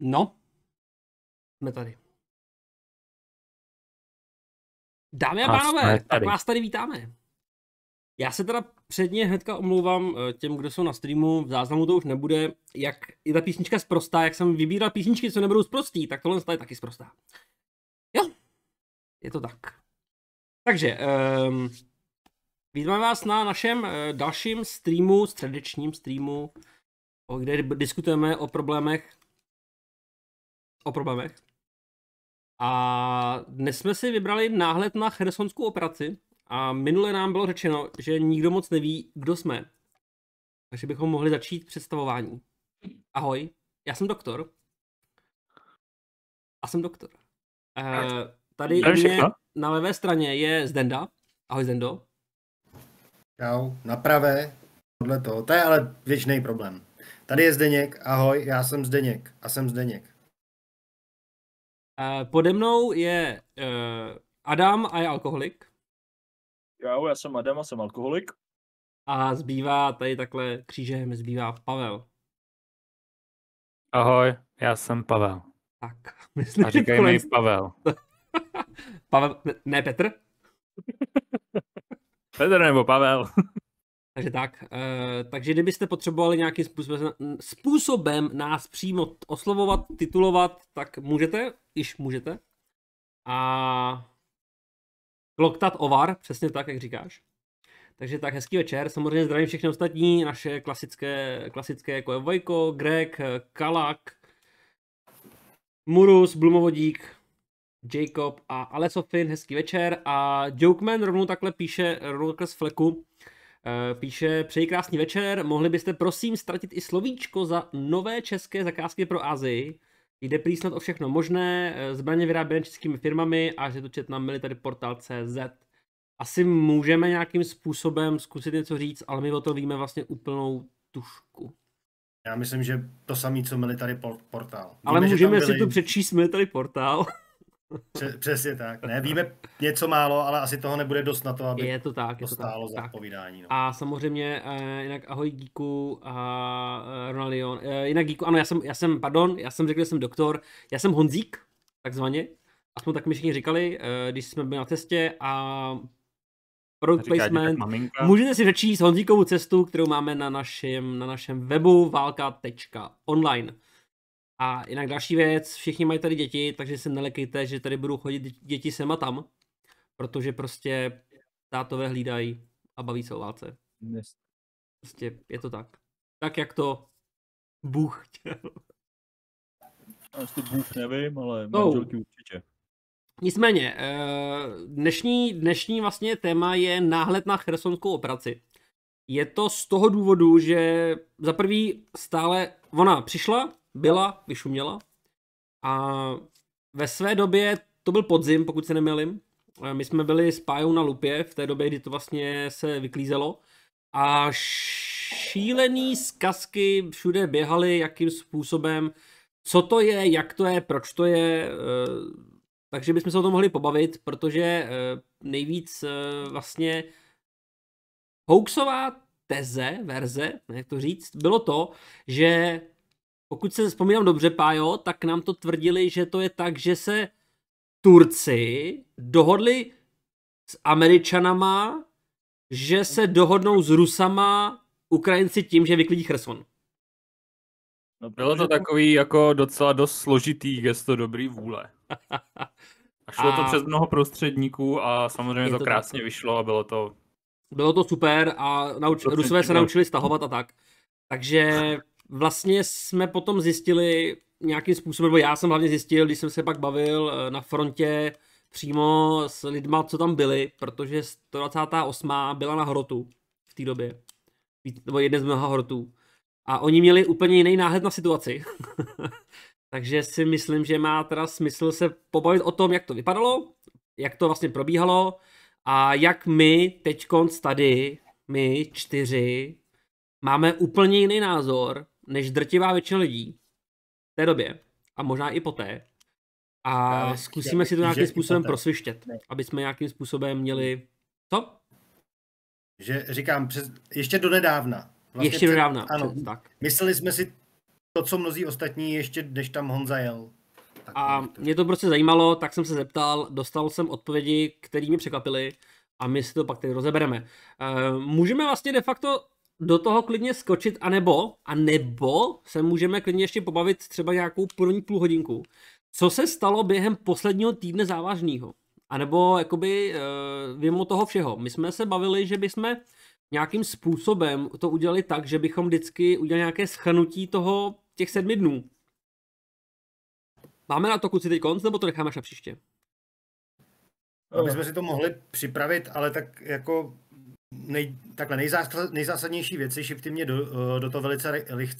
No, jsme tady. Dámy a, a pánové, tak vás tady vítáme. Já se teda předně hnedka omlouvám eh, těm, kdo jsou na streamu, v záznamu to už nebude, jak je ta písnička zprostá, jak jsem vybíral písničky, co nebudou zprostý, tak tohle je taky zprostá. Jo, je to tak. Takže, um, vítáme vás na našem eh, dalším streamu, středečním streamu, kde diskutujeme o problémech o problémech. A dnes jsme si vybrali náhled na chersonskou operaci a minule nám bylo řečeno, že nikdo moc neví, kdo jsme. Takže bychom mohli začít představování. Ahoj, já jsem doktor. A jsem doktor. E, tady mě na levé straně je Zdenda. Ahoj Zdendo. Čau, na pravé, podle toho. To je ale věčný problém. Tady je Zdeněk, ahoj, já jsem Zdeněk a jsem Zdeněk. Uh, pode mnou je uh, Adam a je alkoholik. Jo, já jsem Adam a jsem alkoholik. A zbývá tady takhle křížem, zbývá Pavel. Ahoj, já jsem Pavel. Tak, myslím, a říkají mi Pavel. Pavel, ne Petr? Petr nebo Pavel? Takže tak, eh, takže kdybyste potřebovali nějakým způsobem, způsobem nás přímo oslovovat, titulovat, tak můžete, již můžete. A kloktat ovar, přesně tak, jak říkáš. Takže tak, hezký večer. Samozřejmě zdravím všechny ostatní, naše klasické, klasické jako je Vojko, Greg, Kalak, Murus, Blumovodík, Jacob a Alesofin, hezký večer. A Jokeman rovnou takhle píše, rovnou takhle z fleku. Eh, píše, přeji krásný večer, mohli byste prosím ztratit i slovíčko za nové české zakázky pro Azii. Jde prý snad o všechno možné, eh, zbraně vyráběné českými firmami a že to čet na military portal CZ. Asi můžeme nějakým způsobem zkusit něco říct, ale my o to víme vlastně úplnou tušku. Já myslím, že to samý, co military portál. ale můžeme byli... si tu přečíst military portál. Přesně tak. Ne, víme něco málo, ale asi toho nebude dost na to, aby je to, tak, to je to stálo tak, za povídání. No. A samozřejmě, eh, jinak ahoj Díku a eh, Ronalion. Eh, jinak Díku, ano, já jsem, já jsem, pardon, já jsem řekl, že jsem doktor, já jsem Honzík, takzvaně. Aspoň tak mi všichni říkali, eh, když jsme byli na cestě a product Říká, placement. Můžete si přečíst Honzíkovou cestu, kterou máme na našem, na našem webu válka.online. A jinak další věc, všichni mají tady děti, takže se nelekejte, že tady budou chodit děti sem a tam, protože prostě tátové hlídají a baví se o válce. Prostě je to tak. Tak, jak to Bůh chtěl. Jestli Bůh nevím, ale no. manželky určitě. Nicméně, eh, dnešní, dnešní vlastně téma je náhled na chersonskou operaci. Je to z toho důvodu, že za prvý stále ona přišla, byla, vyšuměla. A ve své době, to byl podzim, pokud se nemýlim, eh, my jsme byli s Pájou na Lupě v té době, kdy to vlastně se vyklízelo. A šílený zkazky všude běhaly, jakým způsobem, co to je, jak to je, proč to je. Eh, takže bychom se o tom mohli pobavit, protože eh, nejvíc vlastně hoaxová teze, verze, jak to říct, bylo to, že pokud se vzpomínám dobře, Pájo, tak nám to tvrdili, že to je tak, že se Turci dohodli s Američanama, že se dohodnou s Rusama Ukrajinci tím, že vyklidí Cherson. No, bylo to takový jako docela dost složitý gesto dobrý vůle. A šlo a... to přes mnoho prostředníků a samozřejmě to, to krásně tak. vyšlo a bylo to... Bylo to super a nauč... Rusové se no. naučili stahovat a tak. Takže vlastně jsme potom zjistili nějakým způsobem, nebo já jsem hlavně zjistil, když jsem se pak bavil eh, na frontě přímo s lidma, co tam byli, protože 128. byla na hrotu v té době, nebo jedné z mnoha hrotů. A oni měli úplně jiný náhled na situaci. Takže si myslím, že má teda smysl se pobavit o tom, jak to vypadalo, jak to vlastně probíhalo a jak my teďkonc tady, my čtyři, máme úplně jiný názor než drtivá většina lidí v té době a možná i poté. A zkusíme si to nějakým způsobem prosvištět, aby jsme nějakým způsobem měli... Co? Že říkám, přes, ještě do nedávna. Vlastně ještě před, do nedávna, ano. Před, tak. Mysleli jsme si to, co mnozí ostatní, ještě než tam Honza jel. Tak a to. mě to prostě zajímalo, tak jsem se zeptal, dostal jsem odpovědi, které mě překvapily a my si to pak teď rozebereme. Eh, můžeme vlastně de facto do toho klidně skočit, anebo, a nebo se můžeme klidně ještě pobavit třeba nějakou první půl hodinku. Co se stalo během posledního týdne závažného? A nebo jakoby eh, vím mimo toho všeho. My jsme se bavili, že bychom nějakým způsobem to udělali tak, že bychom vždycky udělali nějaké schnutí toho těch sedmi dnů. Máme na to kluci teď konc, nebo to necháme až na příště? Aby no, jsme si to mohli připravit, ale tak jako nej, takhle nejzásl, nejzásadnější věci Shifty mě do, eh, do toho velice, eh,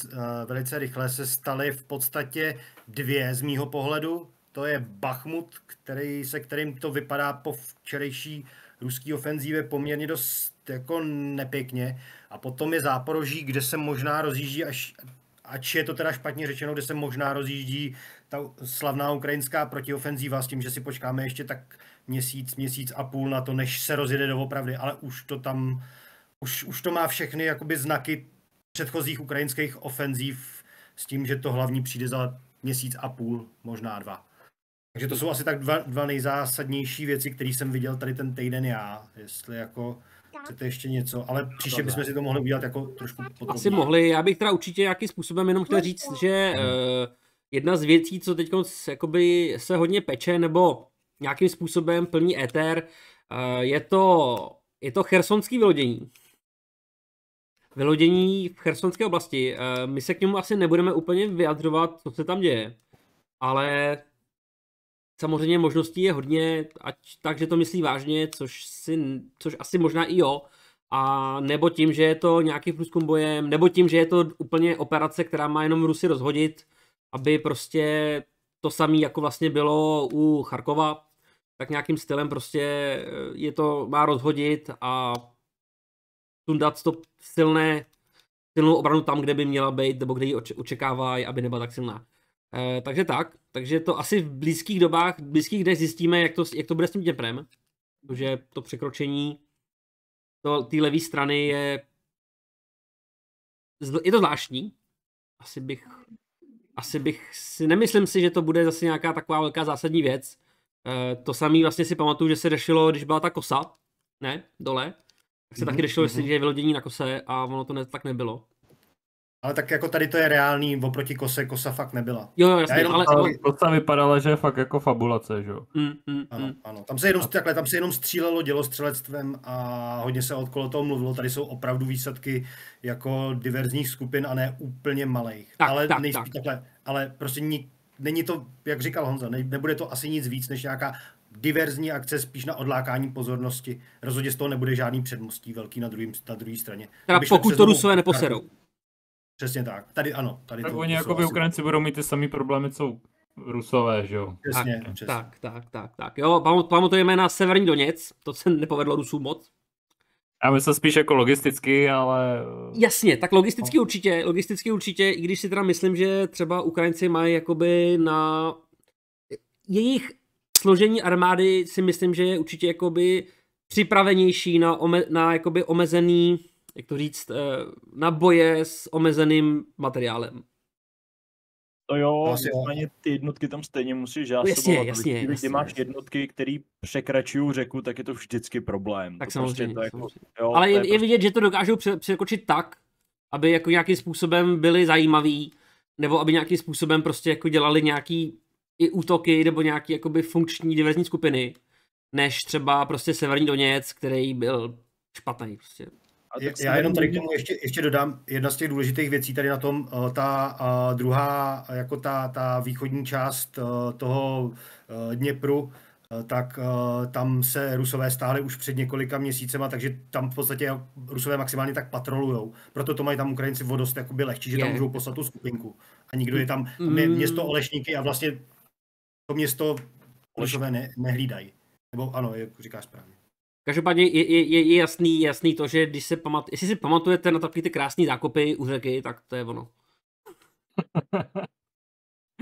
velice rychle se staly v podstatě dvě z mýho pohledu. To je Bachmut, který, se kterým to vypadá po včerejší ruský ofenzíve poměrně dost jako nepěkně. A potom je Záporoží, kde se možná rozjíždí až ač je to teda špatně řečeno, kde se možná rozjíždí ta slavná ukrajinská protiofenzíva s tím, že si počkáme ještě tak měsíc, měsíc a půl na to, než se rozjede doopravdy, ale už to tam, už, už to má všechny jakoby znaky předchozích ukrajinských ofenzív s tím, že to hlavní přijde za měsíc a půl, možná dva. Takže to jsou asi tak dva, dva nejzásadnější věci, které jsem viděl tady ten týden já, jestli jako chcete ještě něco, ale příště bychom si to mohli udělat jako trošku potom. Asi mohli, já bych teda určitě nějakým způsobem jenom chtěl no, říct, no. že uh, jedna z věcí, co teď se hodně peče, nebo nějakým způsobem plní éter. Eh, je to, je to chersonský vylodění. Vylodění v chersonské oblasti. Eh, my se k němu asi nebudeme úplně vyjadřovat, co se tam děje. Ale samozřejmě možností je hodně, ať tak, že to myslí vážně, což, si, což asi možná i jo, a nebo tím, že je to nějaký průzkum bojem, nebo tím, že je to úplně operace, která má jenom Rusy rozhodit, aby prostě to samé, jako vlastně bylo u Charkova, tak nějakým stylem prostě eh, je to má rozhodit a sundat to silné, silnou obranu tam, kde by měla být, nebo kde ji očekávají, aby nebyla tak silná. E, takže tak, takže to asi v blízkých dobách, v blízkých dnech zjistíme, jak to, jak to bude s tím Dněprem, protože to překročení té levé strany je je to zvláštní. Asi bych, asi bych si, nemyslím si, že to bude zase nějaká taková velká zásadní věc. Eh, to samé vlastně si pamatuju, že se řešilo, když byla ta kosa, ne, dole, tak se mm-hmm. taky mhm, řešilo, mm-hmm. jestli je vylodění na kose a ono to ne, tak nebylo. Ale tak jako tady to je reálný, oproti kose, kosa fakt nebyla. Jo, jo, jasně, jenom, ale... ale... Kosa vypadala, že je fakt jako fabulace, že jo? Mm, mm, ano, mm. ano, tam se, jenom, takhle, tam se jenom střílelo dělostřelectvem a hodně se odkolo toho mluvilo, tady jsou opravdu výsadky jako diverzních skupin a ne úplně malých. Tak, ale tak, nejspíš tak. takhle, ale prostě nik, není to, jak říkal Honza, ne, nebude to asi nic víc než nějaká diverzní akce spíš na odlákání pozornosti. Rozhodně z toho nebude žádný předmostí velký na, druhé na druhé straně. Teda pokud to Rusové neposerou. Přesně tak. Tady ano. Tady tak to oni jako by Ukrajinci budou mít ty samé problémy, co Rusové, že jo? Přesně, tak, přesně. Tak, tak, tak, tak. Jo, pamatujeme na Severní Doněc, to se nepovedlo Rusům moc. Já myslím spíš jako logisticky, ale... Jasně, tak logisticky no. určitě, logisticky určitě, i když si teda myslím, že třeba Ukrajinci mají jakoby na... Jejich složení armády si myslím, že je určitě jakoby připravenější na, ome, na jakoby omezený, jak to říct, eh, na boje s omezeným materiálem. To jo, nicméně no, ty jednotky tam stejně musíš no, zásobovat. Jasně, jasně, Když jasně, máš jasně. jednotky, které překračují řeku, tak je to vždycky problém. Tak prostě to samozřejmě. Prostě to samozřejmě. jo, Ale to je, je prostě... vidět, že to dokážou překočit tak, aby jako nějakým způsobem byli zajímaví, nebo aby nějakým způsobem prostě jako dělali nějaký i útoky, nebo nějaký jakoby funkční diverzní skupiny, než třeba prostě Severní Doněc, který byl špatný prostě. Já, já jenom tady k tomu ještě, ještě dodám, jedna z těch důležitých věcí tady na tom, eh, ta eh, druhá, jako ta, ta východní část eh, toho Dněpru, tak tam se Rusové stáhli už před několika měsícema, takže tam v podstatě Rusové maximálně tak patrolujou. Proto to mají tam Ukrajinci vodost jakoby lehčí, že tam můžou poslat tu skupinku. A nikdo je tam, mm. město Olešníky a vlastně to město Rusové ne, nehlídají. Nebo ano, jak říkáš správně. Každopádně je, je, je, jasný, jasný to, že když se pamat, jestli si pamatujete na takové ty krásné zákopy u řeky, tak to je ono.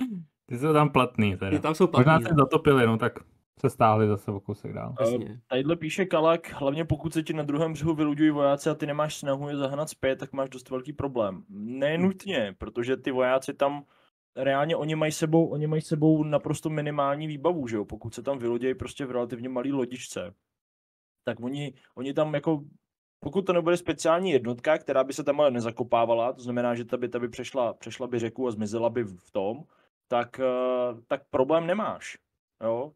ty jsou tam platný teda. Ty tam jsou platný. Možná se zatopili, no tak se stáhli zase o kousek dál. Uh, Tadyhle píše Kalak, hlavně pokud se ti na druhém břehu vyluďují vojáci a ty nemáš snahu je zahnat zpět, tak máš dost velký problém. Nenutně, protože ty vojáci tam reálně oni mají sebou, oni mají sebou naprosto minimální výbavu, že jo? Pokud se tam vylodějí prostě v relativně malý lodičce, tak oni, oni tam jako, pokud to nebude speciální jednotka, která by se tam ale nezakopávala, to znamená, že ta by, ta by přešla, přešla by řeku a zmizela by v tom, tak, eh, tak problém nemáš. Jo?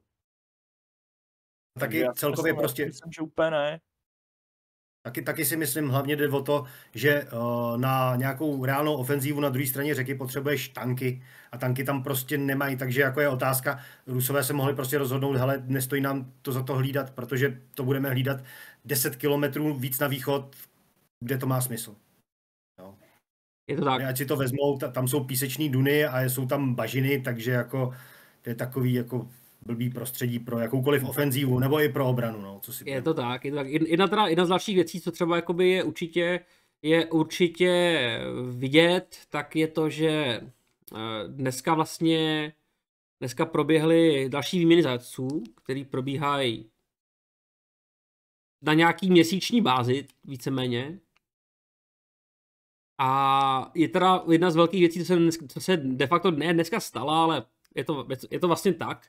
Taky celkově prostě... Myslím, že úplně ne. Taky, taky si myslím, hlavně jde o to, že uh, na nějakou reálnou ofenzívu na druhé straně řeky potřebuješ tanky a tanky tam prostě nemají, takže jako je otázka, Rusové se mohli prostě rozhodnout, hele, nestojí nám to za to hlídat, protože to budeme hlídat 10 kilometrů víc na východ, kde to má smysl. Jo. Je to tak. Ať si to vezmou, tam jsou píseční duny a jsou tam bažiny, takže jako to je takový jako blbý prostředí pro jakoukoliv ofenzívu nebo i pro obranu. No, co si je, to tak, je to tak. Jedna, teda, jedna z dalších věcí, co třeba jakoby je určitě je určitě vidět, tak je to, že eh, dneska vlastně dneska proběhly další výměny zájemců, které probíhají na nějaký měsíční bázi víceméně. A je teda jedna z velkých věcí, co se, dnes, co se de facto ne dneska stala, ale je to, je to vlastně tak,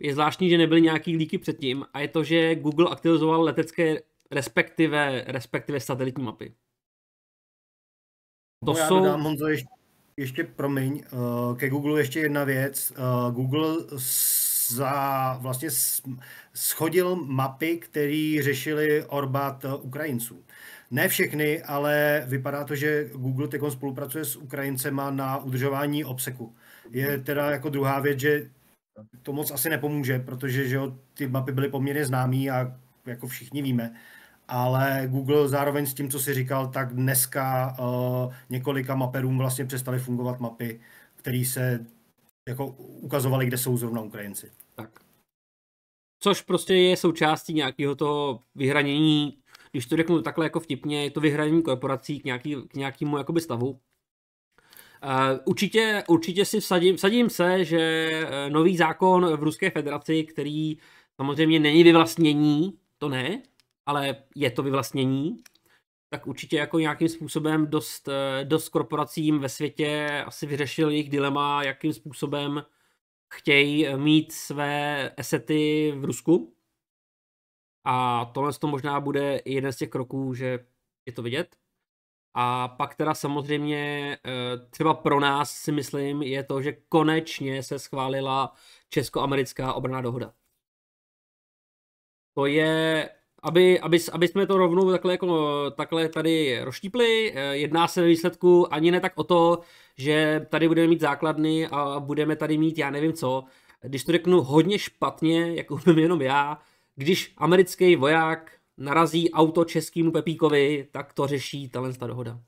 je zvláštní, že nebyly nějaký líky předtím a je to, že Google aktualizoval letecké respektive, respektive satelitní mapy. To no, já jsou... dodám, Honzo, ještě, ještě promiň, eh, ke Google ještě jedna věc. Eh, Google za vlastně schodil mapy, které řešily orbat eh, Ukrajinců. Ne všechny, ale vypadá to, že Google teď spolupracuje s Ukrajincema na udržování obseku. Je teda jako druhá věc, že to moc asi nepomůže, protože že jo, ty mapy byly poměrně známý a jako všichni víme. Ale Google zároveň s tím, co si říkal, tak dneska uh, několika maperům vlastně přestaly fungovat mapy, které se jako ukazovaly, kde jsou zrovna Ukrajinci. Tak. Což prostě je součástí nějakého toho vyhranění, když to řeknu takhle jako vtipně, je to vyhranění korporací k, nějaký, k nějakému jakoby stavu, určitě, určitě si vsadím, vsadím se, že eh, nový zákon v Ruské federaci, který samozřejmě není vyvlastnění, to ne, ale je to vyvlastnění, tak určitě jako nějakým způsobem dost, eh, dost korporacím ve světě asi vyřešil jejich dilema, jakým způsobem chtějí mít své esety v Rusku. A tohle to možná bude jeden z těch kroků, že je to vidět. A pak teda samozřejmě eh, třeba pro nás si myslím je to, že konečně se schválila česko-americká obraná dohoda. To je, aby, aby, aby jsme to rovnou takhle, jako, takhle tady roštípli, eh, jedná se ve výsledku ani ne tak o to, že tady budeme mít základny a budeme tady mít já nevím co. Když to řeknu hodně špatně, jako umím jenom já, když americký voják narazí auto českému Pepíkovi, tak to řeší ta dohoda.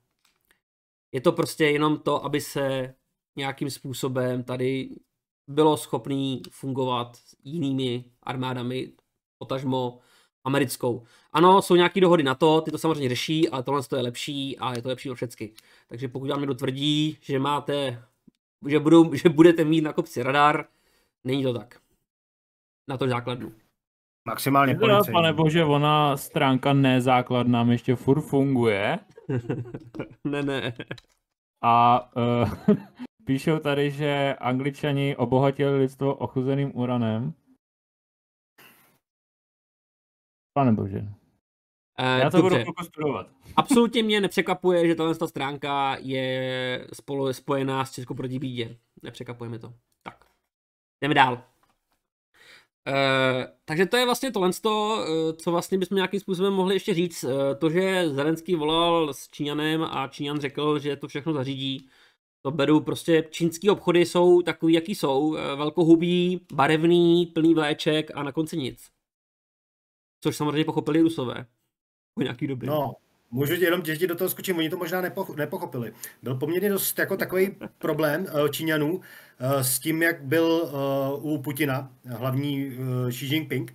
Je to prostě jenom to, aby se nějakým způsobem tady bylo schopný fungovat s jinými armádami, potažmo americkou. Ano, jsou nějaké dohody na to, ty to samozřejmě řeší, ale tohle je lepší a je to lepší pro všechny. Takže pokud vám někdo tvrdí, že máte, že, budou, že budete mít na kopci radar, není to tak. Na to základnu. Maximálně policejní. Pane bože, ona stránka nezákladná nám ještě furt funguje. ne, ne. A uh, píšou tady, že angličani obohatili lidstvo ochuzeným uranem. Pane bože. Uh, Já to dobře. budu studovat. Absolutně mě nepřekvapuje, že tahle stránka je spolu spojená s Českou proti bídě. Nepřekvapuje mi to. Tak. Jdeme dál. E, takže to je vlastně tohle, to, eh, co vlastně bychom nějakým způsobem mohli ještě říct. Eh, to, že Zelenský volal s Číňanem a Číňan řekl, že to všechno zařídí, to beru prostě, čínský obchody jsou takový, jaký jsou, velkohubí, barevný, plný vléček a na konci nic. Což samozřejmě pochopili Rusové po nějaký době. No, Můžu jenom těžit do toho skočit, oni to možná nepochopili. Byl poměrně dost jako takový problém eh, Číňanů eh, s tím, jak byl eh, u Putina hlavní Xi Jinping,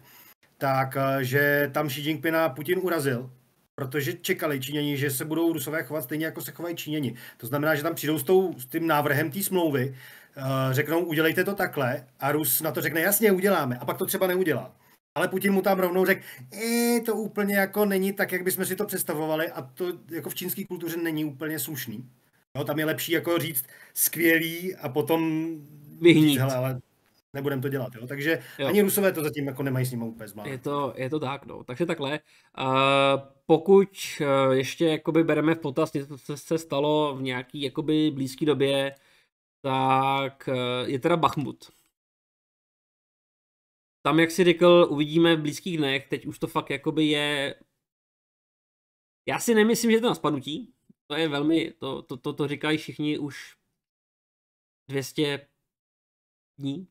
tak že tam Xi Jinpinga Putin urazil, protože čekali Číňani, že se budou Rusové chovat stejně, jako se chovají Číňani. To znamená, že tam přijdou s, tou, s tím návrhem té smlouvy, řeknou, udělejte to takhle a Rus na to řekne, jasně, uděláme, a pak to třeba neudělá. Ale Putin mu tam rovnou řekl, e, to úplně jako není tak, jak bychom si to představovali a to jako v čínské kultuře není úplně slušný. No, tam je lepší jako říct skvělý a potom vyhnít. Říct, ale nebudem to dělat, jo. Takže jo. ani Rusové to zatím jako nemají s ním úplně zvládat. Je to, je to tak, no. Takže takhle. Uh, pokud eh, ještě jakoby bereme v potaz něco, co se stalo v nějaký jakoby blízký době, tak je teda Bachmut tam, jak si řekl, uvidíme v blízkých dnech, teď už to fakt jakoby je... Já si nemyslím, že to na spadnutí, to je velmi, to, to, to, to říkají všichni už 200 dní.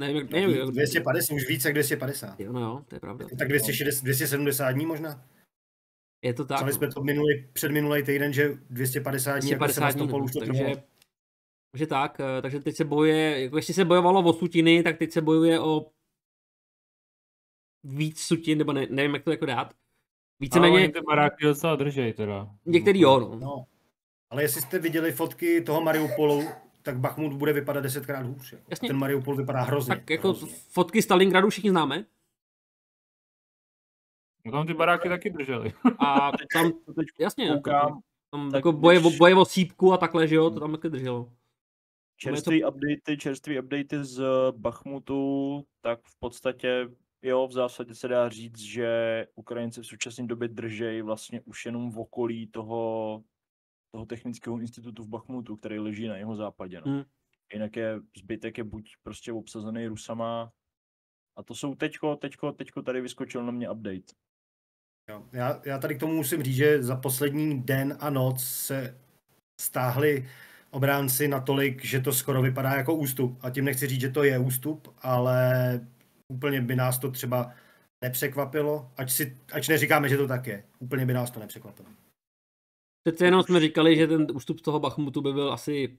Nevím, jak, nevím, 250, už více jak 250. Jo, no jo, to je pravda. Tak 260, 270 dní možná? Je to tak. Sali no. jsme to minulý, týden, že 250 dní, 250 jako dní, už to takže, trvalo. Takže tak, eh, takže teď se bojuje, jako ještě se bojovalo o sutiny, tak teď se bojuje o víc sutin, nebo ne, nevím, jak to jako dát. Víceméně... Ale ty baráky docela držej teda. Některý jo, no. no. Ale jestli jste viděli fotky toho Mariupolu, tak Bachmut bude vypadat desetkrát hůř. Jako. Jasně. Ten Mariupol vypadá hrozně. Tak jako hrozně. fotky Stalingradu všichni známe. No tam ty baráky taky drželi. A tam, jasně, Koukám, tam tak jako boje, boje o sípku a takhle, že jo, to tam taky drželo. Čerstvý to... updaty, čerstvý updaty z eh, Bachmutu, tak v podstatě jo, v zásadě se dá říct, že Ukrajinci v současné době držejí vlastně už jenom v okolí toho, toho technického institutu v Bachmutu, který leží na jeho západě. No. Hmm. Jinak je zbytek je buď prostě obsazený Rusama, a to jsou teďko, teďko, teďko tady vyskočil na mě update. já, já tady k tomu musím říct, že za poslední den a noc se stáhly obránci natolik, že to skoro vypadá jako ústup. A tím nechci říct, že to je ústup, ale úplně by nás to třeba nepřekvapilo, ač, si, ač neříkáme, že to tak je. Úplně by nás to nepřekvapilo. Teď jenom jsme říkali, že ten ústup z toho Bachmutu by byl asi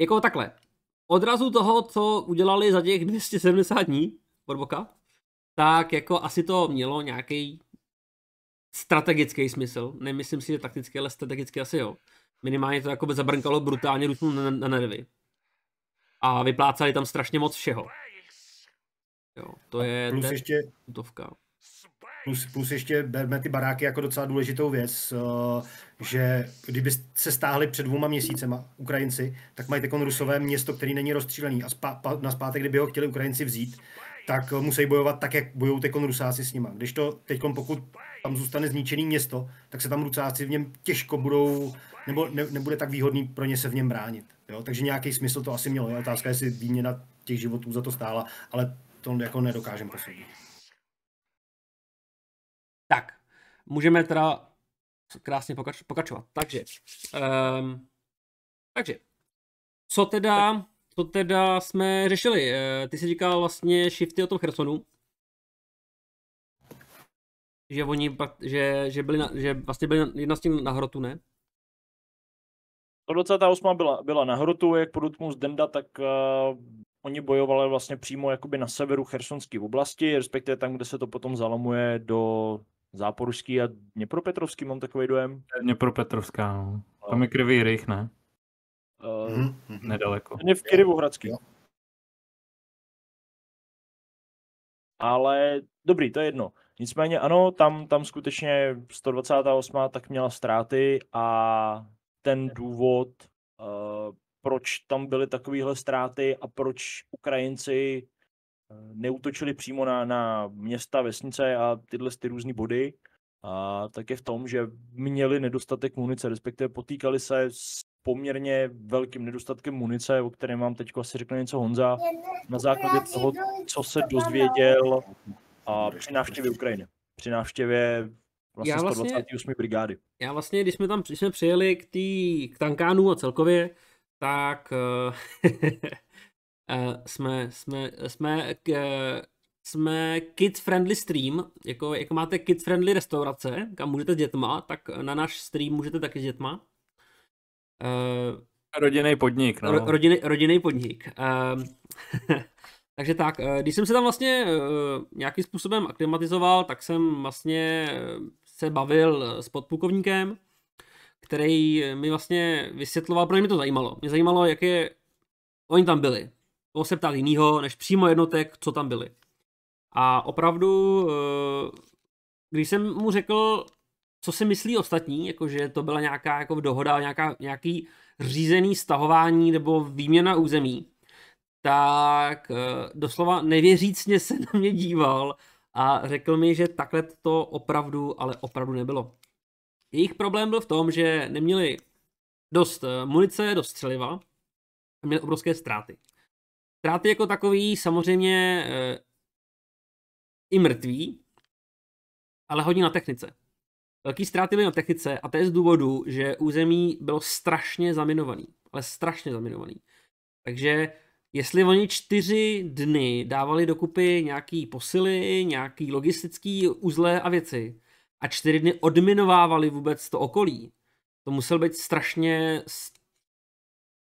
jako takhle. Odrazu toho, co udělali za těch 270 dní od boka, tak jako asi to mělo nějaký strategický smysl. Nemyslím si, že taktický, ale strategický asi jo minimálně to jakoby zabrnkalo brutálně Rusům na, na nervy. A vyplácali tam strašně moc všeho. Jo, to je plus ještě, tutovka. Plus, plus ještě berme ty baráky jako docela důležitou věc, eh, že kdyby se stáhli před dvouma měsícema Ukrajinci, tak mají takové rusové město, který není rozstřílený a spa, pa, na zpátek, kdyby ho chtěli Ukrajinci vzít, tak eh, musí bojovat tak, jak bojují teď Rusáci s nima. Když to teď, pokud tam zůstane zničený město, tak se tam Rusáci v něm těžko budou nebo ne, nebude tak výhodný pro ně se v něm bránit. Jo? Takže nějaký smysl to asi mělo. Je otázka, jestli výměna těch životů za to stála, ale to jako nedokážem posoudit. Tak, můžeme teda krásně pokračovat. Takže, um, takže, co teda, co teda jsme řešili? Eh, ty jsi říkal vlastně shifty o tom Hersonu. Že oni, že, že, byli na, že vlastně byli jedna z těch na hrotu, ne? 128 28. byla, byla na hrotu, jak podotknu z Denda, tak uh, oni bojovali vlastně přímo jakoby na severu chersonské oblasti, respektive tam, kde se to potom zalomuje do Záporužský a Dněpropetrovský, mám takový dojem. Dněpropetrovská, no. no. Tam je krivý rych, ne? Uh, Nedaleko. Ten je v Kirivohradský. Ale dobrý, to je jedno. Nicméně ano, tam, tam skutečně 128. tak měla ztráty a ten důvod, uh, proč tam byly takovéhle ztráty a proč Ukrajinci eh, neutočili přímo na, na města, vesnice a tyhle ty různé body, a tak je v tom, že měli nedostatek munice, respektive potýkali se s poměrně velkým nedostatkem munice, o kterém vám teď asi řekne něco Honza, na základě toho, co se dozvěděl a při návštěvě Ukrajiny. Při návštěvě Vlastně, já vlastně 128. brigády. Já vlastně, když jsme tam jsme přijeli k, tý, k tankánu a celkově, tak eh, eh, jsme, jsme, jsme, k, eh, jsme kid-friendly stream, jako, jako máte kid-friendly restaurace, kam můžete s dětma, tak na náš stream můžete taky s dětma. Uh, rodinný podnik, no. Ro, rodinný podnik. Uh, takže tak, když jsem se tam vlastně nějakým způsobem aklimatizoval, tak jsem vlastně se bavil eh, s podpukovníkem, který eh, mi vlastně vysvětloval, proč mi to zajímalo. Mě zajímalo, jak je, oni tam byli. To se ptal jinýho, než přímo jednotek, co tam byli. A opravdu, eh, když jsem mu řekl, co si myslí ostatní, jakože to byla nějaká jako dohoda, nějaká, nějaký řízený stahování nebo výměna území, tak doslova nevěřícně se na mě díval a řekl mi, že takhle to opravdu, ale opravdu nebylo. Jejich problém byl v tom, že neměli dost eh, munice, dost střeliva a měli obrovské ztráty. Ztráty jako takový samozřejmě e, i mrtví, ale hodně na technice. Velký ztráty byly na technice a to je z důvodu, že území bylo strašně zaminovaný, ale strašně zaminovaný. Takže jestli oni čtyři dny dávali dokupy nějaký posily, nějaký logistický uzle a věci a čtyři dny odminovávali vůbec to okolí, to musel být strašně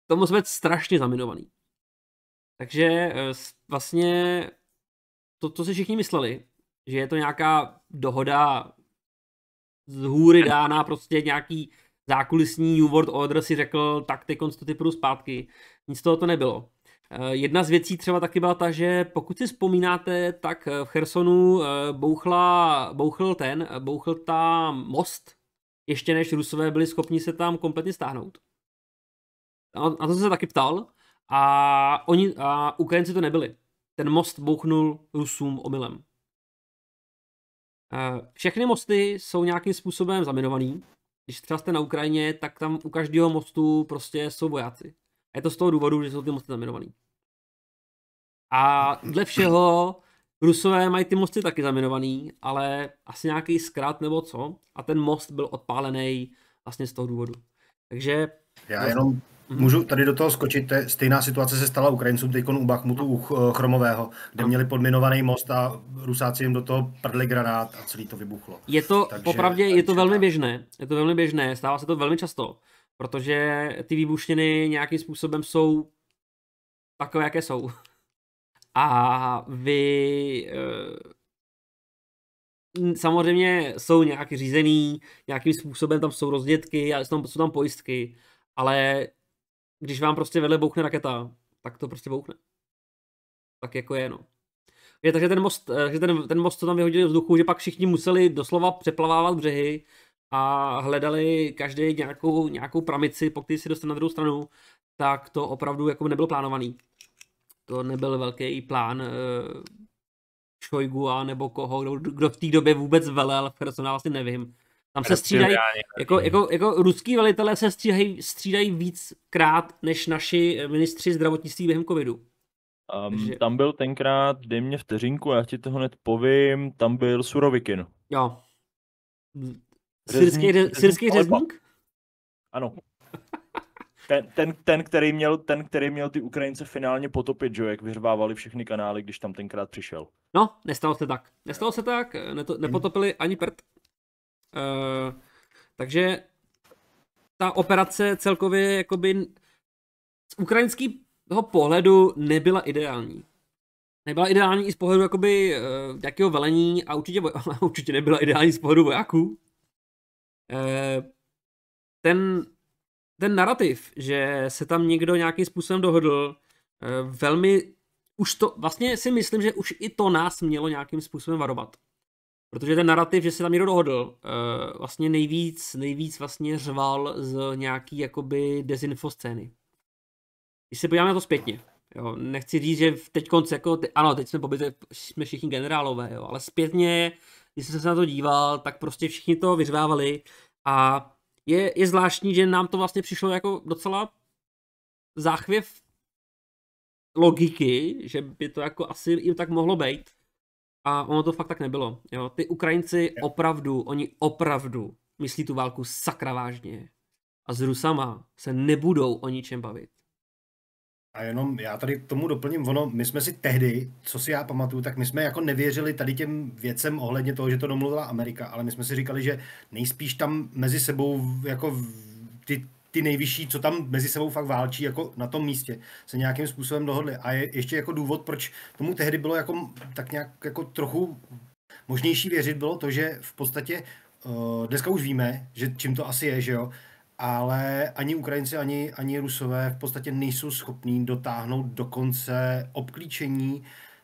to musel být strašně zaminovaný. Takže eh, vlastně to, co si všichni mysleli, že je to nějaká dohoda z hůry dána, prostě nějaký zákulisní New World Order si řekl, tak ty konstaty půjdu zpátky. Nic toho to nebylo. Eh, jedna z věcí třeba taky byla ta, že pokud si vzpomínáte, tak eh, v Chersonu eh, bouchla, bouchl ten, bouchl tam most, ještě než Rusové byli schopni se tam kompletně stáhnout. Na to jsem se taky ptal a, oni, a Ukrajinci to nebyli. Ten most bouchnul Rusům omylem. Všechny mosty jsou nějakým způsobem zaminovaný. Když třeba jste na Ukrajině, tak tam u každého mostu prostě jsou vojáci je to z toho důvodu, že jsou ty mosty zaminovaný. A dle všeho Rusové mají ty mosty taky zaminovaný, ale asi nějaký zkrat nebo co. A ten most byl odpálený vlastně z toho důvodu. Takže... Já jenom mhm. Můžu tady do toho skočit, stejná situace se stala Ukrajincům teď u Bachmutu u eh, Chromového, kde měli podminovaný most a Rusáci jim do toho prdli granát a celý to vybuchlo. Je to, Takže, popravdě, je to velmi běžné, je to velmi běžné, stává se to velmi často. Protože ty výbušniny nějakým způsobem jsou takové, jaké jsou. A vy eh, samozřejmě jsou nějak řízený, nějakým způsobem tam jsou rozdětky jsou tam, jsou tam pojistky, ale když vám prostě vedle bouchne raketa, tak to prostě bouchne. Tak jako je, no. Je, takže ten most, eh, že ten, ten most, co tam vyhodili vzduchu, že pak všichni museli doslova přeplavávat břehy, a hledali každý nějakou, nějakou pramici, po který si dostane na druhou stranu, tak to opravdu jako nebylo plánovaný. To nebyl velký plán e, Šojgu a nebo koho, kdo, kdo v té době vůbec velel, v já vlastně nevím. Tam se střídají, jako, jako, jako ruský velitelé se střídají, střídají krát, než naši ministři zdravotnictví během covidu. Um, Takže... Tam byl tenkrát, dej mě vteřinku, já ti to hned povím, tam byl Surovikin. Jo. Syrský, řezník, syrský řezník? Ano. Ten, ten, ten, který měl, ten, který měl ty Ukrajince finálně potopit, že jak vyřvávali všechny kanály, když tam tenkrát přišel. No, nestalo se tak. Nestalo se tak, to, nepotopili ani prd. Uh, takže ta operace celkově jakoby z ukrajinského pohledu nebyla ideální. Nebyla ideální i z pohledu jakoby uh, eh, nějakého velení a určitě, určitě nebyla ideální z pohledu vojáků. Eh, ten, ten narrativ, že se tam někdo nějakým způsobem dohodl, eh, velmi už to, vlastně si myslím, že už i to nás mělo nějakým způsobem varovat. Protože ten narrativ, že se tam někdo dohodl, eh, vlastně nejvíc, nejvíc vlastně řval z nějaký jakoby dezinfo scény. Když se podíváme na to zpětně, jo, nechci říct, že teď konce, jako, ano, teď jsme pobyte, jsme všichni generálové, jo, ale zpětně když jsem se na to díval, tak prostě všichni to vyřvávali a je, je zvláštní, že nám to vlastně přišlo jako docela záchvěv logiky, že by to jako asi i tak mohlo být. A ono to fakt tak nebylo. Jo? Ty Ukrajinci opravdu, oni opravdu myslí tu válku sakra vážně. A s Rusama se nebudou o ničem bavit. A jenom já tady k tomu doplním, ono, my jsme si tehdy, co si já pamatuju, tak my jsme jako nevěřili tady těm věcem ohledně toho, že to domluvila Amerika, ale my jsme si říkali, že nejspíš tam mezi sebou jako ty, ty nejvyšší, co tam mezi sebou fakt válčí, jako na tom místě, se nějakým způsobem dohodli. A je ještě jako důvod, proč tomu tehdy bylo jako, tak nějak jako trochu možnější věřit, bylo to, že v podstatě uh, dneska už víme, že čím to asi je, že jo, ale ani Ukrajinci, ani, ani Rusové v podstatě nejsou schopní dotáhnout do konce obklíčení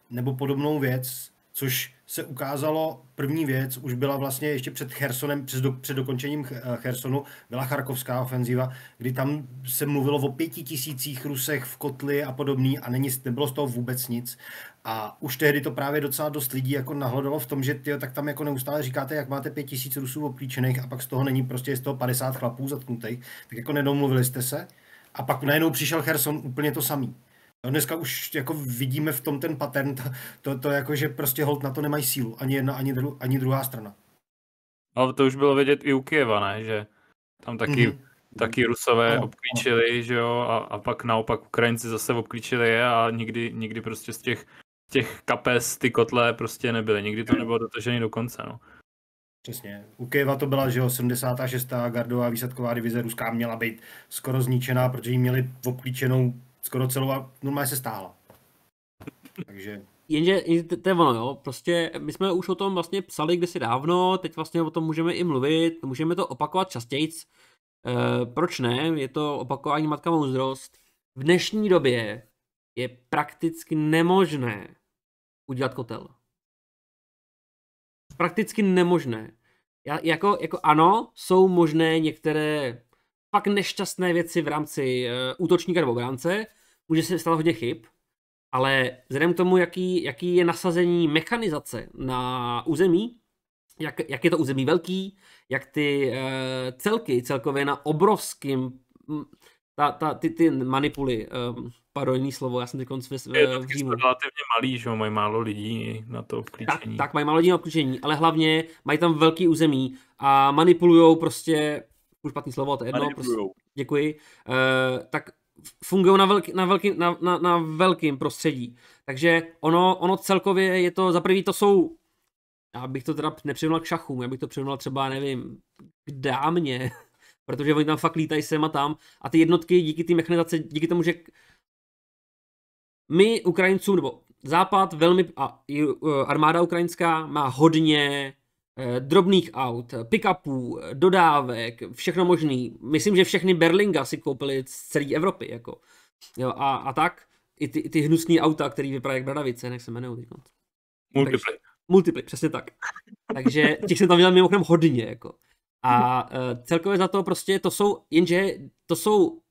nebo podobnou věc, což se ukázalo, první věc už byla vlastně ještě před Hersonem, před, do, před dokončením eh, Hersonu, byla charkovská ofenziva, kdy tam se mluvilo o pěti tisících Rusech v kotli a podobný a není, nebylo z toho vůbec nic. A už tehdy to právě docela dost lidí jako nahlodalo v tom, že tyjo, tak tam jako neustále říkáte, jak máte pět tisíc Rusů obklíčených a pak z toho není prostě z toho 50 chlapů zatknutých, tak jako nedomluvili jste se. A pak najednou přišel Herson úplně to samý. No dneska už jako vidíme v tom ten pattern, to, to, to jako, že prostě hold na to nemají sílu, ani jedna, ani, dru, ani druhá strana. Ale no, to už bylo vidět i u Kieva, ne? Že tam taky, mm-hmm. taky Rusové ano, obklíčili, ano. že jo, a, a pak naopak Ukrajinci zase obklíčili je a nikdy, nikdy prostě z těch těch kapes ty kotle prostě nebyly. Nikdy to nebylo dotažené do konce. No. Přesně. U Kyjeva to byla, že 76. gardová výsadková divize ruská měla být skoro zničená, protože ji měli obklíčenou skoro celou a normálně se stála. Takže... Jenže to je ono, jo. Prostě my jsme už o tom vlastně psali kdysi dávno, teď vlastně o tom můžeme i mluvit, můžeme to opakovat častěji. E, eh, proč ne? Je to opakování matka moudrost. V dnešní době je prakticky nemožné udělat kotel. Prakticky nemožné. Já, jako, jako ano, jsou možné některé fakt nešťastné věci v rámci uh, útočníka nebo obránce, může se stát hodně chyb, ale vzhledem k tomu, jaký, jaký je nasazení mechanizace na území, jak, jak je to území velký, jak ty uh, celky celkově na obrovským, mm, ta, ta, ty, ty manipuly, eh, parodijný slovo, já jsem teď konc v, v Římu. relativně malý, že mají málo lidí na to obklíčení. Tak, tak mají málo lidí na obklíčení, ale hlavně mají tam velký území a manipulujou prostě, už špatný slovo, to je jedno, prostě, děkuji, uh, tak fungují na, velký, na, velký, na, na, na velkým prostředí. Takže ono, ono celkově je to, za prvý to jsou, já bych to teda nepřirovnal k šachům, já bych to přirovnal třeba, nevím, k dámě, protože oni tam fakt lítají sem a tam a ty jednotky díky té mechanizaci, díky tomu, že my Ukrajincům, nebo Západ velmi, a eh, armáda ukrajinská má hodně eh, drobných aut, pick-upů, eh, dodávek, všechno možný. Myslím, že všechny Berlinga si koupili z celé Evropy, jako. Jo, a, a tak, i ty, ty hnusné auta, které vypadají jak bradavice, nech se jmenují. No. Multiply. Multiply, přesně tak. Takže těch jsem tam měl mimochodem hodně, jako. A celkově za to prostě to jsou, jenže to jsou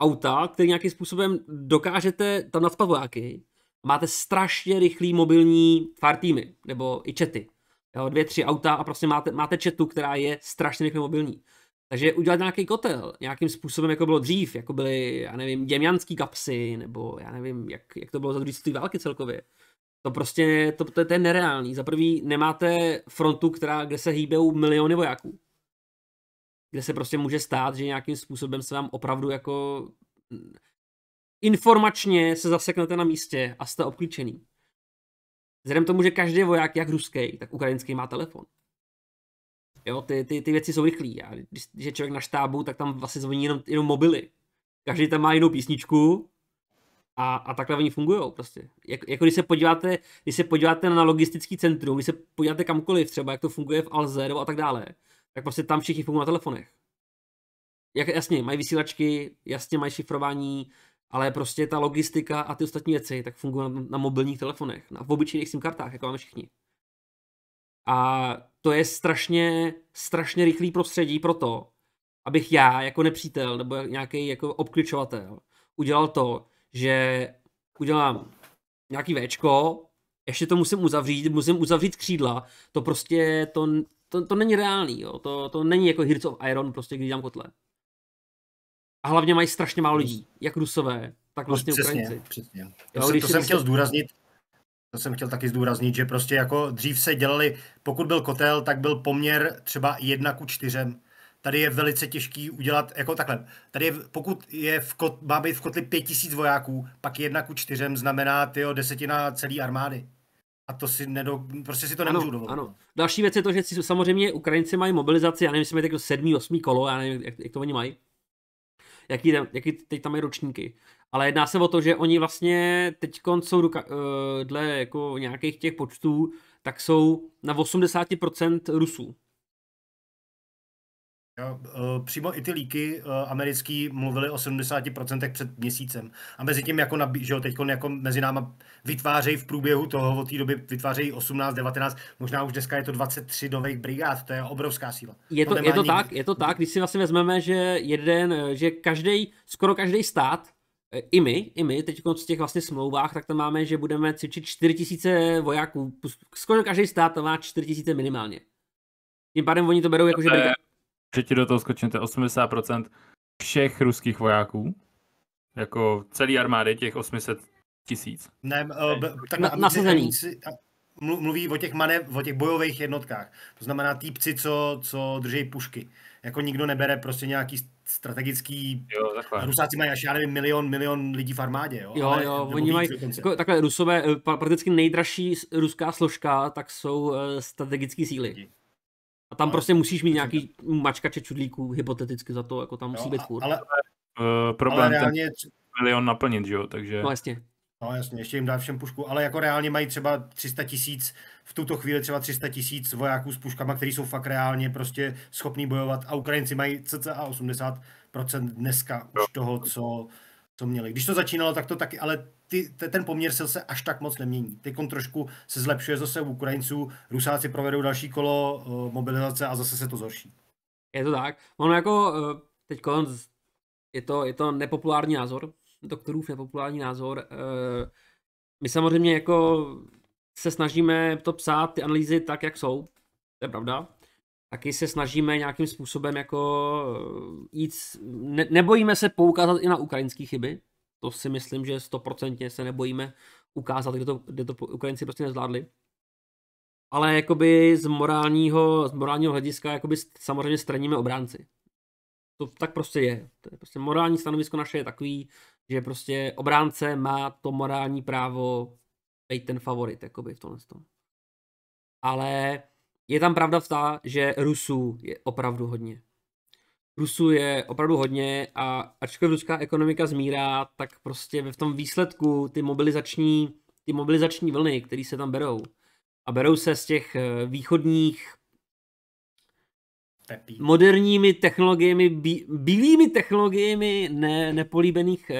auta, který nějakým způsobem dokážete tam nadspat vojáky, máte strašně rychlý mobilní fartýmy, nebo i čety. Jo, dvě, tři auta a prostě máte, máte četu, která je strašně rychle mobilní. Takže udělat nějaký kotel, nějakým způsobem, jako bylo dřív, jako byly, já nevím, Děmianský kapsy, nebo já nevím, jak, jak to bylo za druhé světové války celkově. To prostě, to, to, to je nereálný. Za prvý nemáte frontu, která, kde se hýbou miliony vojáků kde se prostě může stát, že nějakým způsobem se vám opravdu jako mm, informačně se zaseknete na místě a jste obklíčený. Vzhledem tomu, že každý voják, jak ruský, tak ukrajinský má telefon. Jo, ty, ty, ty věci jsou rychlý. A když, když je člověk na štábu, tak tam vlastně zvoní jenom, jenom mobily. Každý tam má jinou písničku a, a takhle oni fungují prostě. Jak, jako když se, podíváte, když se podíváte na logistický centrum, když se podíváte kamkoliv, třeba jak to funguje v Alze a tak dále, tak prostě tam všichni fungují na telefonech. Jak, jasně, mají vysílačky, jasně mají šifrování, ale prostě ta logistika a ty ostatní věci tak fungují na, na mobilních telefonech, na, v obyčejných SIM kartách, jako máme všichni. A to je strašně, strašně rychlý prostředí pro to, abych já jako nepřítel nebo nějaký jako obklíčovatel udělal to, že udělám nějaký Včko, ještě to musím uzavřít, musím uzavřít křídla, to prostě to to, to není reálný, jo. To, to není jako Hearts of Iron, prostě když dám kotle. A hlavně mají strašně málo lidí, jak rusové, tak no, vlastně přesně, Ukrajinci. Přesně. To, jo, jsem, to prostě jsem chtěl zdůraznit, to jsem chtěl taky zdůraznit, že prostě jako dřív se dělali, pokud byl kotel, tak byl poměr třeba jedna ku čtyřem. Tady je velice těžký udělat, jako takhle, tady je, pokud je v kot, má být v kotli pět tisíc vojáků, pak jedna ku čtyřem znamená tyjo, desetina celé armády. A to si nedo... prostě si to nemůžu ano, dovolit. Ano. Další věc je to, že si, samozřejmě Ukrajinci mají mobilizaci, já nevím, jestli mají tak jako sedmý, osmý kolo, já nevím, jak, jak to oni mají. Jaký, jaký teď tam mají ročníky. Ale jedná se o to, že oni vlastně teď jsou uh, dle jako nějakých těch počtů, tak jsou na 80% Rusů. Eh, přímo i ty líky eh, americký mluvili o 70% před měsícem. A mezi tím, jako, nabí, že jo, teď jako mezi náma vytvářejí v průběhu toho, od té doby vytvářejí 18, 19, možná už dneska je to 23 nových brigád, to je obrovská síla. Je to, to je to tak, je to tak, když si vlastně vezmeme, že jeden, eh, že každý, skoro každý stát, i my, i my, teď v těch vlastně smlouvách, tak tam máme, že budeme cvičit 4000 vojáků, skoro každý stát to má 4000 minimálně. Tím pádem oni to berou jako, že brigáda že ti do toho skočíte 80% všech ruských vojáků, jako celý armády těch 800 tisíc. Ne, uh, b- tak na, nasazení. Mluví o těch, manev, o těch bojových jednotkách. To znamená týpci, co, co drží pušky. Jako nikdo nebere prostě nějaký strategický... Jo, Rusáci mají až, já nevím, milion, milion lidí v armádě, jo? Jo, Ale jo, oni mají, jako, takhle rusové, eh, prakticky nejdražší ruská složka, tak jsou eh, strategické síly. A tam prostě musíš mít nějaký mačkače čudlíků hypoteticky za to, jako tam musí jo, no, být furt. Ale, uh, problém ale reálně... ten milion naplnit, že jo, takže... No jasně. No jasně, ještě jim dá všem pušku, ale jako reálně mají třeba 300 tisíc, v tuto chvíli třeba 300 tisíc vojáků s puškama, kteří jsou fakt reálně prostě schopní bojovat a Ukrajinci mají cca 80% dneska už toho, co, co měli. Když to začínalo, tak to taky, ale ty, ten poměr sil se až tak moc nemění. Teď trošku se zlepšuje zase u Ukrajinců, Rusáci provedou další kolo eh, mobilizace a zase se to zhorší. Je to tak. Ono jako eh, teď je to, je to nepopulární názor, doktorův nepopulární názor. Eh, my samozřejmě jako se snažíme to psát, ty analýzy tak, jak jsou, to je pravda. Taky se snažíme nějakým způsobem jako jít, ne, nebojíme se poukázat i na ukrajinské chyby, to si myslím, že stoprocentně se nebojíme ukázat, kde to, kde to Ukrajinci prostě nezvládli. Ale jakoby z morálního, z morálního hlediska jakoby samozřejmě straníme obránci. To tak prostě je. To je prostě morální stanovisko naše je takový, že prostě obránce má to morální právo být ten favorit jakoby v tomhle tom. Ale je tam pravda v ta, že Rusů je opravdu hodně. Rusů je opravdu hodně a ačkoliv ruská ekonomika zmírá, tak prostě v tom výsledku ty mobilizační, ty mobilizační vlny, které se tam berou, a berou se z těch eh, východních Tepí. moderními technologiemi, bí, bílými technologiemi ne, nepolíbených e,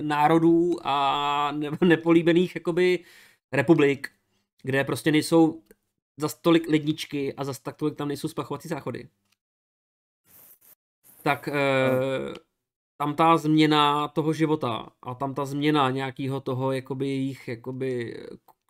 národů a ne, nepolíbených jakoby republik, kde prostě nejsou za tolik ledničky a za tak tolik tam nejsou spachovací záchody tak e, tam ta změna toho života a tam ta změna nějakého toho jakoby jejich jakoby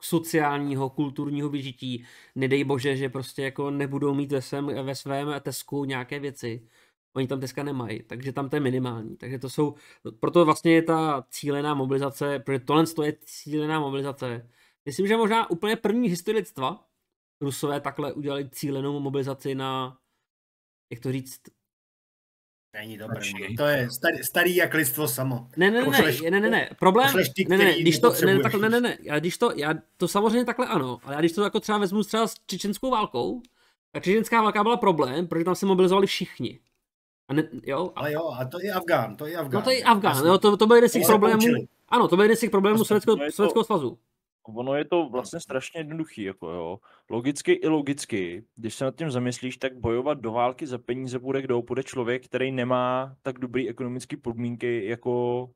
sociálního, kulturního vyžití. Nedej bože, že prostě jako nebudou mít ve svém, ve svém tesku nějaké věci. Oni tam teska nemají, takže tam to je minimální. Takže to jsou, proto vlastně je ta cílená mobilizace, protože tohle je cílená mobilizace. Myslím, že možná úplně první historie lidstva Rusové takhle udělali cílenou mobilizaci na, jak to říct, Není to no. první. To je starý, starý jak lidstvo samo. Ne, ne, ne, pošleš, ne, ne, ne. Problém, ty, ne, ne, když to, ne, tak, ne, ne, ne, já když to, já to samozřejmě takhle ano, ale já když to jako třeba vezmu třeba s čečenskou válkou, tak čečenská válka byla problém, protože tam se mobilizovali všichni. A ne, jo, a... Ale jo, a to je Afgán, to je Afgán. No to je Afgán, Jasně. No, to, to byl jeden z těch problémů. Ano, to byl jeden z těch problémů vlastně Sovětského, Sovětského svazu ono je to vlastně strašně jednoduchý, jako jo. Logicky i logicky, když se nad tím zamyslíš, tak bojovat do války za peníze bude, kdo bude člověk, který nemá tak dobrý ekonomické podmínky jako uh,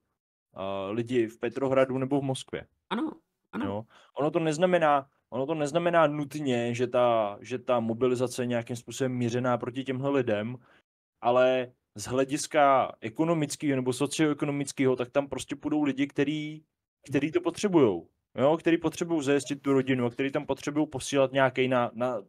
lidi v Petrohradu nebo v Moskvě. Ano, ano. Jo. Ono to neznamená, ono to neznamená nutně, že ta, že ta mobilizace je nějakým způsobem mířená proti těmhle lidem, ale z hlediska ekonomického nebo socioekonomického, tak tam prostě půjdou lidi, který, který to potřebují jo, který potřebují zajistit tu rodinu a který tam potřebují posílat nějaký na, na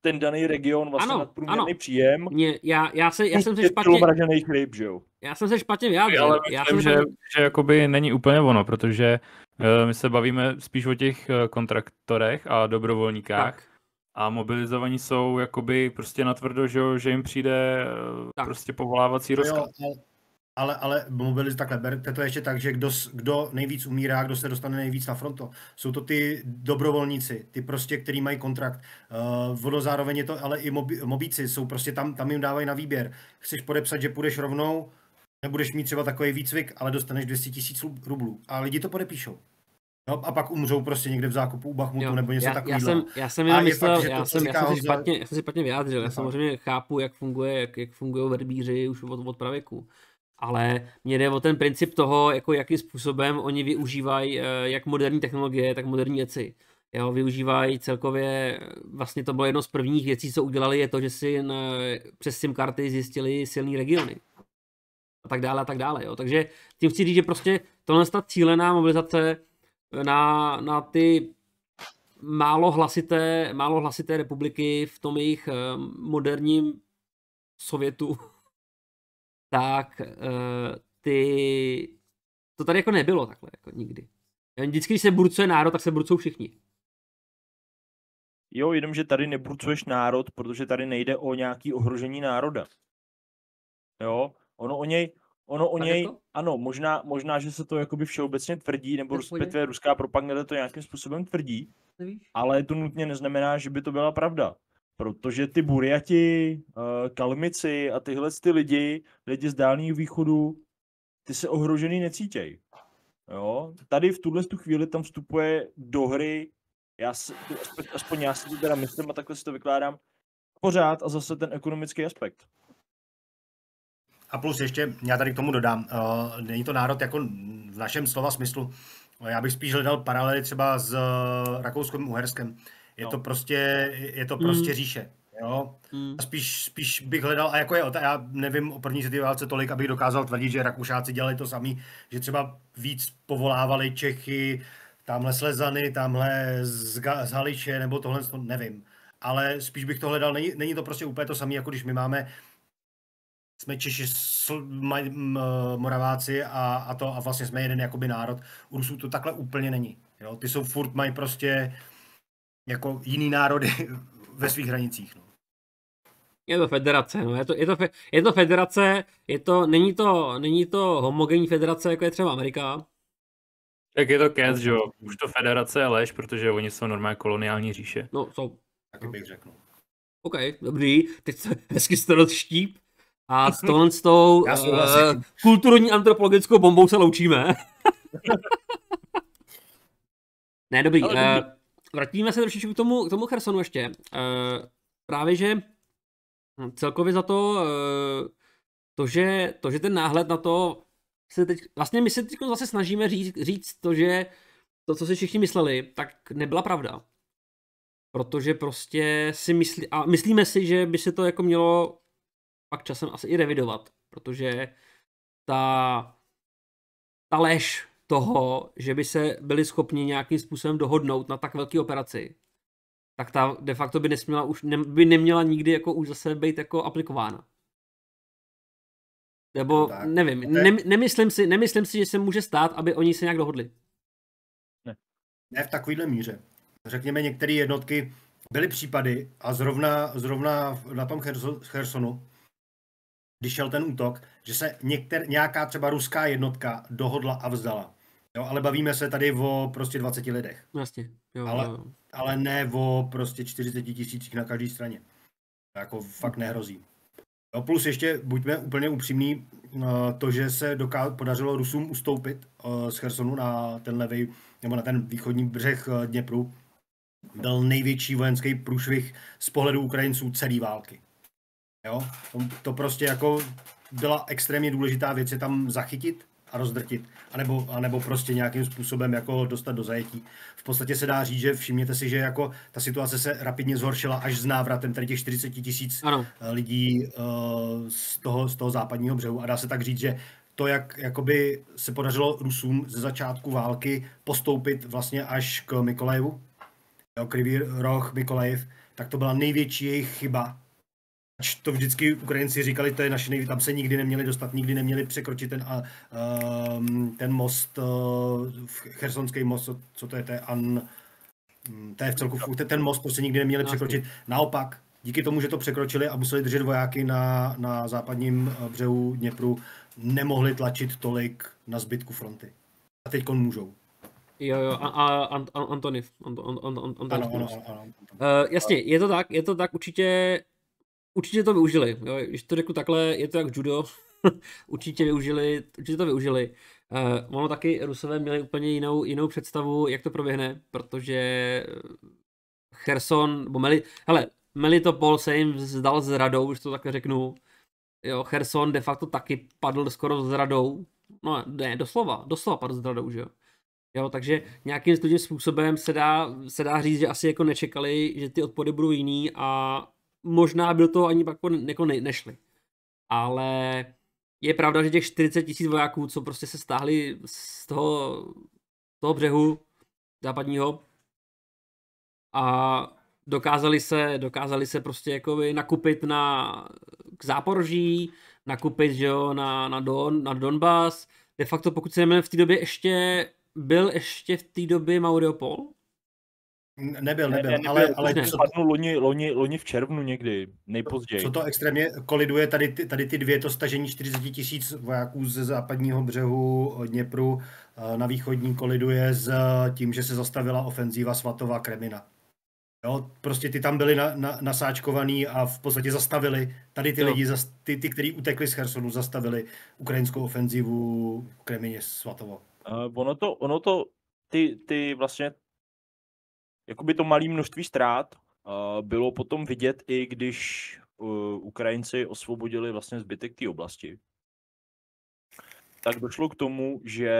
ten daný region vlastně ano, nadprůměrný ano. příjem. Mě, já, já, se, já jsem se špatně... Chlip, že jo? Já jsem se špatně vyjádřil. Ale myslím, já jsem že, špatně... že jakoby není úplně ono, protože uh, my se bavíme spíš o těch eh, kontraktorech a dobrovolníkách. Tak. A mobilizovaní jsou jakoby prostě natvrdo, že, že jim přijde eh, tak. prostě povolávací rozkaz. Jo, ale, ale mobilizace takhle, berte to ještě tak, že kdo, kdo nejvíc umírá, kdo se dostane nejvíc na fronto, jsou to ty dobrovolníci, ty prostě, který mají kontrakt. Uh, ono zároveň je to ale i mobi, mobíci, jsou prostě tam, tam jim dávají na výběr. Chceš podepsat, že půjdeš rovnou, nebudeš mít třeba takový výcvik, ale dostaneš 200 tisíc rublů. A lidi to podepíšou. No, a pak umřou prostě někde v zákupu u Bachmutu jo, nebo něco takového. Já jsem, já jsem jenom myslel, fakt, já, jsem, já, jsem si špatně, já jsem si špatně vyjádřil, já samozřejmě chápu, jak funguje, jak, jak fungují verbíři už od, od pravěku ale mě jde o ten princip toho, jako jakým způsobem oni využívají eh, jak moderní technologie, tak moderní věci. Jo, využívají celkově, eh, vlastně to bylo jedno z prvních věcí, co udělali, je to, že si na, přes SIM karty zjistili silné regiony. A tak dále, a tak dále. Jo. Takže tím chci říct, že prostě tohle ta cílená mobilizace eh, na, na ty málo hlasité, málo hlasité republiky v tom jejich moderním Sovětu tak uh, ty... To tady jako nebylo takhle, jako nikdy. Vždycky, když se burcuje národ, tak se burcou všichni. Jo, jenom, že tady neburcuješ národ, protože tady nejde o nějaký ohrožení národa. Jo, ono o něj, ono o tak něj, jako- ano, možná, možná, že se to jakoby všeobecně tvrdí, nebo respektive ruská propaganda to nějakým způsobem tvrdí, Nevíš? ale to nutně neznamená, že by to byla pravda. Protože ty Buriati, eh, Kalmici a tyhle ty lidi, lidi z dálného východu, ty se ohrožený necítěj. Jo? Tady v tuhle tu chvíli tam vstupuje do hry, já si, aspoň já si to teda myslím a takhle si to vykládám, pořád a zase ten ekonomický aspekt. A plus ještě, já tady k tomu dodám, uh, není to národ jako v našem slova smyslu. Já bych spíš hledal paralely třeba s uh, eh, Rakouskem Uherskem. Je no. to prostě, je to mm. prostě mm. říše. Jo? Mm. Spíš, spíš bych hledal, a jako je, já nevím o první světové válce tolik, abych dokázal tvrdit, že Rakušáci dělali to samý, že třeba víc povolávali Čechy, tamhle Slezany, tamhle z, Ga- z Haliče, nebo tohle, nevím. Ale spíš bych to hledal, není, není to prostě úplně to samé, jako když my máme jsme Češi, sl, ma, m, Moraváci a, a to a vlastně jsme jeden jakoby národ. U Rusů to takhle úplně není. Jo? Ty jsou furt, mají prostě jako jiný národy ve svých hranicích. No. Je to federace, no. je, to, je, to, fe, je to federace, je to, není to, není to homogenní federace, jako je třeba Amerika. Tak je to kec, že jo, už to federace je lež, protože oni jsou normálně koloniální říše. No, jsou. Taky bych řekl. No. OK, dobrý, teď se hezky jste rozštíp a s tohle s tou uh, kulturní antropologickou bombou se loučíme. ne, dobrý. Ale, uh, vrátíme se trošičku k tomu, k tomu Hersonu ještě. Uh, právě, že celkově za to, uh, to, že, to, že ten náhled na to, se teď, vlastně my se teď zase snažíme říct, říct to, že to, co si všichni mysleli, tak nebyla pravda. Protože prostě si myslí, a myslíme si, že by se to jako mělo pak časem asi i revidovat, protože ta, ta lež toho, že by se byli schopni nějakým způsobem dohodnout na tak velké operaci, tak ta de facto by, nesměla už, ne, by neměla nikdy jako už zase být jako aplikována. Nebo no tak, nevím, ne, nemyslím, si, nemyslím si, že se může stát, aby oni se nějak dohodli. Ne, ne v takovýhle míře. Řekněme, některé jednotky byly případy a zrovna, zrovna na tom Chersonu, když šel ten útok, že se někter, nějaká třeba ruská jednotka dohodla a vzdala. Jo, ale bavíme se tady o prostě 20 lidech. Jasně. Jo, ale, jo. ale ne o prostě 40 tisících na každé straně. To jako fakt nehrozí. Jo, no, plus ještě, buďme úplně upřímní, eh, to, že se doká- podařilo Rusům ustoupit eh, z Hersonu na ten levý, nebo na ten východní břeh eh, Dněpru, byl největší vojenský průšvih z pohledu Ukrajinců celé války. Jo? To, to prostě jako byla extrémně důležitá věc je tam zachytit a rozdrtit, anebo, anebo prostě nějakým způsobem jako dostat do zajetí. V podstatě se dá říct, že všimněte si, že jako ta situace se rapidně zhoršila až s návratem tady těch 40 tisíc eh, lidí uh, z, toho, z toho západního břehu a dá se tak říct, že to, jak jakoby se podařilo Rusům ze začátku války postoupit vlastně až k Mikolajevu, jo, Krivý roh Mikolajev, tak to byla největší jejich chyba, Až to vždycky Ukrajinci říkali, to je naše nejvíc, tam se nikdy neměli dostat, nikdy neměli překročit ten, a, um, ten most, uh, eh, chersonský most, co, co to je, to je an, hm, to je v celku, ten most prostě nikdy neměli překročit. Naopak, díky tomu, že to překročili a museli držet vojáky na, na západním eh, břehu Dněpru, nemohli tlačit tolik na zbytku fronty. A teď můžou. Jo, jo, a, a Ant, Antoniv. Ant, Ant, Ant, Ant, Ant, ano, ano, ano, ano. Uh, eh, jasně, je to tak, je to tak určitě určitě to využili. Jo. Když to řeknu takhle, je to jak judo. určitě využili, určitě to využili. Uh, ono taky Rusové měli úplně jinou, jinou představu, jak to proběhne, protože Cherson, eh, bo Meli, hele, Melitopol se jim vzdal s radou, už to takhle řeknu. Jo, Cherson de facto taky padl skoro s radou. No ne, doslova, doslova padl s radou, že jo. Jo, takže nějakým způsobem se dá, se dá říct, že asi jako nečekali, že ty odpody budou jiný a možná by do toho ani pak jako ne, jako nešli. Ale je pravda, že těch 40 tisíc vojáků, co prostě se stáhli z toho, toho břehu západního a dokázali se, dokázali se prostě jakoby nakupit na, k Záporoží, nakupit že jo, na, na, Don, na Donbass. De facto, pokud se neměl v té době ještě, byl ještě v té době Mauriopol? Nebyl, nebyl, ne, nebyl ale, ale co... loni, loni, loni v červnu někdy, nejpozději. Co to extrémně koliduje, tady, ty, tady ty dvě, to stažení 40 tisíc vojáků ze západního břehu Dněpru eh, na východní koliduje s eh, tím, že se zastavila ofenzíva Svatová Kremina. Jo, prostě ty tam byli na, na, nasáčkovaný a v podstatě zastavili, tady ty jo. lidi, ty, ty kteří utekli z Hersonu, zastavili ukrajinskou ofenzivu v Kremině Svatovo. Uh, ono to, ono to ty, ty vlastně jakoby to malé množství ztrát uh, bylo potom vidět i když uh, Ukrajinci osvobodili vlastně zbytek té oblasti. Tak došlo k tomu, že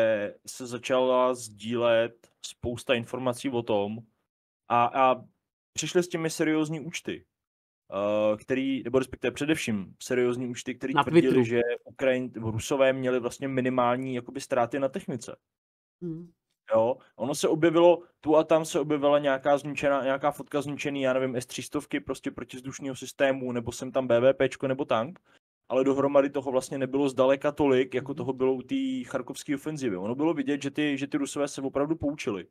se začala sdílet spousta informací o tom a, a přišly s těmi seriózní účty, uh, který, nebo respektive především seriózní účty, které tvrdili, že Ukrajin, Rusové měli vlastně minimální jakoby ztráty na technice. Hmm. Jo, ono se objevilo, tu a tam se objevila nějaká zničená, nějaká fotka zničený, já nevím, S300 prostě protizdušního systému, nebo jsem tam BVPčko, nebo tank, ale dohromady toho vlastně nebylo zdaleka tolik, jako mhm. toho bylo u té charkovské ofenzivy. Ono bylo vidět, že ty, že ty Rusové se opravdu poučili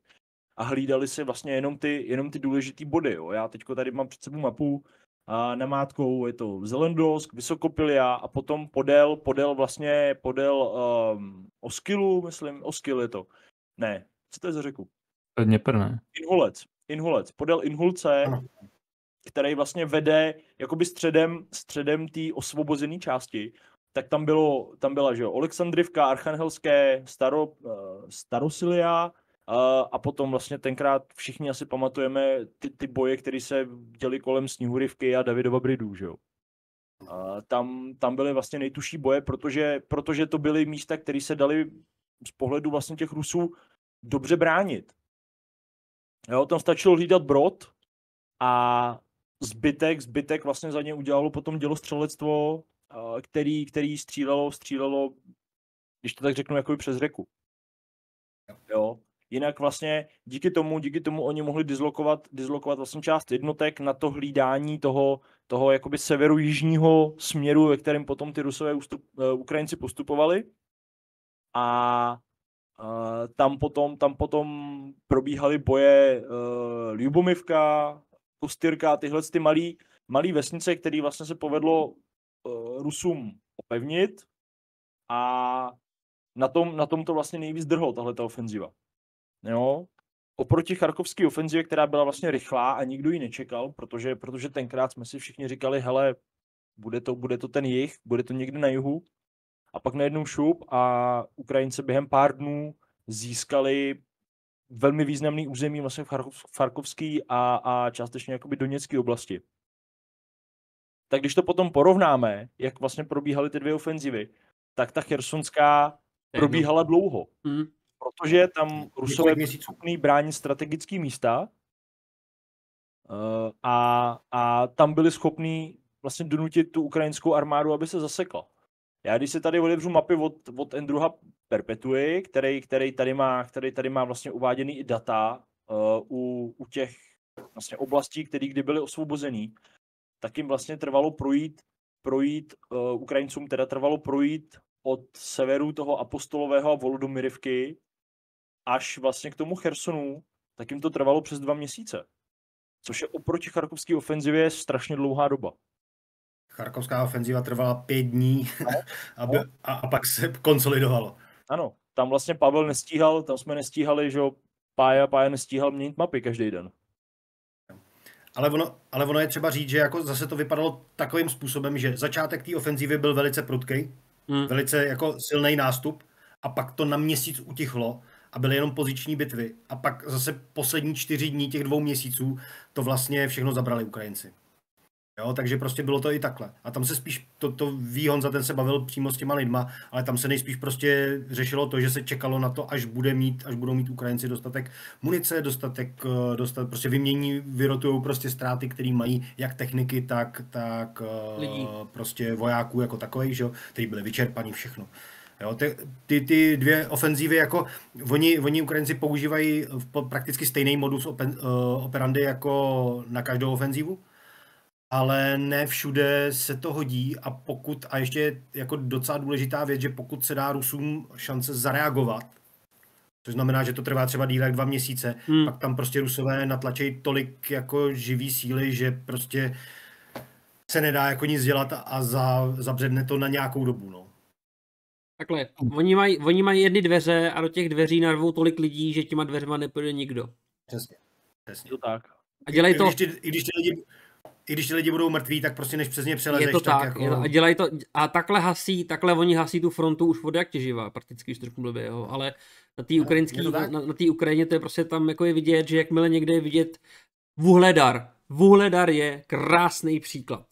a hlídali si vlastně jenom ty, jenom ty důležité body. Jo. Já teď tady mám před sebou mapu a namátkou je to Zelendosk, Vysokopilia a potom podél, podél vlastně, podél um, Oskilu, myslím, Oskil je to, ne, co to je za řeku? ne. Inhulec. Inhulec. Podél Inhulce, ano. který vlastně vede jakoby středem, středem té osvobozené části, tak tam, bylo, tam byla, že jo, Alexandrivka, Archangelské, Staro, eh, Starosilia, eh, a potom vlastně tenkrát všichni asi pamatujeme ty, ty boje, které se děli kolem Sníhurivky a Davidova Bridů, že jo. A tam, tam byly vlastně nejtuší boje, protože, protože to byly místa, které se daly z pohledu vlastně těch Rusů dobře bránit. Jo, tam stačilo hlídat brod a zbytek, zbytek vlastně za ně udělalo potom dělostřelectvo, eh, který, který střílelo, střílelo, když to tak řeknu, jako přes řeku. Jo. Jinak vlastně díky tomu, díky tomu oni mohli dislokovat, dislokovat vlastně část jednotek na to hlídání toho, toho jakoby severu-jižního směru, ve kterém potom ty rusové ústup, uh, eh, Ukrajinci postupovali. A Uh, tam, potom, tam potom probíhaly boje uh, Ljubomivka, Kostyrka, tyhle ty malý, malý vesnice, které vlastně se povedlo uh, Rusům opevnit a na tom, na tom to vlastně nejvíc drhlo, tahle ta ofenziva. Jo? Oproti charkovské ofenzivě, která byla vlastně rychlá a nikdo ji nečekal, protože, protože tenkrát jsme si všichni říkali, hele, bude to, bude to ten jich, bude to někde na jihu, a pak najednou šup a Ukrajinci během pár dnů získali velmi významný území vlastně v Charkovský a, a částečně jakoby Doněcký oblasti. Tak když to potom porovnáme, jak vlastně probíhaly ty dvě ofenzivy, tak ta chersonská probíhala dlouho. Mm. Protože tam Rusové byli schopní bránit strategické místa eh, a, a tam byli schopní vlastně donutit tu ukrajinskou armádu, aby se zasekla. Já když se tady odebřu mapy od, od Andrewa Perpetui, který, který, tady má, který tady má vlastně uváděný i data uh, u, u těch vlastně oblastí, které kdy byly osvobozený, tak jim vlastně trvalo projít, projít uh, Ukrajincům teda trvalo projít od severu toho apostolového a Mirivky až vlastně k tomu Chersonu, tak jim to trvalo přes dva měsíce. Což je oproti charkovské ofenzivě strašně dlouhá doba. Charkovská ofenziva trvala pět dní a, a, a pak se konsolidovalo. Ano, tam vlastně Pavel nestíhal, tam jsme nestíhali, že Pája, Pája nestíhal měnit mapy každý den. Ale ono, ale ono je třeba říct, že jako zase to vypadalo takovým způsobem, že začátek té ofenzívy byl velice prudký, hmm. velice jako silný nástup a pak to na měsíc utichlo a byly jenom poziční bitvy. A pak zase poslední čtyři dní těch dvou měsíců to vlastně všechno zabrali Ukrajinci. Jo, takže prostě bylo to i takhle. A tam se spíš, to, to ví Honza, ten se bavil přímo s těma lidma, ale tam se nejspíš prostě řešilo to, že se čekalo na to, až bude mít, až budou mít Ukrajinci dostatek munice, dostatek, eh, dostat, prostě vymění, vyrotujou prostě ztráty, které mají jak techniky, tak, tak eh, Lidí. prostě vojáků jako takových, že jo, který byli vyčerpaní všechno. Jo, ty, ty, ty dvě ofenzívy, jako oni, oni Ukrajinci používají v, prakticky stejný modus operandy eh, operandi jako na každou ofenzívu, ale ne všude se to hodí a pokud, a ještě je jako docela důležitá věc, že pokud se dá Rusům šance zareagovat, což znamená, že to trvá třeba díl jak dva měsíce, hmm. pak tam prostě Rusové natlačejí tolik jako živý síly, že prostě se nedá jako nic dělat a za, zabředne to na nějakou dobu, no. Takhle, oni mají, oni mají jedny dveře a do těch dveří narvou tolik lidí, že těma dveřma nepůjde nikdo. Přesně, přesně. To tak. A dělají to... I když ty, i když ty lidi, i když ty lidi budou mrtví, tak prostě než přes ně přelezeš. Je to tak, tak jako... jo, a dělají to, a takhle hasí, takhle oni hasí tu frontu už od jak těživa, prakticky, už trošku blbě, jo, ale na té ukrajinské, na, na té Ukrajině to je prostě tam jako je vidět, že jakmile někde je vidět Vuhledar, Vuhledar je krásný příklad.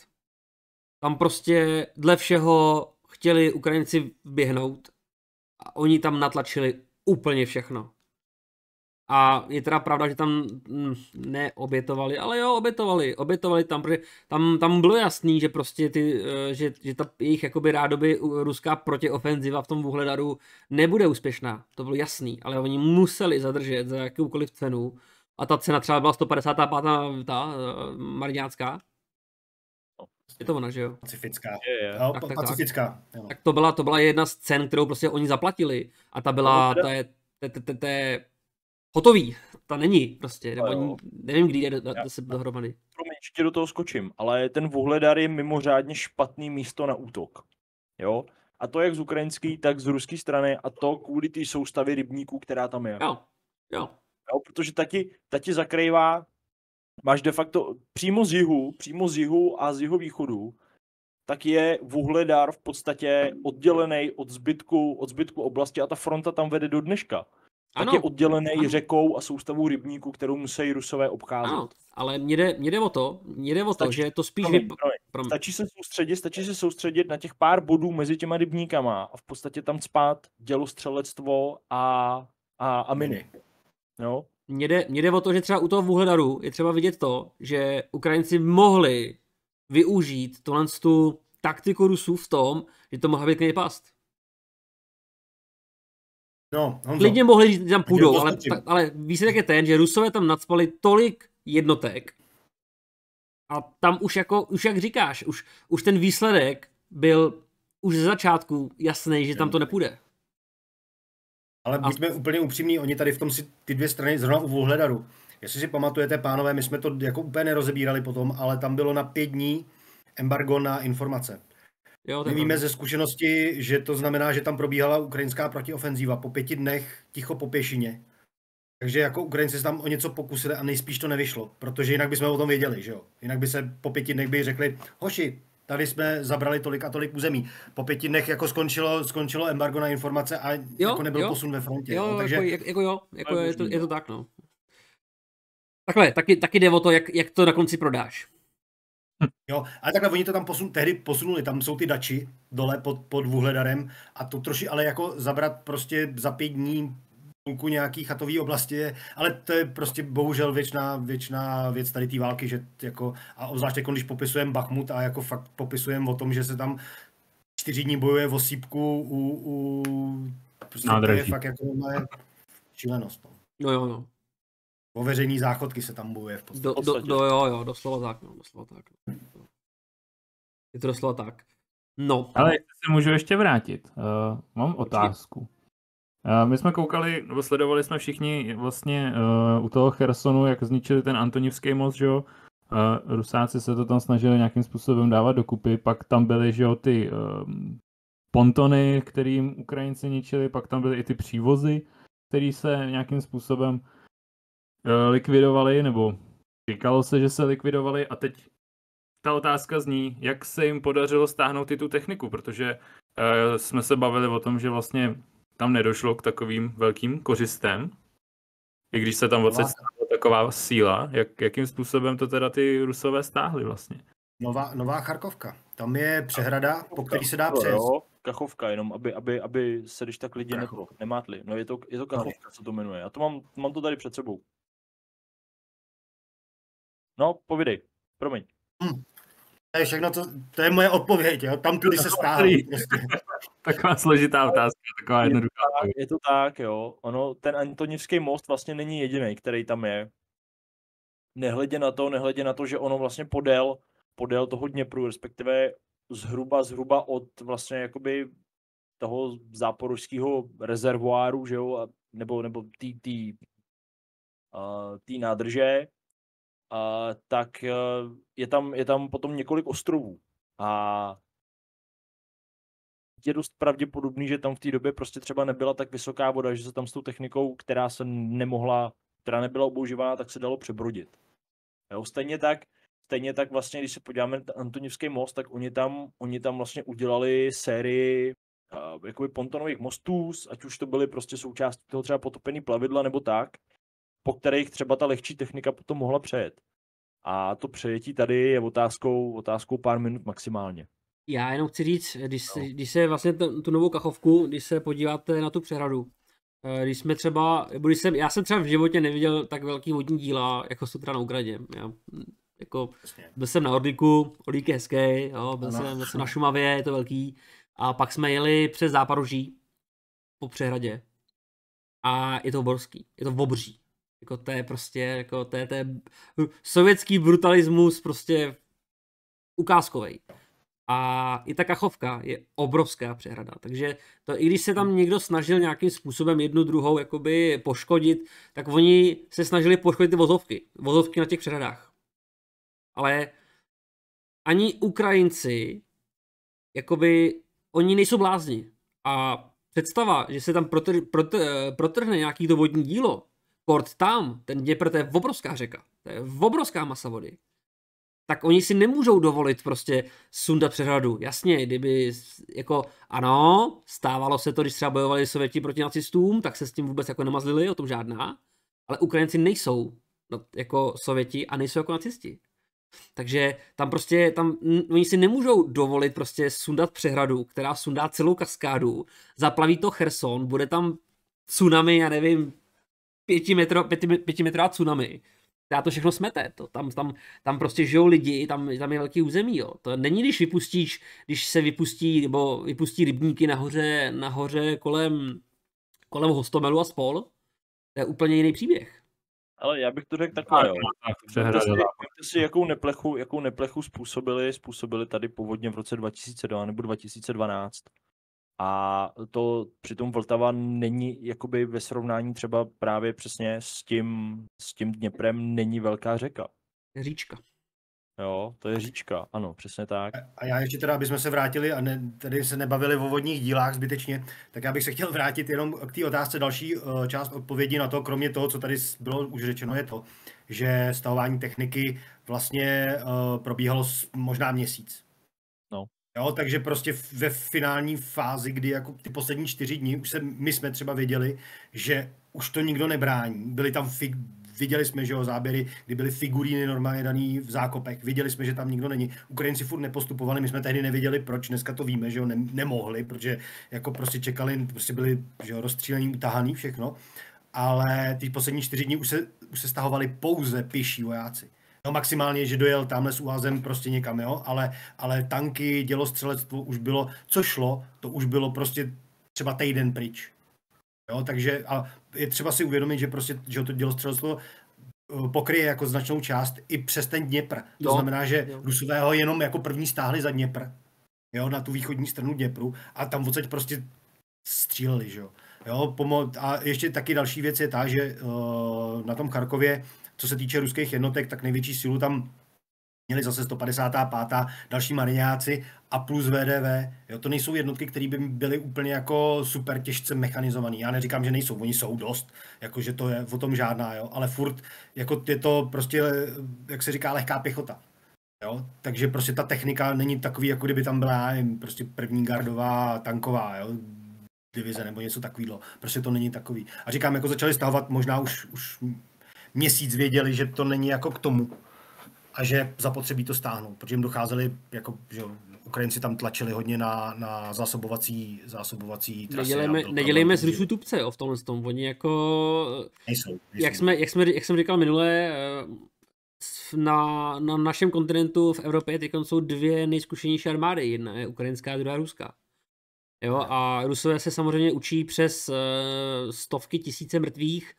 Tam prostě dle všeho chtěli Ukrajinci běhnout a oni tam natlačili úplně všechno. A je teda pravda, že tam mm, neobětovali, ale jo, obětovali, obětovali tam, protože tam, tam bylo jasný, že prostě ty, eh, že, že ta jejich jakoby rádoby ruská protiofenziva v tom vůhledaru nebude úspěšná, to bylo jasný, ale oni museli zadržet za jakoukoliv cenu a ta cena třeba byla 155. ta eh, marňácká, no, je to ona, že jo? Pacifická. Je, je. Tak, tak, Pacifická. Tak. tak to byla, to byla jedna z cen, kterou prostě oni zaplatili a ta byla, no, ta je, te, te, te, te, hotový. Ta není prostě, nebo ní, nevím, kdy jde do, do, se dohromady. Promiň, ještě do toho skočím, ale ten vohledar je mimořádně špatný místo na útok. Jo? A to jak z ukrajinský, tak z ruské strany a to kvůli té soustavě rybníků, která tam je. Jo, jo. jo protože tati, tati zakrývá, máš de facto přímo z jihu, přímo z jihu a z jihu východu, tak je vuhledár v podstatě oddělený od zbytku, od zbytku oblasti a ta fronta tam vede do dneška tak ano, je oddělený ano. řekou a soustavou rybníků, kterou musí rusové obcházet. Ano, ale mě jde, mě jde o to, mě jde o to že to spíš... Promiň, vyp... promiň. Promiň. Stačí, se soustředit, stačí se soustředit na těch pár bodů mezi těma rybníkama a v podstatě tam spát dělostřelectvo a, a, a miny. No. Mně jde, mě jde o to, že třeba u toho vůhledaru je třeba vidět to, že Ukrajinci mohli využít tohle tu taktiku Rusů v tom, že to mohla být past. No, Honzo. Lidně mohli říct, že tam půjdou, ale, ale výsledek je ten, že Rusové tam nadspali tolik jednotek a tam už jako, už jak říkáš, už, už ten výsledek byl už ze začátku jasný, že tam to nepůjde. Ale a... buďme úplně upřímní, oni tady v tom si ty dvě strany zrovna u Vohledaru. Jestli si pamatujete, pánové, my jsme to jako úplně nerozebírali potom, ale tam bylo na pět dní embargo na informace. Jo, My víme ze zkušenosti, že to znamená, že tam probíhala ukrajinská protiofenzíva po pěti dnech ticho po pěšině. Takže jako Ukrajinci se tam o něco pokusili a nejspíš to nevyšlo, protože jinak bychom o tom věděli, že jo. Jinak by se po pěti dnech by řekli, hoši, tady jsme zabrali tolik a tolik území. Po pěti dnech jako skončilo, skončilo embargo na informace a jo, jako nebyl jo. posun ve frontě. Jo, no, takže... jako, jako jo, jako je, to, je to tak, no. Takhle, taky, taky jde o to, jak, jak to na konci prodáš. Jo, ale takhle oni to tam posun, tehdy posunuli, tam jsou ty dači dole pod, pod vůhledarem a to troši ale jako zabrat prostě za pět dní půlku nějaký chatový oblasti, ale to je prostě bohužel věčná, věčná věc tady té války, že jako, a obzvláště jako když popisujeme Bachmut a jako fakt popisujeme o tom, že se tam čtyři dní bojuje v osípku u, u prostě Nádraží. to je fakt jako šílenost. No. no jo, no. O veřejný záchodky se tam bojuje v podstatě. Do, do, do, jo, jo, doslova tak, no, doslova tak. No. Je to doslova tak. No. Ale se můžu ještě vrátit. Uh, mám otázku. Uh, my jsme koukali, nebo sledovali jsme všichni vlastně uh, u toho Hersonu, jak zničili ten Antonivský most, že jo? Uh, Rusáci se to tam snažili nějakým způsobem dávat dokupy, pak tam byly, že jo, ty uh, pontony, kterým Ukrajinci ničili, pak tam byly i ty přívozy, které se nějakým způsobem Eh, likvidovali, nebo říkalo se, že se likvidovali a teď ta otázka zní, jak se jim podařilo stáhnout i tu techniku, protože uh, jsme se bavili o tom, že vlastně tam nedošlo k takovým velkým kořistem, i když se tam no. odsaď stáhla taková síla, jak, jakým způsobem to teda ty rusové stáhli vlastně? Nová, nová Charkovka. Tam je přehrada, Kachovka. po který se dá přes. kachovka, jenom aby, aby, aby se když tak lidi nebo, nemátli. No je to, je to kachovka, co to jmenuje. Já to mám, mám to tady před sebou. No, povídej, promiň. Hmm. To je všechno, to, to je moje odpověď, jo? tam tudy se stáhnu. Prostě. taková složitá otázka, taková jednoduchá. Je to, tak, je to tak, jo. Ono, ten Antonivský most vlastně není jediný, který tam je. Nehledě na to, nehledě na to, že ono vlastně podél, podél toho Dněpru, respektive zhruba, zhruba od vlastně jakoby toho záporožského rezervoáru, že jo, nebo, nebo tý, tý, uh, tý nádrže, uh, tak uh, je, tam, je tam potom několik ostrovů. A je dost pravděpodobný, že tam v té době prostě třeba nebyla tak vysoká voda, že se tam s tou technikou, která se nemohla, která nebyla obouživána, tak se dalo přebrodit. Jo, stejně tak, stejně tak vlastně, když se podíváme na Antonivský most, tak oni tam, oni tam vlastně udělali sérii uh, jakoby pontonových mostů, ať už to byly prostě součástí toho třeba potopený plavidla nebo tak, po kterých třeba ta lehčí technika potom mohla přejet. A to přejetí tady je otázkou, otázkou pár minut maximálně. Já jenom chci říct, když, no. když se vlastně t- tu novou kachovku, když se podíváte na tu přehradu, eh, když jsme třeba, když jsem, já jsem třeba v životě neviděl tak velký vodní díla, jako jsou teda na Ukradě. Já, hm, jako, byl jsem na Orlíku, Orlík je hezký, jo, byl, no. jsem, byl jsem na Šumavě, je to velký. A pak jsme jeli přes záparuží po přehradě. A je to obrovský, je to obří. Jako to je prostě, jako to je, to je sovětský brutalismus prostě ukázkový. A i ta kachovka je obrovská přehrada. Takže to, i když se tam někdo snažil nějakým způsobem jednu druhou jakoby poškodit, tak oni se snažili poškodit ty vozovky. Vozovky na těch přehradách. Ale ani Ukrajinci, jakoby, oni nejsou blázni. A představa, že se tam protr, protr, protrhne nějaký to vodní dílo, kort tam, ten Dněpr, to je obrovská řeka, to je obrovská masa vody, tak oni si nemůžou dovolit prostě sundat přehradu. Jasně, kdyby, jako, ano, stávalo se to, když třeba bojovali Sověti proti nacistům, tak se s tím vůbec jako nemazlili, o tom žádná, ale Ukrajinci nejsou no, jako Sověti a nejsou jako nacisti. Takže tam prostě, tam oni si nemůžou dovolit prostě sundat přehradu, která sundá celou kaskádu, zaplaví to Cherson, bude tam tsunami, já nevím, pětimetro, pěti, pětimetrová tsunami, která to všechno smete. To, tam, tam, tam prostě žijou lidi, tam, tam je velký území. Jo. To není, když vypustíš, když se vypustí, nebo vypustí rybníky nahoře, nahoře kolem, kolem hostomelu a spol, to je úplně jiný příběh. Ale já bych to řekl takhle, jo. Vemte si, jakou neplechu, jakou neplechu způsobili, způsobili tady povodně v roce 2002 nebo 2012. A to přitom Vltava není jakoby ve srovnání třeba právě přesně s tím, s tím Dněprem není velká řeka. Říčka. Jo, to je říčka, ano, přesně tak. A já ještě teda, abychom se vrátili a ne, tady se nebavili o vodních dílách zbytečně, tak já bych se chtěl vrátit jenom k té otázce. Další uh, část odpovědi na to, kromě toho, co tady bylo už řečeno, je to, že stahování techniky vlastně uh, probíhalo možná měsíc. Jo, takže prostě ve finální fázi, kdy jako ty poslední čtyři dny, už se, my jsme třeba věděli, že už to nikdo nebrání. Byli tam fig, viděli jsme, že jo, záběry, kdy byly figuríny normálně daný v zákopech, viděli jsme, že tam nikdo není. Ukrajinci furt nepostupovali, my jsme tehdy nevěděli, proč, dneska to víme, že jo, ne, nemohli, protože jako prostě čekali, prostě byli, že jo, rozstřílení, utahaný, všechno. Ale ty poslední čtyři dny už se, už se stahovali pouze pěší vojáci. No maximálně, že dojel tamhle s úhazem prostě někam, jo, ale, ale tanky, dělostřelectvo už bylo, co šlo, to už bylo prostě třeba týden pryč. Jo, takže a je třeba si uvědomit, že prostě že to dělostřelectvo eh, pokryje jako značnou část i přes ten Dněpr. To jo, znamená, že jo. Rusové ho jenom jako první stáhli za Dněpr, jo, na tu východní stranu Dněpru a tam odsaď prostě stříleli, že jo. Jo, pomo- a ještě taky další věc je ta, že uh, na tom Charkově co se týče ruských jednotek, tak největší sílu tam měli zase 155. další mariňáci a plus VDV. Jo, to nejsou jednotky, které by byly úplně jako super těžce mechanizované. Já neříkám, že nejsou, oni jsou dost, jako že to je o tom žádná, jo, ale furt jako je to prostě, jak se říká, lehká pěchota. Jo? Takže prostě ta technika není takový, jako kdyby tam byla nevím, prostě první gardová tanková jo? divize nebo něco takového. Prostě to není takový. A říkám, jako začali stahovat možná už, už měsíc věděli, že to není jako k tomu a že zapotřebí to stáhnout, protože jim docházeli, jako, že Ukrajinci tam tlačili hodně na, na zásobovací, zásobovací trasy. Nedělejme, z Rusů tupce o v tomhle tom. Oni jako... Nejsou, nejsou. Jak, jsme, jak, jsme, jak jsem říkal minule, eh, na, na našem kontinentu v Evropě teď jsou dvě nejzkušenější armády. Jedna je ukrajinská, a druhá ruská. Jo, a Rusové se samozřejmě učí přes eh, stovky tisíce mrtvých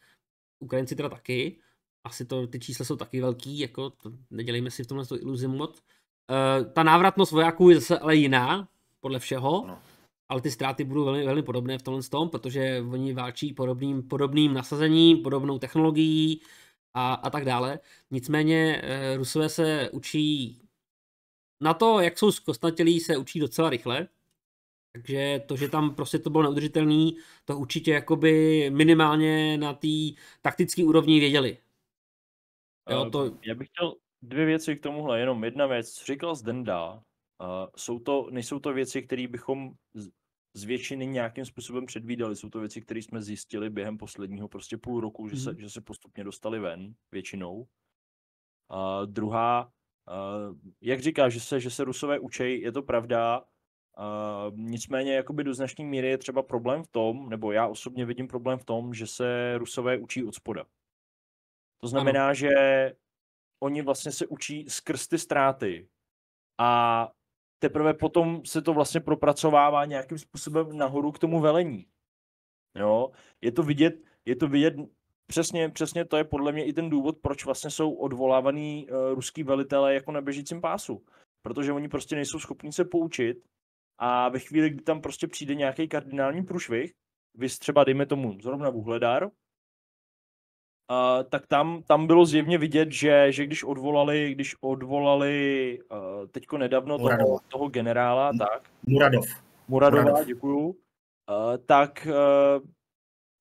Ukrajinci teda taky, asi to, ty čísla jsou taky velký, jako to, nedělejme si v tomhle iluzi moc. E, ta návratnost vojáků je zase ale jiná, podle všeho, no. ale ty ztráty budou velmi, velmi podobné v tomhle tom, protože oni válčí podobným, podobným nasazením, podobnou technologií a, a tak dále. Nicméně e, Rusové se učí na to, jak jsou zkostnatělí, se učí docela rychle, takže to, že tam prostě to bylo neudržitelné, to určitě jakoby minimálně na té taktické úrovni věděli. Jo, eh, to... Já bych chtěl dvě věci k tomuhle, jenom jedna věc. říkal z Denda, eh, jsou to, nejsou to věci, které bychom z většiny nějakým způsobem předvídali. Jsou to věci, které jsme zjistili během posledního prostě půl roku, že, se, mm. že se postupně dostali ven většinou. A eh, druhá, jak říká, že se, že se Rusové učejí, je to pravda, Uh, nicméně jakoby do značné míry je třeba problém v tom, nebo já osobně vidím problém v tom, že se Rusové učí od spoda. To znamená, ano. že oni vlastně se učí skrz ty ztráty a teprve potom se to vlastně propracovává nějakým způsobem nahoru k tomu velení. Jo, je to vidět, je to vidět přesně, přesně to je podle mě i ten důvod, proč vlastně jsou odvolávaný uh, ruský velitelé jako na běžícím pásu. Protože oni prostě nejsou schopni se poučit a ve chvíli, kdy tam prostě přijde nějaký kardinální průšvih, vy třeba dejme tomu zrovna Vuhledár, Uh, tak tam, tam bylo zjevně vidět, že, že když odvolali, když odvolali uh, teďko nedávno toho, toho generála, tak. Muradov. Muradov. Muradov. děkuju. Uh, tak uh,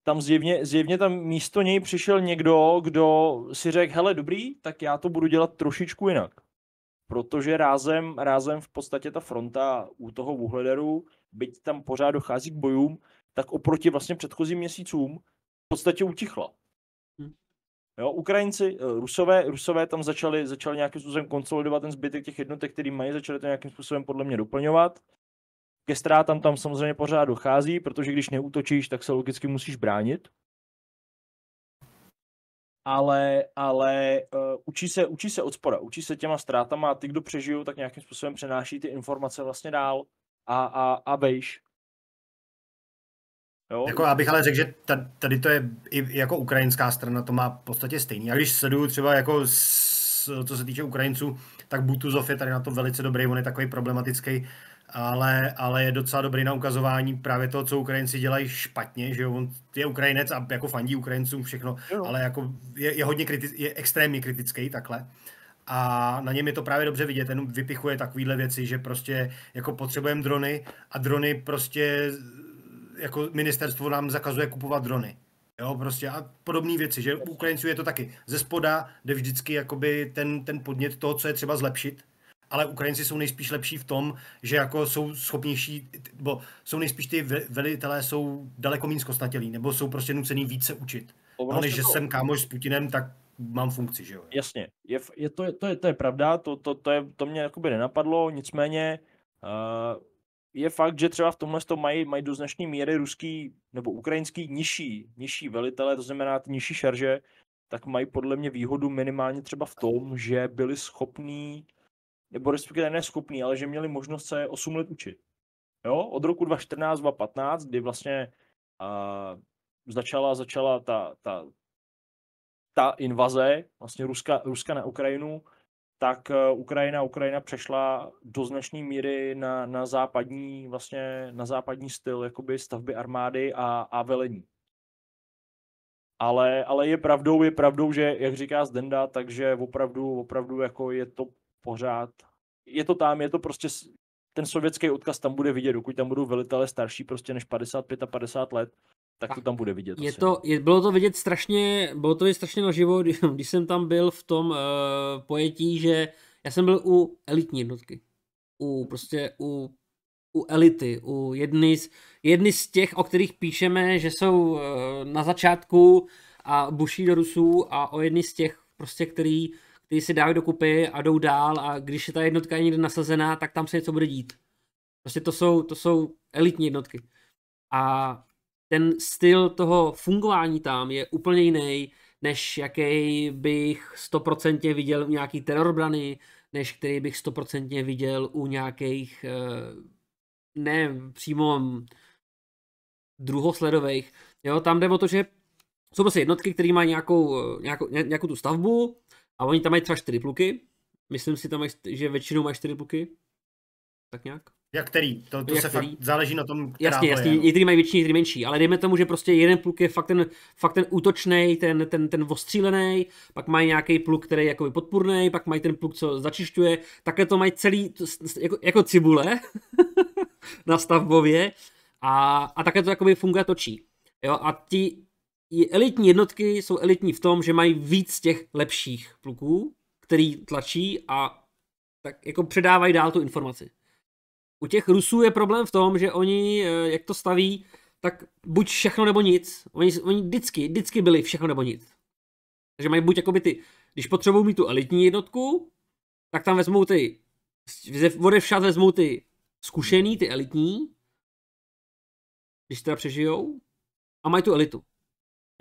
tam zjevně, zjevně tam místo něj přišel někdo, kdo si řekl, hele dobrý, tak já to budu dělat trošičku jinak protože rázem, rázem v podstatě ta fronta u toho Wuhlederu, byť tam pořád dochází k bojům, tak oproti vlastně předchozím měsícům v podstatě utichla. Hmm. Jo, Ukrajinci, eh, Rusové, Rusové tam začali, začali nějakým způsobem konsolidovat ten zbytek těch jednotek, který mají, začali to nějakým způsobem podle mě doplňovat. Ke ztrátám tam samozřejmě pořád dochází, protože když neútočíš, tak se logicky musíš bránit ale, ale uh, učí, se, učí se od spora, učí se těma ztrátama a ty, kdo přežijou, tak nějakým způsobem přenáší ty informace vlastně dál a, a, a vejš. Jo? Jako abych ale řekl, že tady to je i jako ukrajinská strana, to má v podstatě stejný. A když sleduju třeba jako s, co se týče Ukrajinců, tak Butuzov je tady na to velice dobrý, on je takový problematický ale, ale je docela dobrý na ukazování právě toho, co Ukrajinci dělají špatně, že jo? on je Ukrajinec a jako fandí Ukrajincům všechno, jo. ale jako je, je hodně kriti- je extrémně kritický takhle. A na něm je to právě dobře vidět, jenom vypichuje takovéhle věci, že prostě jako potřebujeme drony a drony prostě jako ministerstvo nám zakazuje kupovat drony. Jo, prostě a podobné věci, že u Ukrajinců je to taky. Ze spoda jde vždycky jakoby ten, ten podnět toho, co je třeba zlepšit, ale Ukrajinci jsou nejspíš lepší v tom, že jako jsou schopnější, nebo jsou nejspíš ty velitelé jsou daleko méně zkostnatělí, nebo jsou prostě nucený více učit. Ono ale no, že to... jsem kámoš s Putinem, tak mám funkci, že jo? Jasně, je, je, to, je, to, je, to je pravda, to, to, to, je, to mě jakoby nenapadlo, nicméně uh, je fakt, že třeba v tomhle to mají, mají do značné míry ruský nebo ukrajinský nižší, nižší velitele, to znamená ty nižší šarže, tak mají podle mě výhodu minimálně třeba v tom, že byli schopní nebo respektive ne schopný, ale že měli možnost se 8 let učit. Jo? Od roku 2014, 2015, kdy vlastně uh, začala, začala ta, ta, ta invaze vlastně Ruska, Ruska na Ukrajinu, tak e, Ukrajina, Ukrajina přešla do značné míry na, na, západní, vlastně na západní styl jakoby stavby armády a, a velení. Ale, ale je pravdou, je pravdou, že jak říká Zdenda, takže opravdu, opravdu jako je to pořád. Je to tam, je to prostě, ten sovětský odkaz tam bude vidět, dokud tam budou velitele starší prostě než 55 a 50 let, tak to tam bude vidět. Je to, je, bylo to vidět strašně, bylo to vidět strašně naživo, když, když jsem tam byl v tom uh, pojetí, že já jsem byl u elitní jednotky. U prostě u, u elity, u jedny z, jedny z těch, o kterých píšeme, že jsou uh, na začátku a buší do Rusů a o jedny z těch prostě, který uh, ty si dávají dokupy a jdou dál a když je ta jednotka někde nasazená, tak tam se něco bude dít. Prostě to jsou, to jsou elitní jednotky. A ten styl toho fungování tam je úplně jiný, než jaký bych stoprocentně viděl u nějaký terorbrany, než který bych stoprocentně viděl u nějakých, eh, ne přímo mm, druhosledových. Jo, tam jde o to, že jsou prostě jednotky, které mají nějakou, eh, nějakou, nějakou tu stavbu, a oni tam mají třeba čtyři pluky. Myslím si, tam že většinou mají čtyři pluky. Tak nějak. Jak který? To, to Jak se který? fakt záleží na tom, která Jasně, jasně. Je, no. Některý mají větší, některý menší, ale dejme tomu, že prostě jeden pluk je fakt ten, fakt ten útočný, ten, ten, ten ostřílený, pak mají nějaký pluk, který je jakoby podpůrný, pak mají ten pluk, co začišťuje. Takhle to mají celý, jako, jako cibule na stavbově a, a takhle to jakoby funguje točí. Jo, a ti i elitní jednotky jsou elitní v tom, že mají víc těch lepších pluků, který tlačí a tak jako předávají dál tu informaci. U těch Rusů je problém v tom, že oni, eh, jak to staví, tak buď všechno nebo nic. Oni, oni vždycky, vždycky byli všechno nebo nic. Takže mají buď jakoby ty, když potřebují mít tu elitní jednotku, tak tam vezmou ty, vode všad vezmou ty zkušený, ty elitní, když teda přežijou, a mají tu elitu.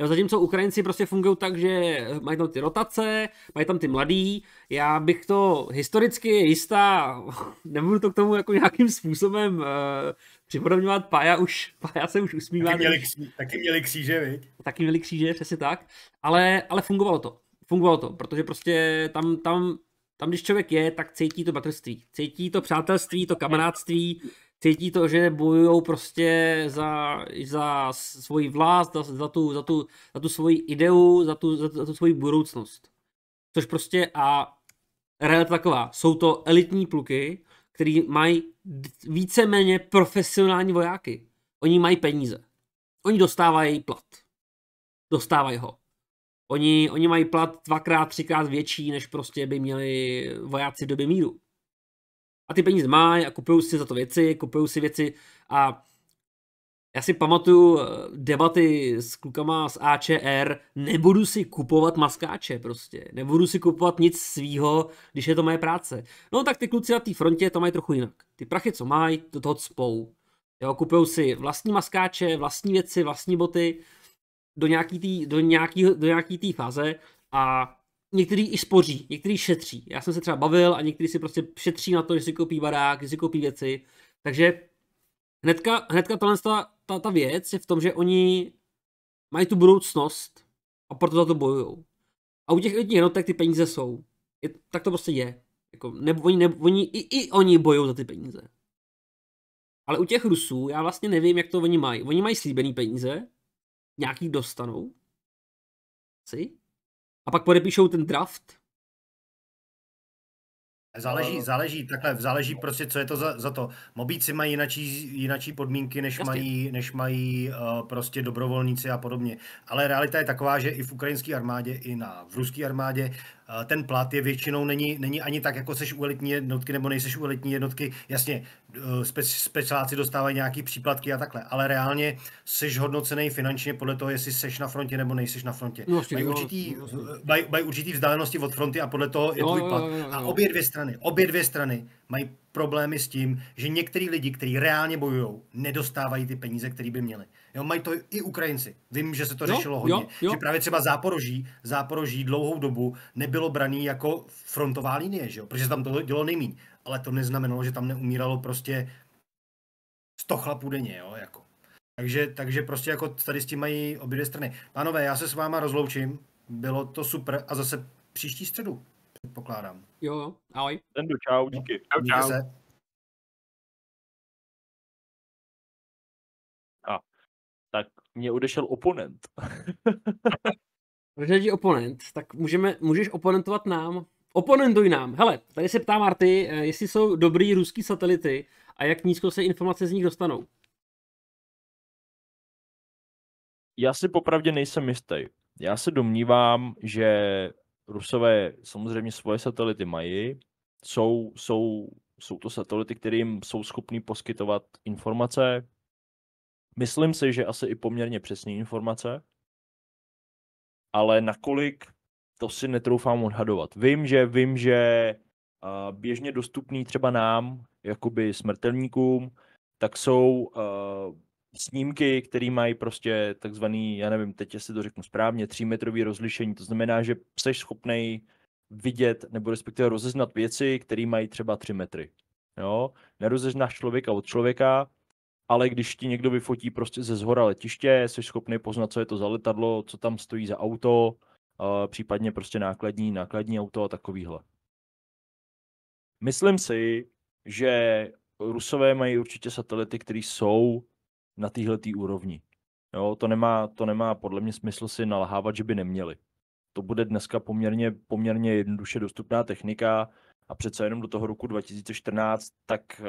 Jo, zatímco Ukrajinci prostě fungují tak, že mají tam ty rotace, mají tam ty mladý. Já bych to historicky jistá, nebudu to k tomu jako nějakým způsobem uh, připodobňovat. Pája už, Pája se už usmívá. Taky měli, kříže, taky měli kříže, viď? Taky měli kříže, přesně tak. Ale, ale fungovalo to. Fungovalo to, protože prostě tam, tam, tam, když člověk je, tak cítí to bratrství. Cítí to přátelství, to kamarádství, cítí to, že bojují prostě za, za svoji vlast, za, za, tu, za, tu, za tu svoji ideu, za tu, za, za tu svoji budoucnost. Což prostě a realita taková, jsou to elitní pluky, který mají víceméně profesionální vojáky. Oni mají peníze. Oni dostávají plat. Dostávají ho. Oni, oni mají plat dvakrát, třikrát větší, než prostě by měli vojáci v době míru a ty peníze mají a kupují si za to věci, kupují si věci a já si pamatuju eh, debaty s klukama z AČR, nebudu si kupovat maskáče prostě, nebudu si kupovat nic svýho, když je to moje práce. No tak ty kluci na té frontě to mají trochu jinak. Ty prachy, co mají, to toho cpou. Jo, kupují si vlastní maskáče, vlastní věci, vlastní boty do nějaký tý, do nějaký, do nějaký tý fáze a některý i spoří, některý šetří. Já jsem se třeba bavil a některý si prostě šetří na to, že si koupí barák, že si koupí věci. Takže hnedka, hnedka tohle ta, ta, ta věc je v tom, že oni mají tu budoucnost a proto za to bojují. A u těch lidí jednotek ty peníze jsou. Je, tak to prostě je. Jako, ne, oni, ne, oni, i, I oni bojují za ty peníze. Ale u těch Rusů já vlastně nevím, jak to oni mají. Oni mají slíbený peníze, nějaký dostanou, si, a pak podepíšou ten draft? Záleží, eh. záleží, takhle, záleží prostě, co je to za, za to. Mobíci mají jinačí, jinačí podmínky, než Jasně. mají, než mají uh, prostě dobrovolníci a podobně. Ale realita je taková, že i v ukrajinské armádě, i na, v ruské armádě Eh, ten plat je většinou není, není ani tak, jako seš u elitní jednotky nebo nejseš u elitní jednotky. Jasně, eh, spe, speciáci dostávají nějaký příplatky a takhle, ale reálně seš hodnocený finančně podle toho, jestli seš na frontě nebo nejseš na frontě. No, mají, no, určitý, no, mají, mají určitý vzdálenosti od fronty a podle toho je no, tvůj plat. No, no, no, a obě dvě strany, obě dvě strany mají problémy s tím, že některý lidi, kteří reálně bojují, nedostávají ty peníze, které by měli. Jo, mají to i Ukrajinci. Vím, že se to jo, řešilo hodně. Jo, jo. Že právě třeba Záporoží, Záporoží dlouhou dobu nebylo braný jako frontová linie, že jo? protože tam to dělo nejméně. Ale to neznamenalo, že tam neumíralo prostě 100 chlapů denně. Jo? Jako. Takže, takže prostě jako tady s tím mají obě dvě strany. Pánové, já se s váma rozloučím. Bylo to super a zase příští středu, předpokládám. Jo, ahoj. Ten do čau, díky. Čau, čau. tak mě odešel oponent. Odešel ti oponent, tak můžeme, můžeš oponentovat nám. Oponentuj nám. Hele, tady se ptá Marty, eh, jestli jsou dobrý ruský satelity a jak nízko se informace z nich dostanou. Já si popravdě nejsem jistý. Já se domnívám, že Rusové samozřejmě svoje satelity mají. Jsou, jsou, jsou to satelity, kterým jsou schopní poskytovat informace, Myslím si, že asi i poměrně přesné informace, ale nakolik to si netroufám odhadovat. Vím, že vím, že uh, běžně dostupný třeba nám, jakoby smrtelníkům, tak jsou uh, snímky, které mají prostě takzvaný, já nevím, teď si to řeknu správně, třímetrový rozlišení. To znamená, že jsi schopný vidět nebo respektive rozeznat věci, které mají třeba tři metry. Jo? Nerozeznáš člověka od člověka, ale když ti někdo vyfotí prostě ze zhora letiště, jsi schopný poznat, co je to za letadlo, co tam stojí za auto, případně prostě nákladní, nákladní auto a takovýhle. Myslím si, že Rusové mají určitě satelity, které jsou na téhle úrovni. Jo, to nemá, to nemá podle mě smysl si nalhávat, že by neměli. To bude dneska poměrně, poměrně jednoduše dostupná technika a přece jenom do toho roku 2014, tak eh,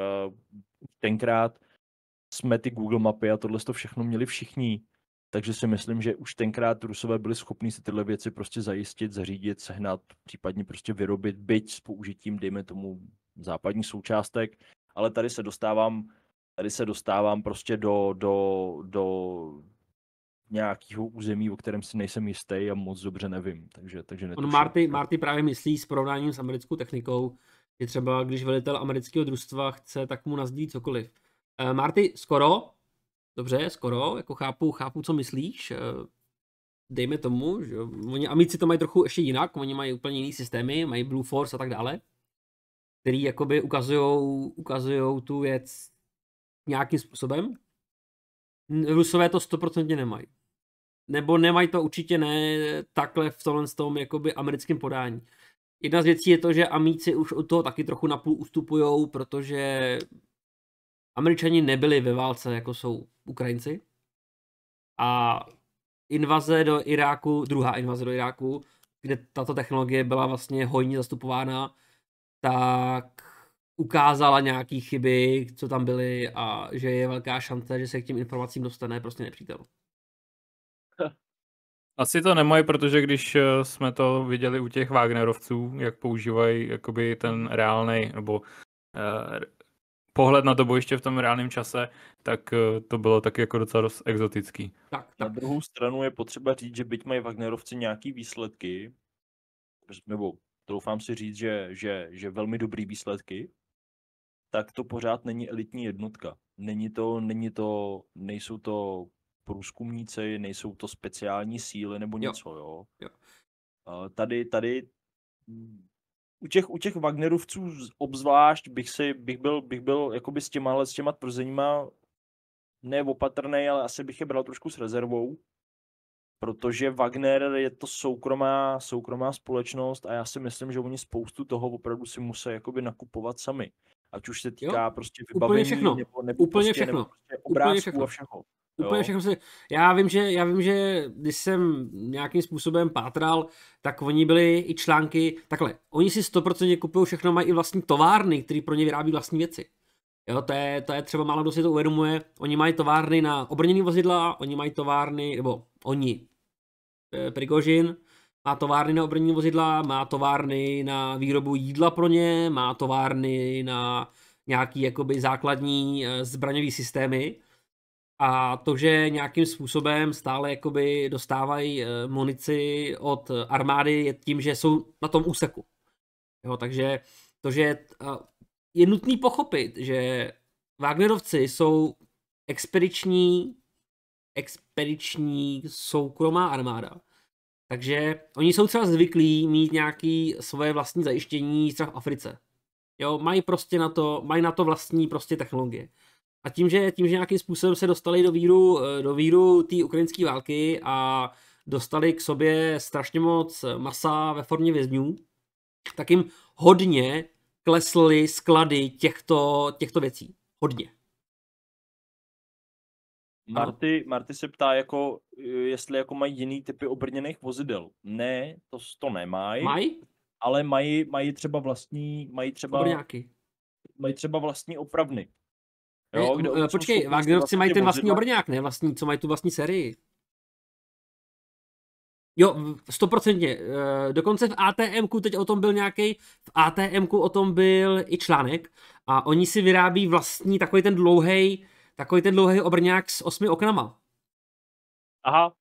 tenkrát jsme ty Google mapy a tohle to všechno měli všichni. Takže si myslím, že už tenkrát Rusové byli schopni si tyhle věci prostě zajistit, zařídit, sehnat, případně prostě vyrobit, byť s použitím, dejme tomu, západních součástek. Ale tady se dostávám, tady se dostávám prostě do, do, do nějakého území, o kterém si nejsem jistý a moc dobře nevím. Takže, takže On Marty, Marty právě myslí s porovnáním s americkou technikou, je třeba, když velitel amerického družstva chce, tak mu nazdí cokoliv Eh, Marty, skoro, dobře, skoro, jako chápu, chápu, co myslíš, eh, dejme tomu, že oni, amici to mají trochu ještě jinak, oni mají úplně jiný systémy, mají Blue Force a tak dále, který jakoby ukazujou, ukazujou tu věc nějakým způsobem. Rusové to stoprocentně nemají. Nebo nemají to určitě ne takhle v tomhle tom jakoby americkém podání. Jedna z věcí je to, že amíci už od toho taky trochu napůl ustupují, protože Američani nebyli ve válce, jako jsou Ukrajinci. A invaze do Iráku, druhá invaze do Iráku, kde tato technologie byla vlastně hojně zastupována, tak ukázala nějaké chyby, co tam byly a že je velká šance, že se k těm informacím dostane prostě nepřítel. Asi to nemají, protože když eh, jsme to viděli u těch Wagnerovců, jak používají jakoby ten reálný nebo eh, pohled na to bojiště v tom reálném čase, tak eh, to bylo taky jako docela dost exotický. Tak, tak. Na druhou stranu je potřeba říct, že byť mají Wagnerovci nějaký výsledky, nebo doufám si říct, že, že, že velmi dobrý výsledky, tak to pořád není elitní jednotka. Není to, není to, nejsou to průzkumníci, nejsou to speciální síly nebo něco, jo. jo. jo. Eh, tady, tady u těch, u těch Wagnerovců obzvlášť bych, si, bych byl, bych byl jakoby s těma, s těma tvrzeníma neopatrný, ale asi bych je bral trošku s rezervou, protože Wagner je to soukromá, soukromá společnost a já si myslím, že oni spoustu toho opravdu si musí jakoby nakupovat sami. Ať už se týká jo, prostě vybavení úplně všechno. nebo, nebo úplně prostě, všechno. Nebo prostě obrázků úplně všechno. a všeho. Úplně všechno se... Já vím, že, já vím, že když jsem nějakým způsobem pátral, tak oni byli i články, takhle, oni si 100% kupují všechno, mají i vlastní továrny, které pro ně vyrábí vlastní věci. Jo, to je, to je třeba málo kdo si to uvědomuje. Oni mají továrny na obrněný vozidla, oni mají továrny, nebo oni, eh, Prigožin, má továrny na obrnění vozidla, má továrny na výrobu jídla pro ně, má továrny na nějaký jakoby základní eh, zbraňový systémy a to, že nějakým způsobem stále jakoby dostávají eh, munici od eh, armády je tím, že jsou na tom úseku. Jo, takže to, že eh, je nutný pochopit, že Wagnerovci jsou expediční, expediční soukromá armáda. Takže oni jsou třeba zvyklí mít nějaké svoje vlastní zajištění třeba v Africe. Jo, mají prostě na to, mají na to vlastní prostě technologie. A tím, že, tím, že nějakým způsobem se dostali do víru, eh, do víru té ukrajinské války a dostali k sobě strašně moc masa ve formě vězňů, tak jim hodně klesly sklady těchto, těchto věcí. Hodně. No. Marty, Marty se ptá, jako, jestli jako mají jiný typy obrněných vozidel. Ne, to, to nemají. Mají? Ale mají, mají třeba vlastní, mají třeba, Obrňáky. mají třeba vlastní opravny. Jo, kdo, eh, kdo, počkej, Wagnerovci vlastně mají ten vlastně vlastní obrňák, ne? Vlastní, co mají tu vlastní sérii. Jo, stoprocentně. Eh, dokonce v ATMku teď o tom byl nějaký, v ATMku o tom byl i článek a oni si vyrábí vlastní takový ten dlouhý, takový ten dlouhý obrňák s osmi oknama. Aha,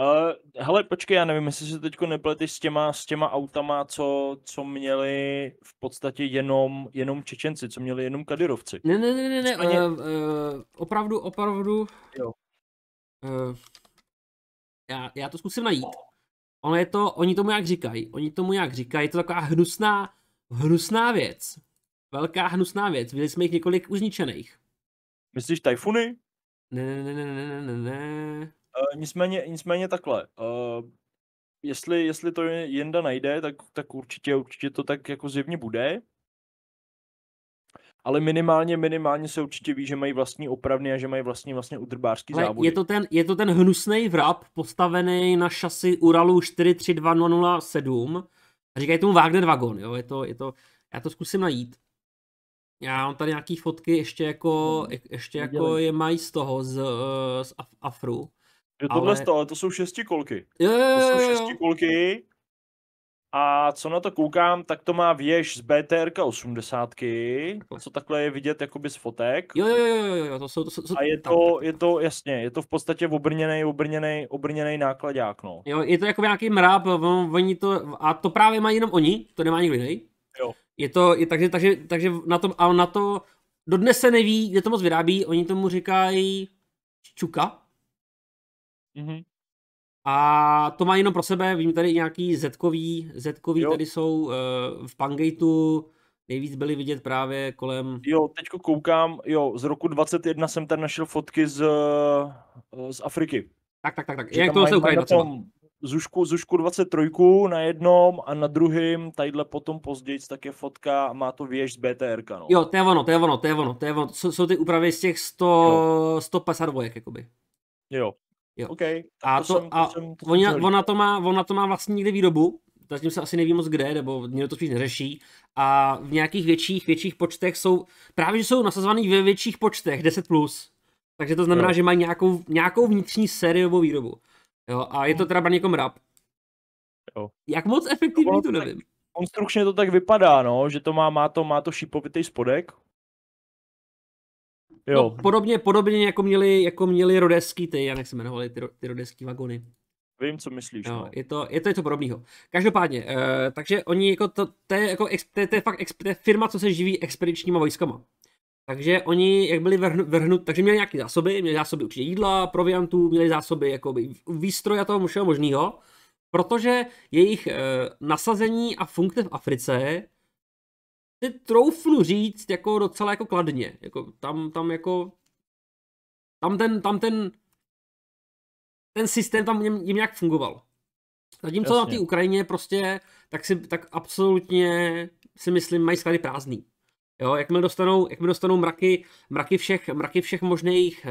Uh, hele, počkej, já nevím, jestli se teď nepleteš s těma, s těma autama, co, co měli v podstatě jenom, jenom Čečenci, co měli jenom Kadyrovci. Ne, ne, ne, ne, ne Ani... uh, eh, uh, eh, opravdu, opravdu. Jo. Uh, já, já to zkusím najít. Ono je to, oni tomu jak říkají, oni tomu jak říkají, je to taková hnusná, hnusná věc. Velká hnusná věc, viděli jsme jich několik uzničených. Myslíš tajfuny? Ne, ne, ne, ne, ne, ne, ne. Uh, nicméně, nicméně takhle. Uh, jestli, jestli to Jenda najde, tak, tak určitě, určitě to tak jako zjevně bude. Ale minimálně, minimálně se určitě ví, že mají vlastní opravny a že mají vlastní vlastně udrbářský Ale závody. Je to ten, je to ten hnusný vrap postavený na šasi Uralu 432007. A říkají tomu Wagner Wagon, jo, je to, je to, já to zkusím najít. Já mám tady nějaký fotky, ještě jako, no, e- ještě jako je mají z toho, z, eh, z Afru. Je tohle ale... stále, to jsou šestikolky. Jo, jo, jo, to jsou šestikolky. A co na to koukám, tak to má věž z BTR 80, jako- co takhle je vidět jakoby z fotek. Jo, jo, jo, jo, jo to jsou, to jsou, to jsou... A je to, je to, jasně, je to v podstatě obrněný, obrněný, obrněný nákladák, no. Jo, je to jako nějaký mráb, oni to, a to právě mají jenom oni, to nemá nikdo jiný. Jo. Je to, je, takže, takže, takže na tom, a na to, dodnes se neví, kde to moc vyrábí, oni tomu říkají čuka, Mm-hmm. A to má jenom pro sebe, vím tady nějaký zetkový, zetkový tady jsou uh, v Pangateu, nejvíc byly vidět právě kolem... Jo, teď koukám, jo, z roku 21 jsem tady našel fotky z, eh, z Afriky. Tak, tak, tak, tak. Že Jak to se Ukrajina třeba? Zušku, Zušku 23 na jednom a na druhém, tadyhle potom později tak je fotka a má to věž z BTR. No. Jo, to je ono, to je ono, to je ono, to je ono. Jsou, jsou ty úpravy z těch 100, 150 vojek, jakoby. Jo, Jo. Okay, a to, to, jsem, a to to ona, ona, to má, ona to má vlastně někde výrobu, tím se asi neví moc kde, nebo někdo to spíš neřeší. A v nějakých větších, větších počtech jsou, právě že jsou nasazovaný ve větších počtech, 10+. Plus. Takže to znamená, jo. že mají nějakou, nějakou vnitřní sériovou výrobu. Jo, a je to mhm. teda braně rap. Jo. Jak moc no efektivní, to nevím. Konstrukčně to tak vypadá, no, že to má, má to, má to šipovitý spodek, Jo. No, podobně, podobně jako měli, jako měli rodeský ty, já jak se jmenovali ty, ty rodeský vagony. Vím, co myslíš. No, no. Je to, je to něco podobného. Každopádně, uh, takže oni jako to, to je jako, to je, to je fakt ex, to je firma, co se živí expedičníma vojskama. Takže oni, jak byli vrhnu, vrhnut, takže měli nějaké zásoby, měli zásoby určitě jídla, proviantů, měli zásoby jakoby výstroje a toho všeho možného, protože jejich e, nasazení a funkce v Africe si troufnu říct jako docela jako kladně. Jako tam, tam jako tam ten, tam ten ten systém tam jim, nějak fungoval. Zatímco Jasně. na té Ukrajině prostě, tak, si, tak absolutně si myslím, mají sklady prázdný. Jo, jakmile dostanou, jakmile dostanou mraky, mraky všech, mraky všech možných e,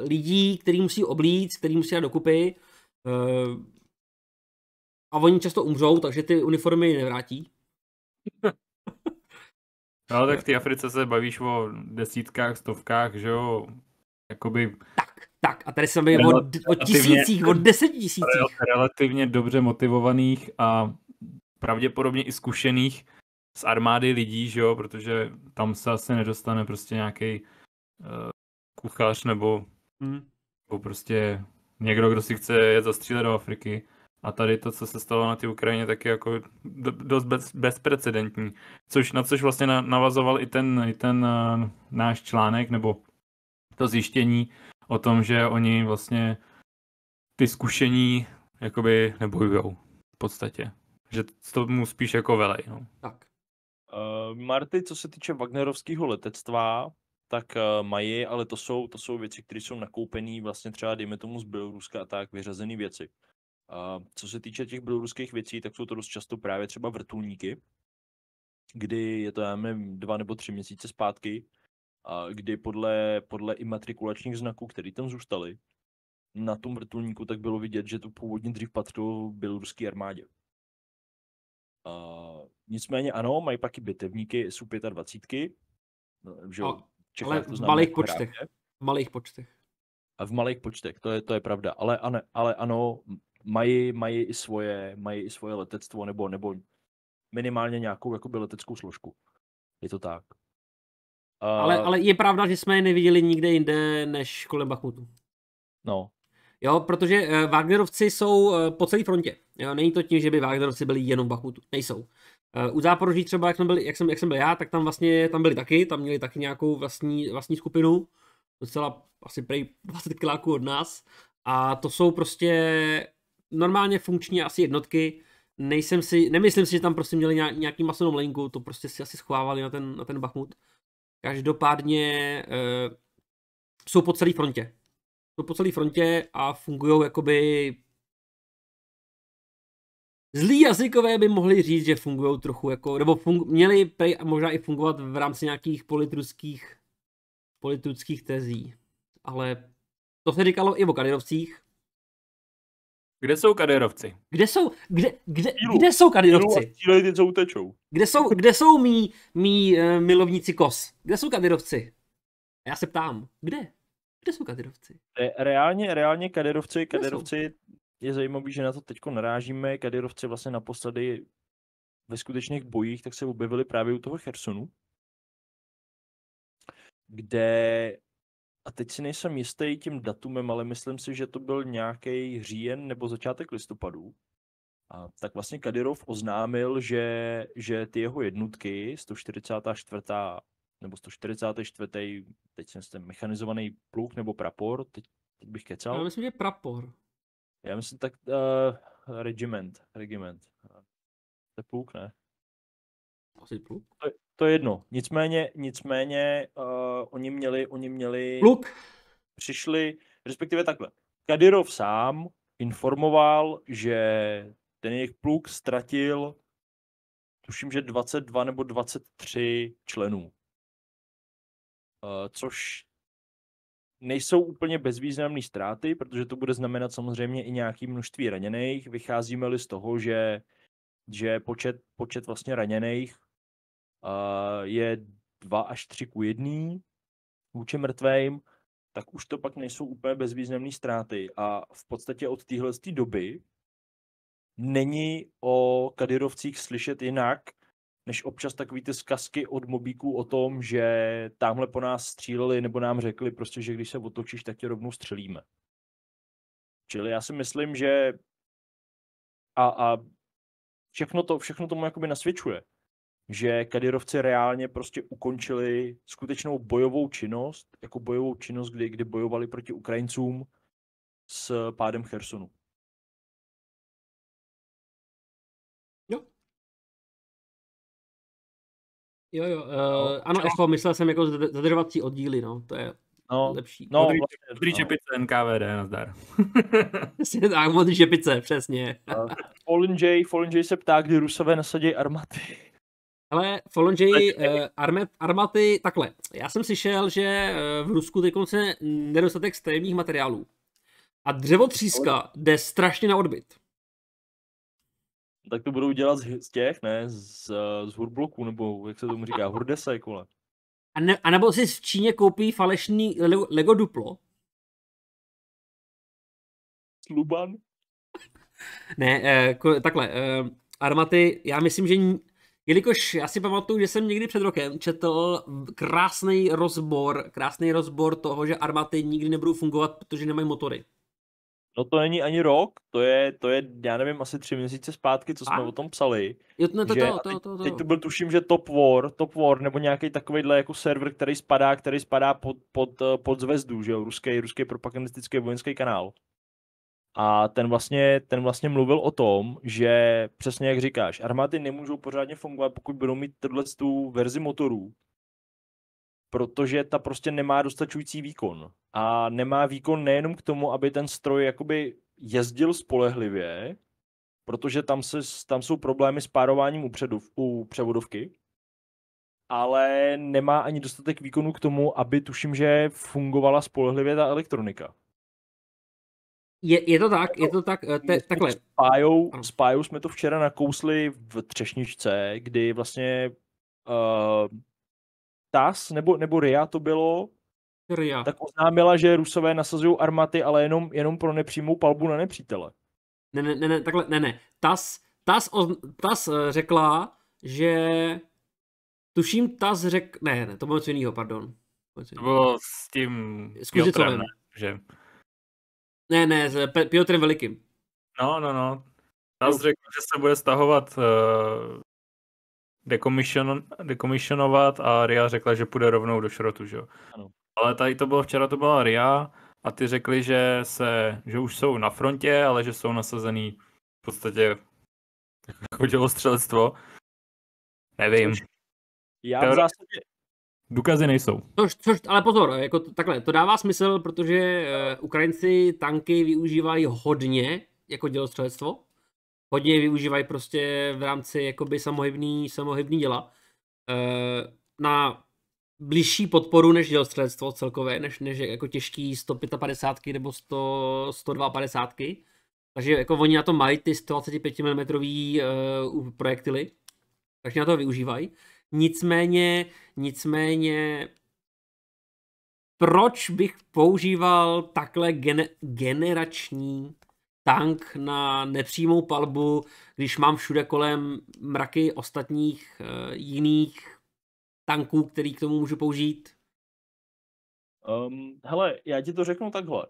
lidí, který musí oblíc, který musí dát dokupy, e, a oni často umřou, takže ty uniformy nevrátí. No, tak v té Africe se bavíš o desítkách, stovkách, že jo, jakoby... Tak, tak, a tady se baví o, o tisících, o tisících. Relativně dobře motivovaných a pravděpodobně i zkušených z armády lidí, že jo, protože tam se asi nedostane prostě nějaký uh, eh, kuchař nebo, mm. nebo prostě někdo, kdo si chce jet zastřílet do Afriky. A tady to, co se stalo na té Ukrajině, tak je jako dost bez, bezprecedentní. Což, na což vlastně navazoval i ten, i ten uh, náš článek, nebo to zjištění o tom, že oni vlastně ty zkušení jakoby nebojujou v podstatě. Že to mu spíš jako velej. No. Tak. Uh, Marty, co se týče Wagnerovského letectva, tak uh, mají, ale to jsou, to jsou věci, které jsou nakoupené vlastně třeba, dejme tomu, z Běloruska a tak vyřazené věci co se týče těch běloruských věcí, tak jsou to dost často právě třeba vrtulníky, kdy je to, já nevím, dva nebo tři měsíce zpátky, a kdy podle, podle imatrikulačních znaků, které tam zůstaly, na tom vrtulníku tak bylo vidět, že to původně dřív patřilo běloruské armádě. A nicméně ano, mají pak i bitevníky SU-25, no, že no, ale to v malých jako počtech. V malých počtech. A v malých počtech, to je, to je pravda. Ale, ane, ale ano, mají, mají, i svoje, mají i svoje letectvo nebo, nebo minimálně nějakou jakoby leteckou složku. Je to tak. Uh, ale, ale je pravda, že jsme je neviděli nikde jinde než kolem Bachmutu. No. Jo, protože eh, Wagnerovci jsou eh, po celé frontě. Jo, není to tím, že by Wagnerovci byli jenom v Bakhmutu. Nejsou. Eh, u Záporoží třeba, jak, byl, jak, jsem, jak jsem byl já, tak tam vlastně tam byli taky, tam měli taky nějakou vlastní, vlastní skupinu, docela asi prej 20 kiláků od nás. A to jsou prostě normálně funkční asi jednotky, nejsem si, nemyslím si, že tam prostě měli nějaký masonou linku, to prostě si asi schovávali na ten, na ten Bachmut. Každopádně uh, jsou po celé frontě. Jsou po celé frontě a fungují jakoby Zlí jazykové by mohli říct, že fungují trochu jako, nebo fungu, měli prej, možná i fungovat v rámci nějakých politruských, politruských tezí. Ale to se říkalo i o kadirovcích, kde jsou kaderovci? Kde jsou, kde, kde, Stílu. kde jsou kaderovci? Stílej ty, co utečou. Kde jsou, kde jsou mý, mý uh, milovníci kos? Kde jsou kaderovci? já se ptám, kde? Kde jsou kaderovci? Re, reálně, reálně kaderovci, kaderovci je zajímavý, že na to teď narážíme. Kaderovci vlastně naposledy ve skutečných bojích, tak se objevili právě u toho Chersonu, kde a teď si nejsem jistý tím datumem, ale myslím si, že to byl nějaký říjen nebo začátek listopadu, a tak vlastně Kadyrov oznámil, že, že ty jeho jednotky, 144. nebo 144. teď jsem ten mechanizovaný pluk nebo prapor, teď, teď bych kecal. Já myslím, že prapor. Já myslím tak uh, regiment, regiment. Eh, to je pluk, ne? Asi pluk? to je jedno. Nicméně, nicméně uh, oni měli, oni měli... Luk. Přišli, respektive takhle. Kadyrov sám informoval, že ten jejich pluk ztratil tuším, že 22 nebo 23 členů. Uh, což nejsou úplně bezvýznamné ztráty, protože to bude znamenat samozřejmě i nějaké množství raněných. Vycházíme-li z toho, že, že počet, počet vlastně raněných je 2 až 3 ku 1 vůči mrtvým, tak už to pak nejsou úplně bezvýznamné ztráty. A v podstatě od téhle doby není o Kadyrovcích slyšet jinak, než občas takový ty zkazky od mobíků o tom, že tamhle po nás stříleli nebo nám řekli prostě, že když se otočíš, tak tě rovnou střelíme. Čili já si myslím, že a, a všechno, to, všechno tomu jakoby nasvědčuje, že kadyrovci reálně prostě ukončili skutečnou bojovou činnost, jako bojovou činnost, kdy, kdy bojovali proti Ukrajincům s pádem Chersonu. Jo. Jo, jo. Uh, no, ano, jako myslel jsem jako zadržovací oddíly, no, to je no, lepší. No, modrý, vlastně, no. modrý no. čepice NKVD, nazdar. Přesně tak, modrý čepice, přesně. uh, Fallen J, Fallen J se ptá, kdy Rusové nasadí armaty. Ale Folonji, eh, arme, armaty, takhle. Já jsem slyšel, že eh, v Rusku teď je nedostatek stavebních materiálů. A dřevotříska jde strašně na odbyt. Tak to budou dělat z těch, ne? Z, z hurbloků, nebo jak se tomu říká, hurdesek, vole. A, ne, a nebo si v Číně koupí falešný Lego, Lego Duplo. Sluban? ne, eh, takhle. Eh, armaty, já myslím, že Jelikož já si pamatuju, že jsem někdy před rokem četl krásný rozbor, krásný rozbor toho, že armáty nikdy nebudou fungovat, protože nemají motory. No to není ani rok, to je, to je já nevím, asi tři měsíce zpátky, co jsme a? o tom psali. Jo, no to, že, to, to, to, to, to. Teď to byl tuším, že Top War, Top War, nebo nějaký takovýhle jako server, který spadá, který spadá pod, pod, eh, pod zvezdu, že jo, ruský, ruský propagandistický vojenský kanál. A ten vlastně, ten vlastně mluvil o tom, že přesně jak říkáš, armády nemůžou pořádně fungovat, pokud budou mít tuhle tu verzi motorů, protože ta prostě nemá dostačující výkon. A nemá výkon nejenom k tomu, aby ten stroj jakoby jezdil spolehlivě, protože tam, se, tam jsou problémy s párováním u, předu, u převodovky, ale nemá ani dostatek výkonu k tomu, aby tuším, že fungovala spolehlivě ta elektronika. Je, je to tak, jako je to tak, eh, te, takhle. S Pájou, s Pájou jsme to včera nakousli v Třešničce, kdy vlastně uh, eh, TAS nebo, nebo RIA to bylo, RIA. tak oznámila, že Rusové nasazují armaty, ale jenom, jenom pro nepřímou palbu na nepřítele. Ne, ne, ne, ne takhle, ne, ne. TAS, TAS, TAS eh, řekla, že tuším TAS řekl, ne, ne, to bylo něco jiného, pardon. To bylo s tím Zkužicovem. Že... Ne, ne, s Piotrem Velikým. No, no, no. Nás hm. řekl, že se bude stahovat uh, eh, dekomisionovat a Ria řekla, že půjde rovnou do šrotu, že jo. Ale tady to bylo, včera to byla Ria a ty řekli, že, se, že už jsou na frontě, ale že jsou nasazený v podstatě jako dělostřelectvo. Nevím. Já v zásadě, Důkazy nejsou. Což, což, ale pozor, jako to, takhle, to dává smysl, protože uh, Ukrajinci tanky využívají hodně jako dělostřelectvo. Hodně je využívají prostě v rámci jakoby samohybný, samohybný děla. Uh, na blížší podporu než dělostřelectvo celkové, než, než jako těžký 155 nebo 100, 152. Takže jako oni na to mají ty 125 mm uh, projektily, takže na to využívají. Nicméně, nicméně proč bych používal takhle gene, generační tank na nepřímou palbu, když mám všude kolem mraky ostatních e, jiných tanků, který k tomu můžu použít? Um, hele, já ti to řeknu takhle.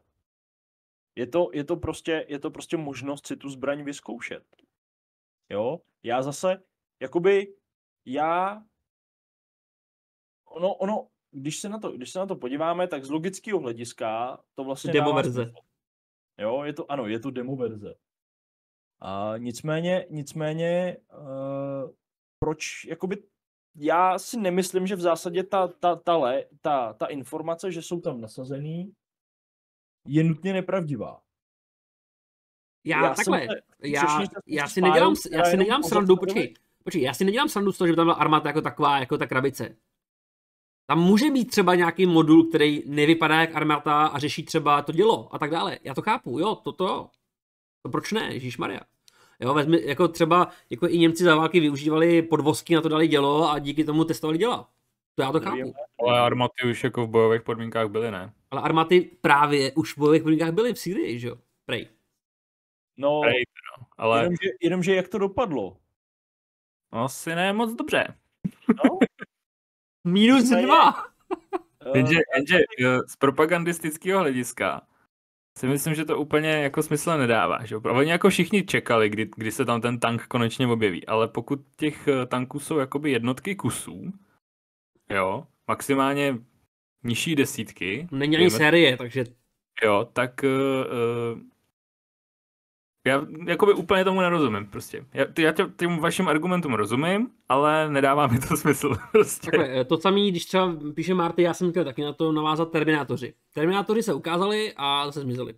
Je to, je, to prostě, je to prostě možnost si tu zbraň vyzkoušet. Jo? Já zase, jakoby já ono, ono, když se na to, když se na to podíváme, tak z logického hlediska to vlastně demo verze. Jo, je to, ano, je to demo verze. A nicméně, nicméně, uh, proč, jakoby, já si nemyslím, že v zásadě ta, ta, ta, le, ta, ta informace, že jsou tam nasazený, je nutně nepravdivá. Já, já takhle, jsem, já, já si nedělám, já si nedělám srandu, počkej, Počkej, já si nedělám srandu z toho, že by tam byla armáda jako taková, jako ta krabice. Tam může být třeba nějaký modul, který nevypadá jak armáda a řeší třeba to dělo a tak dále. Já to chápu, jo, toto To proč ne, Ježíš Maria. Jo, vezmi, jako třeba jako i Němci za války využívali podvozky, na to dali dělo a díky tomu testovali děla. To já to chápu. ale armaty už jako v bojových podmínkách byly, ne? Ale armaty právě už v bojových podmínkách byly v Syrii, že jo? Prej. No, Prej, no ale... jenomže, jenomže jak to dopadlo? Asi ne moc dobře. No? Minus dva. Eh, jenže, jenže eh, z propagandistického hlediska si myslím, že to úplně jako smysl nedává. Že? Oni jako všichni čekali, kdy, kdy se tam ten tank konečně objeví, ale pokud těch eh, tanků jsou jakoby jednotky kusů, jo, maximálně nižší desítky. Není ani série, takže... Jo, tak uh, já jakoby úplně tomu nerozumím prostě. Já, já tě, těm vašim argumentům rozumím, ale nedává mi to smysl prostě. Takhle, eh, to samé, když třeba píše Marty, já jsem chtěl taky na to navázat Terminátoři. Terminátoři se ukázali a zase zmizeli.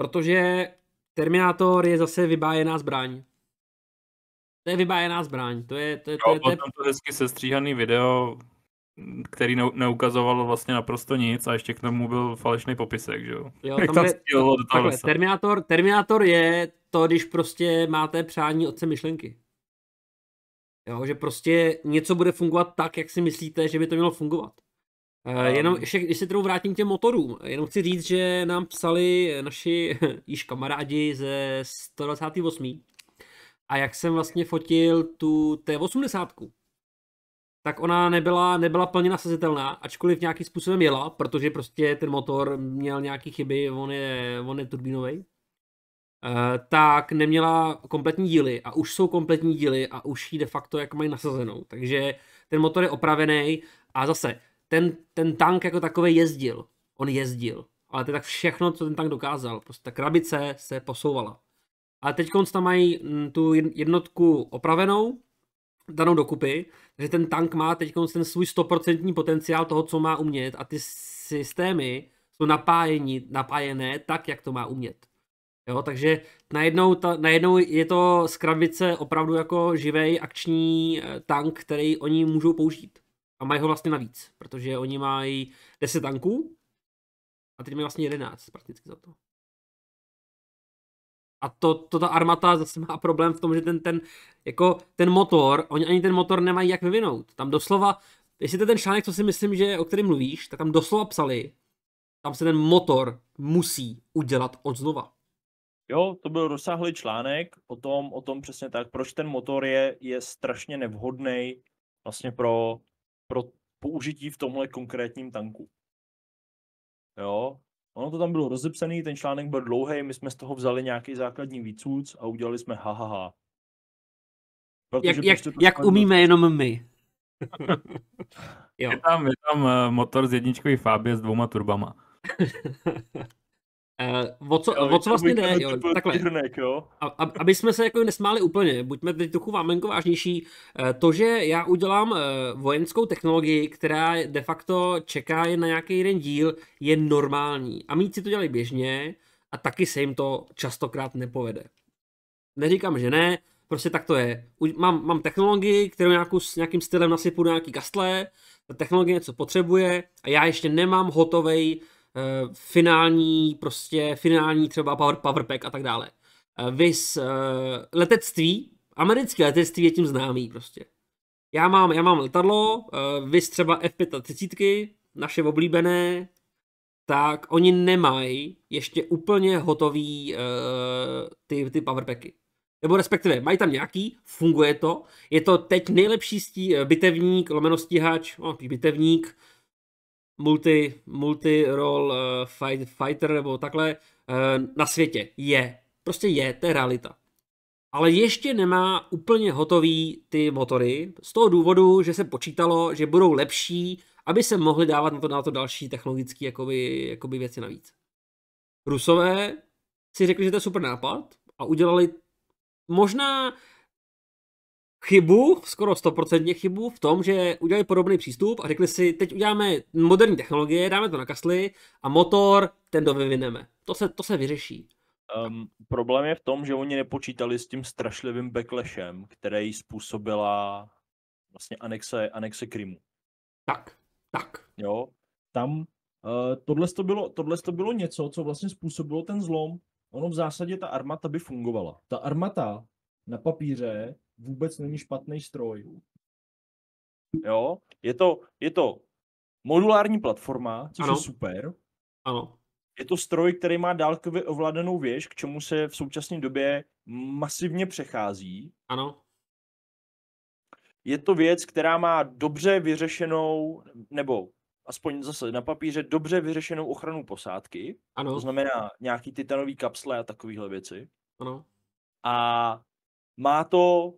Protože Terminátor je zase vybájená zbraň. To je vybájená zbraň. To je, to je, to je, to je... potom to hezky sestříhaný video který neukazoval vlastně naprosto nic a ještě k tomu byl falešný popisek, že jo? Jak tam je, to, takhle, Terminator, je to, když prostě máte přání otce myšlenky. Jo, že prostě něco bude fungovat tak, jak si myslíte, že by to mělo fungovat. Uh, jenom, ještě, když se trochu vrátím k těm motorům, jenom chci říct, že nám psali naši již kamarádi ze 128. A jak jsem vlastně fotil tu T80, tak ona nebyla, nebyla plně nasazitelná, ačkoliv nějakým způsobem jela, protože prostě ten motor měl nějaké chyby, on je, on je turbínový, eh, tak neměla kompletní díly a už jsou kompletní díly a už ji de facto jako mají nasazenou. Takže ten motor je opravený a zase ten, ten tank jako takový jezdil. On jezdil. Ale to je tak všechno, co ten tank dokázal. Prostě ta krabice se posouvala. A teď tam mají mm, tu jednotku opravenou, danou dokupy že ten tank má teď ten svůj stoprocentní potenciál toho, co má umět a ty systémy jsou napájení, napájené tak, jak to má umět. Jo, takže najednou, ta, najednou je to z krabice opravdu jako živý akční eh, tank, který oni můžou použít. A mají ho vlastně navíc, protože oni mají 10 tanků a teď mají vlastně 11 prakticky za to. A to, to ta armata zase má problém v tom, že ten, ten, jako ten motor, oni ani ten motor nemají jak vyvinout. Tam doslova, jestli to je ten článek, co si myslím, že o kterém mluvíš, tak tam doslova psali, tam se ten motor musí udělat od znova. Jo, to byl rozsáhlý článek o tom, o tom přesně tak, proč ten motor je, je strašně nevhodný vlastně pro, pro použití v tomhle konkrétním tanku. Jo, Ono to tam bylo rozepsaný, ten článek byl dlouhý, my jsme z toho vzali nějaký základní výcůc a udělali jsme ha Ha, ha. Protože jak, jak, prostě jak umíme jenom my. jo. Je tam, je tam eh, motor z jedničkový Fabie s dvouma turbama. Uh, o co, o co vlastně jde, jo, takhle, hrnek, jo? A, a, aby jsme se jako nesmáli úplně, buďme teď trochu vámenko vážnější, eh, to, že já udělám eh, vojenskou technologii, která de facto čeká jen na nějaký jeden díl, je normální. A míci to dělají běžně a taky se jim to častokrát nepovede. Neříkám, že ne, prostě tak to je. Mám, mám technologii, kterou nějakou, s nějakým stylem nasypu do nějaký kastle, ta technologie něco potřebuje a já ještě nemám hotovej Eh, finální prostě, finální třeba power, pack a tak dále. Eh, vys eh, letectví, americké letectví je tím známý prostě. Já mám, já mám letadlo, vys třeba F-35, naše oblíbené, tak oni nemají ještě úplně hotový uh, ty, ty powerpacky. Nebo respektive, mají tam nějaký, funguje to. Je to teď nejlepší stí, bitevník, lomeno stíhač, no, bitevník, multi, multi role uh, fight, fighter nebo takhle uh, na světě. Je. Prostě je, to je realita. Ale ještě nemá úplně hotový ty motory z toho důvodu, že se počítalo, že budou lepší, aby se mohly dávat na to, na to další technologické jakoby, jakoby věci navíc. Rusové si řekli, že to je super nápad a udělali možná chybu, skoro 100% chybu v tom, že udělali podobný přístup a řekli si, teď uděláme moderní technologie, dáme to na kasly a motor ten dovyvineme. To se, to se vyřeší. Um, problém je v tom, že oni nepočítali s tím strašlivým backlashem, který způsobila vlastně anexe, anexe Krymu. Tak, tak. Jo, tam uh, tohle, to bylo, tohle to bylo něco, co vlastně způsobilo ten zlom. Ono v zásadě ta armata by fungovala. Ta armata na papíře vůbec není špatný stroj. Jo, je to, je to modulární platforma, což ano. je super. Ano. Je to stroj, který má dálkově ovládanou věž, k čemu se v současné době masivně přechází. Ano. Je to věc, která má dobře vyřešenou, nebo aspoň zase na papíře, dobře vyřešenou ochranu posádky. Ano. To znamená nějaký titanový kapsle a takovéhle věci. Ano. A má to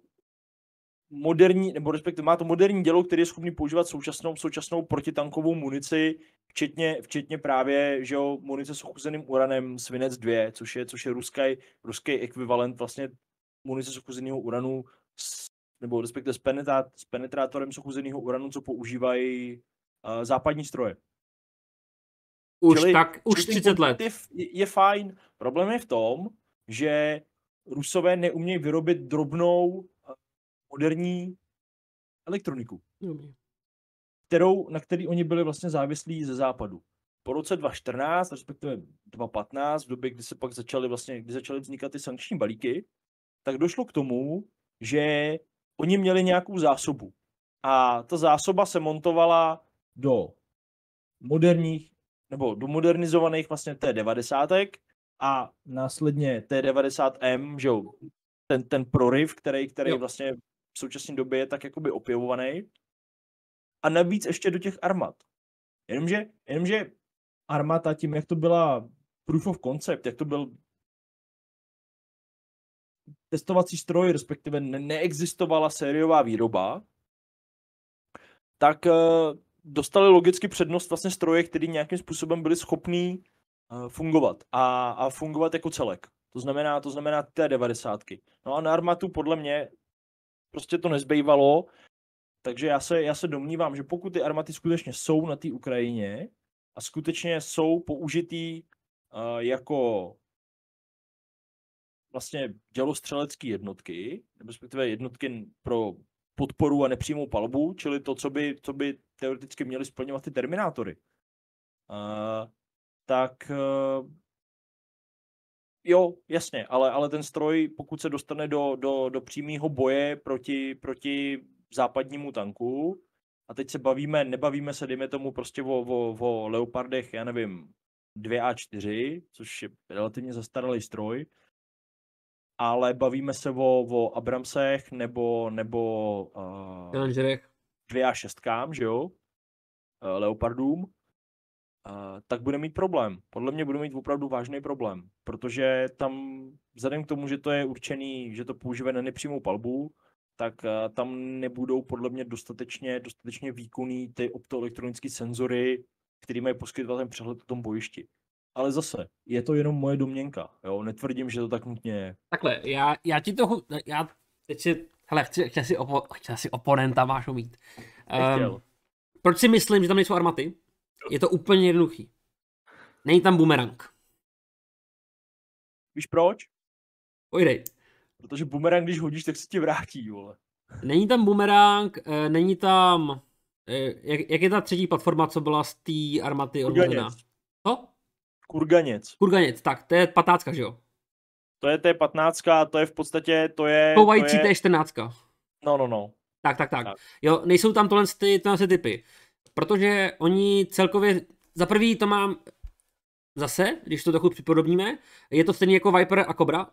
moderní, nebo respektive má to moderní dělo, které je schopný používat současnou, současnou protitankovou munici, včetně, včetně právě že jo, munice s ochuzeným uranem Svinec 2, což je, což je ruský, ruský ekvivalent vlastně munice s ochuzeného uranu s, nebo respektive s, penetrát, s penetrátorem s ochuzeného uranu, co používají uh, západní stroje. Už Čili, tak, už 30 let. Je, je fajn. Problém je v tom, že Rusové neumějí vyrobit drobnou moderní elektroniku, kterou, na který oni byli vlastně závislí ze západu. Po roce 2014, respektive 2015, v době, kdy se pak začaly vlastně, kdy začaly vznikat ty sankční balíky, tak došlo k tomu, že oni měli nějakou zásobu. A ta zásoba se montovala do moderních, nebo do modernizovaných vlastně T90 a následně T90M, že jo, ten, ten proryv, který, který jo. vlastně současné době je tak jakoby opěvovaný. A navíc ještě do těch armat. Jenomže, jenomže armáta tím, jak to byla proof of concept, jak to byl testovací stroj, respektive ne- neexistovala sériová výroba, tak uh, dostali logicky přednost vlastně stroje, které nějakým způsobem byly schopný uh, eh, fungovat a, a fungovat jako celek. To znamená, to znamená té devadesátky. No a na armatu podle mě prostě to nezbejvalo. Takže já se, já se domnívám, že pokud ty armaty skutečně jsou na té Ukrajině a skutečně jsou použitý uh, jako vlastně dělostřelecké jednotky, nebo respektive jednotky pro podporu a nepřímou palbu, čili to, co by, co by teoreticky měly splňovat ty terminátory, uh, tak uh, jo, jasně, ale, ale ten stroj, pokud se dostane do, do, do přímého boje proti, proti západnímu tanku, a teď se bavíme, nebavíme se, dejme tomu, prostě o, o, o Leopardech, já nevím, 2A4, což je relativně zastaralý stroj, ale bavíme se o, o Abramsech nebo, nebo uh, eh, 2A6, že jo, eh, Leopardům, Eh, tak bude mít problém. Podle mě bude mít opravdu vážný problém, protože tam vzhledem k tomu, že to je určený, že to používá na nepřímou palbu, tak eh, tam nebudou podle mě dostatečně, dostatečně výkonný ty optoelektronické senzory, které mají poskytovat ten přehled o tom bojišti. Ale zase, je to jenom moje domněnka, jo, netvrdím, že to tak nutně je. Takhle, já, já ti to, já teď si, hele, chci, chci si, opo, chci si oponenta máš mít. Um, proč si myslím, že tam nejsou armaty? Je to úplně jednoduchý. Není tam bumerang. Víš proč? Pojdej. Protože bumerang, když hodíš, tak se ti vrátí, vole. Není tam bumerang, e, není tam... E, jak, jak, je ta třetí platforma, co byla z té armaty odvozená? Co? Kurganec. Kurganec, tak, to je patácka, že jo? To je, to je patnáctka, to je v podstatě, to je... Kouvající, to je 14. No, no, no. Tak, tak, tak, tak. Jo, nejsou tam tohle ty, tohle ty typy. Protože oni celkově, za prvý to mám zase, když to trochu připodobníme, je to stejně jako Viper a Cobra.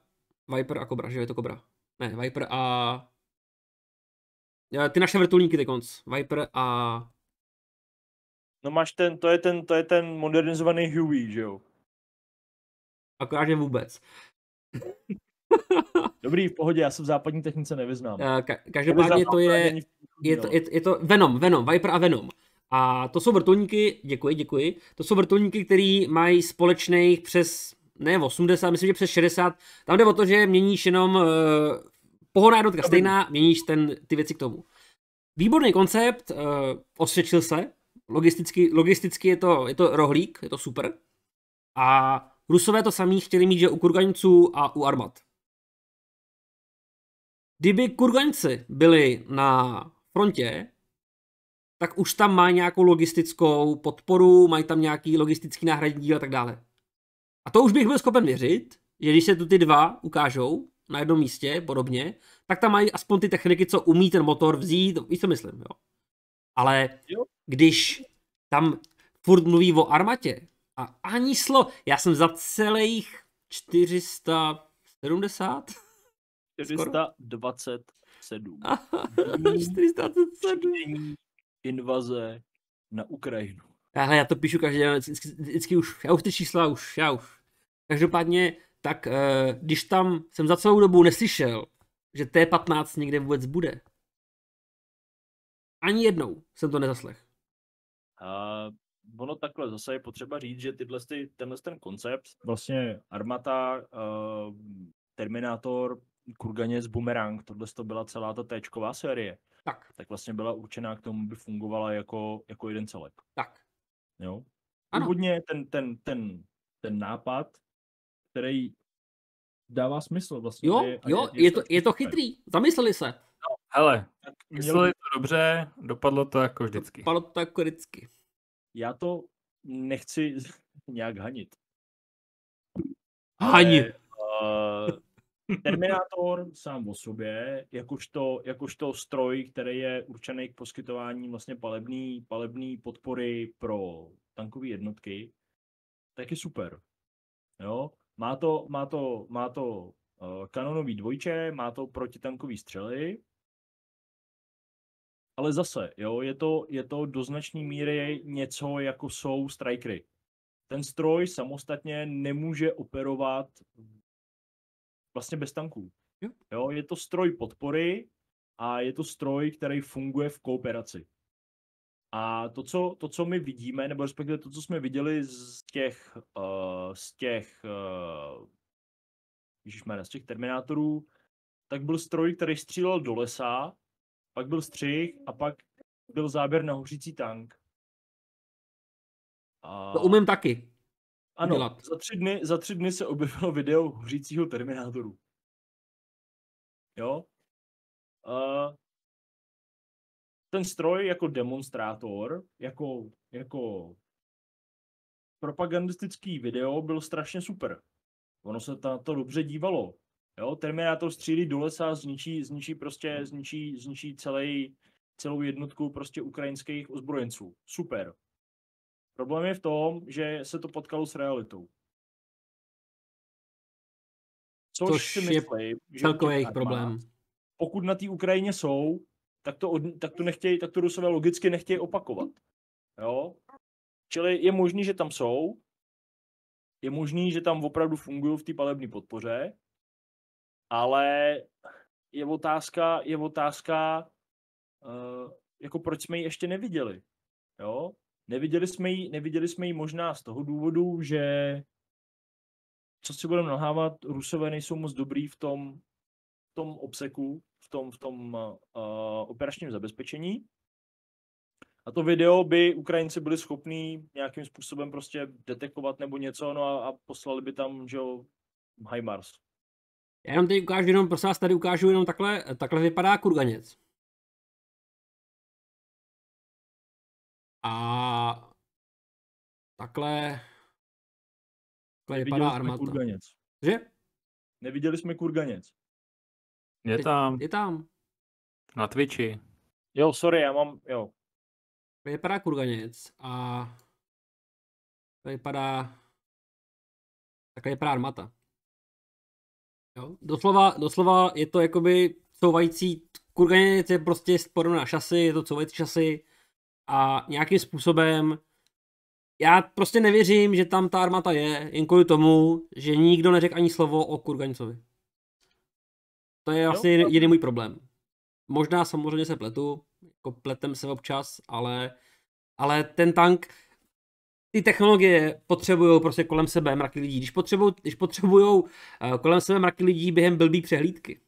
Viper a Cobra, že je to Cobra. Ne, Viper a... Eh, ty naše vrtulníky ty konc. Viper a... No máš ten, to je ten, to je ten modernizovaný Huey, že jo? Akorát, že vůbec. Dobrý, v pohodě, já se v západní technice nevyznám. Eh, ka- každopádně to je, je to, je, je to Venom, Venom, Viper a Venom. A to jsou vrtulníky, děkuji, děkuji, to jsou vrtulníky, který mají společných přes, ne 80, myslím, že přes 60. Tam jde o to, že měníš jenom uh, eh, pohodná jednotka stejná, měníš ten, ty věci k tomu. Výborný koncept, uh, osvědčil se, logisticky, logisticky je, to, je to rohlík, je to super. A Rusové to samý chtěli mít, že u kurganiců a u armat. Kdyby kurganci byli na frontě, tak už tam má nějakou logistickou podporu, mají tam nějaký logistický náhradní díl a tak dále. A to už bych byl schopen věřit, že když se tu ty dva ukážou na jednom místě podobně, tak tam mají aspoň ty techniky, co umí ten motor vzít, víš co myslím, jo. Ale když tam furt mluví o armatě a ani slo, já jsem za celých 470 427. 427 invaze na Ukrajinu. Ale já to píšu každý den, vždycky, vždycky už, já už ty čísla už, já už. Každopádně, tak eh, když tam jsem za celou dobu neslyšel, že T15 někde vůbec bude, ani jednou jsem to nezaslech. A ono takhle zase je potřeba říct, že tyhle, ty, tenhle ten koncept, vlastně armata, eh, Terminator, Kurganec, Kurganěc, Boomerang, tohle to byla celá ta téčková série. Tak. Tak vlastně byla určená k tomu, by fungovala jako, jako jeden celek. Tak. Jo? Ano. Původně ten, ten, ten, ten nápad, který dává smysl vlastně. Jo, je, jo, je, je, to, je to chytrý. Zamysleli se. No, hele, mysleli to dobře, dopadlo to jako vždycky. Dopadlo to jako vždycky. Já to nechci nějak hanit. Hanit. Ale, uh, Terminátor sám o sobě, jakožto, jakožto stroj, který je určený k poskytování vlastně palebný, palebný podpory pro tankové jednotky, tak je super. Jo? Má to, má to, má to eh, kanonový dvojče, má to protitankový střely, ale zase, jo, je to, je to do značné míry něco, jako jsou strikery. Ten stroj samostatně nemůže operovat vlastně bez tanků. Jo. jo, je to stroj podpory a je to stroj, který funguje v kooperaci. A to co, to, co my vidíme, nebo respektive to, co jsme viděli z těch, uh, z těch, uh, eh, ježišméne, z těch Terminátorů, tak byl stroj, který střílel do lesa, pak byl střih a pak byl záběr na hořící tank. A... To umím taky. Ano, udělat. Za, tři dny, za tři dny se objevilo video hřícího Terminátoru. Jo? Uh, ten stroj jako demonstrátor, jako, jako propagandistický video byl strašně super. Ono se na to dobře dívalo. Jo, Terminátor střílí do lesa zničí, zničí prostě, zničí, zničí celý, celou jednotku prostě ukrajinských ozbrojenců. Super. Problém je v tom, že se to potkalo s realitou. Což, Což si myslím, je celkový jejich problém. Pokud na té Ukrajině jsou, tak to, od, tak to nechtějí, tak to Rusové logicky nechtějí opakovat. Jo? Čili je možný, že tam jsou, je možný, že tam opravdu fungují v té palební podpoře, ale je otázka, je otázka, uh, jako proč jsme ji ještě neviděli. Jo? Neviděli jsme, ji, neviděli jsme ji možná z toho důvodu, že co si budeme nahávat, Rusové nejsou moc dobrý v tom, v tom obseku, v tom, v tom uh, operačním zabezpečení. A to video by Ukrajinci byli schopní nějakým způsobem prostě detekovat nebo něco, no a, a poslali by tam, že jo, HIMARS. Já jenom teď ukážu, jenom prosím vás, tady ukážu jenom takhle, takhle vypadá kurganec. A takhle, takhle vypadá armáda. Že? Neviděli jsme Kurganec. Je tam. Je tam. Na Twitchi. Jo, sorry, já mám, jo. Vypadá Kurganec a tady vypadá takhle vypadá armata. Jo? Doslova, doslova je to jakoby couvající, kurganec je prostě sporu na šasy, je to couvající šasy, a nějakým způsobem já prostě nevěřím, že tam ta armata je, jen kvůli tomu, že nikdo neřekl ani slovo o Kurgancovi. To je vlastně no, jediný můj problém. Možná samozřejmě se pletu, jako pletem se občas, ale, ale ten tank, ty technologie potřebují prostě kolem sebe mraky lidí. Když potřebují když potřebujou, eh, kolem sebe mraky lidí během blbý přehlídky,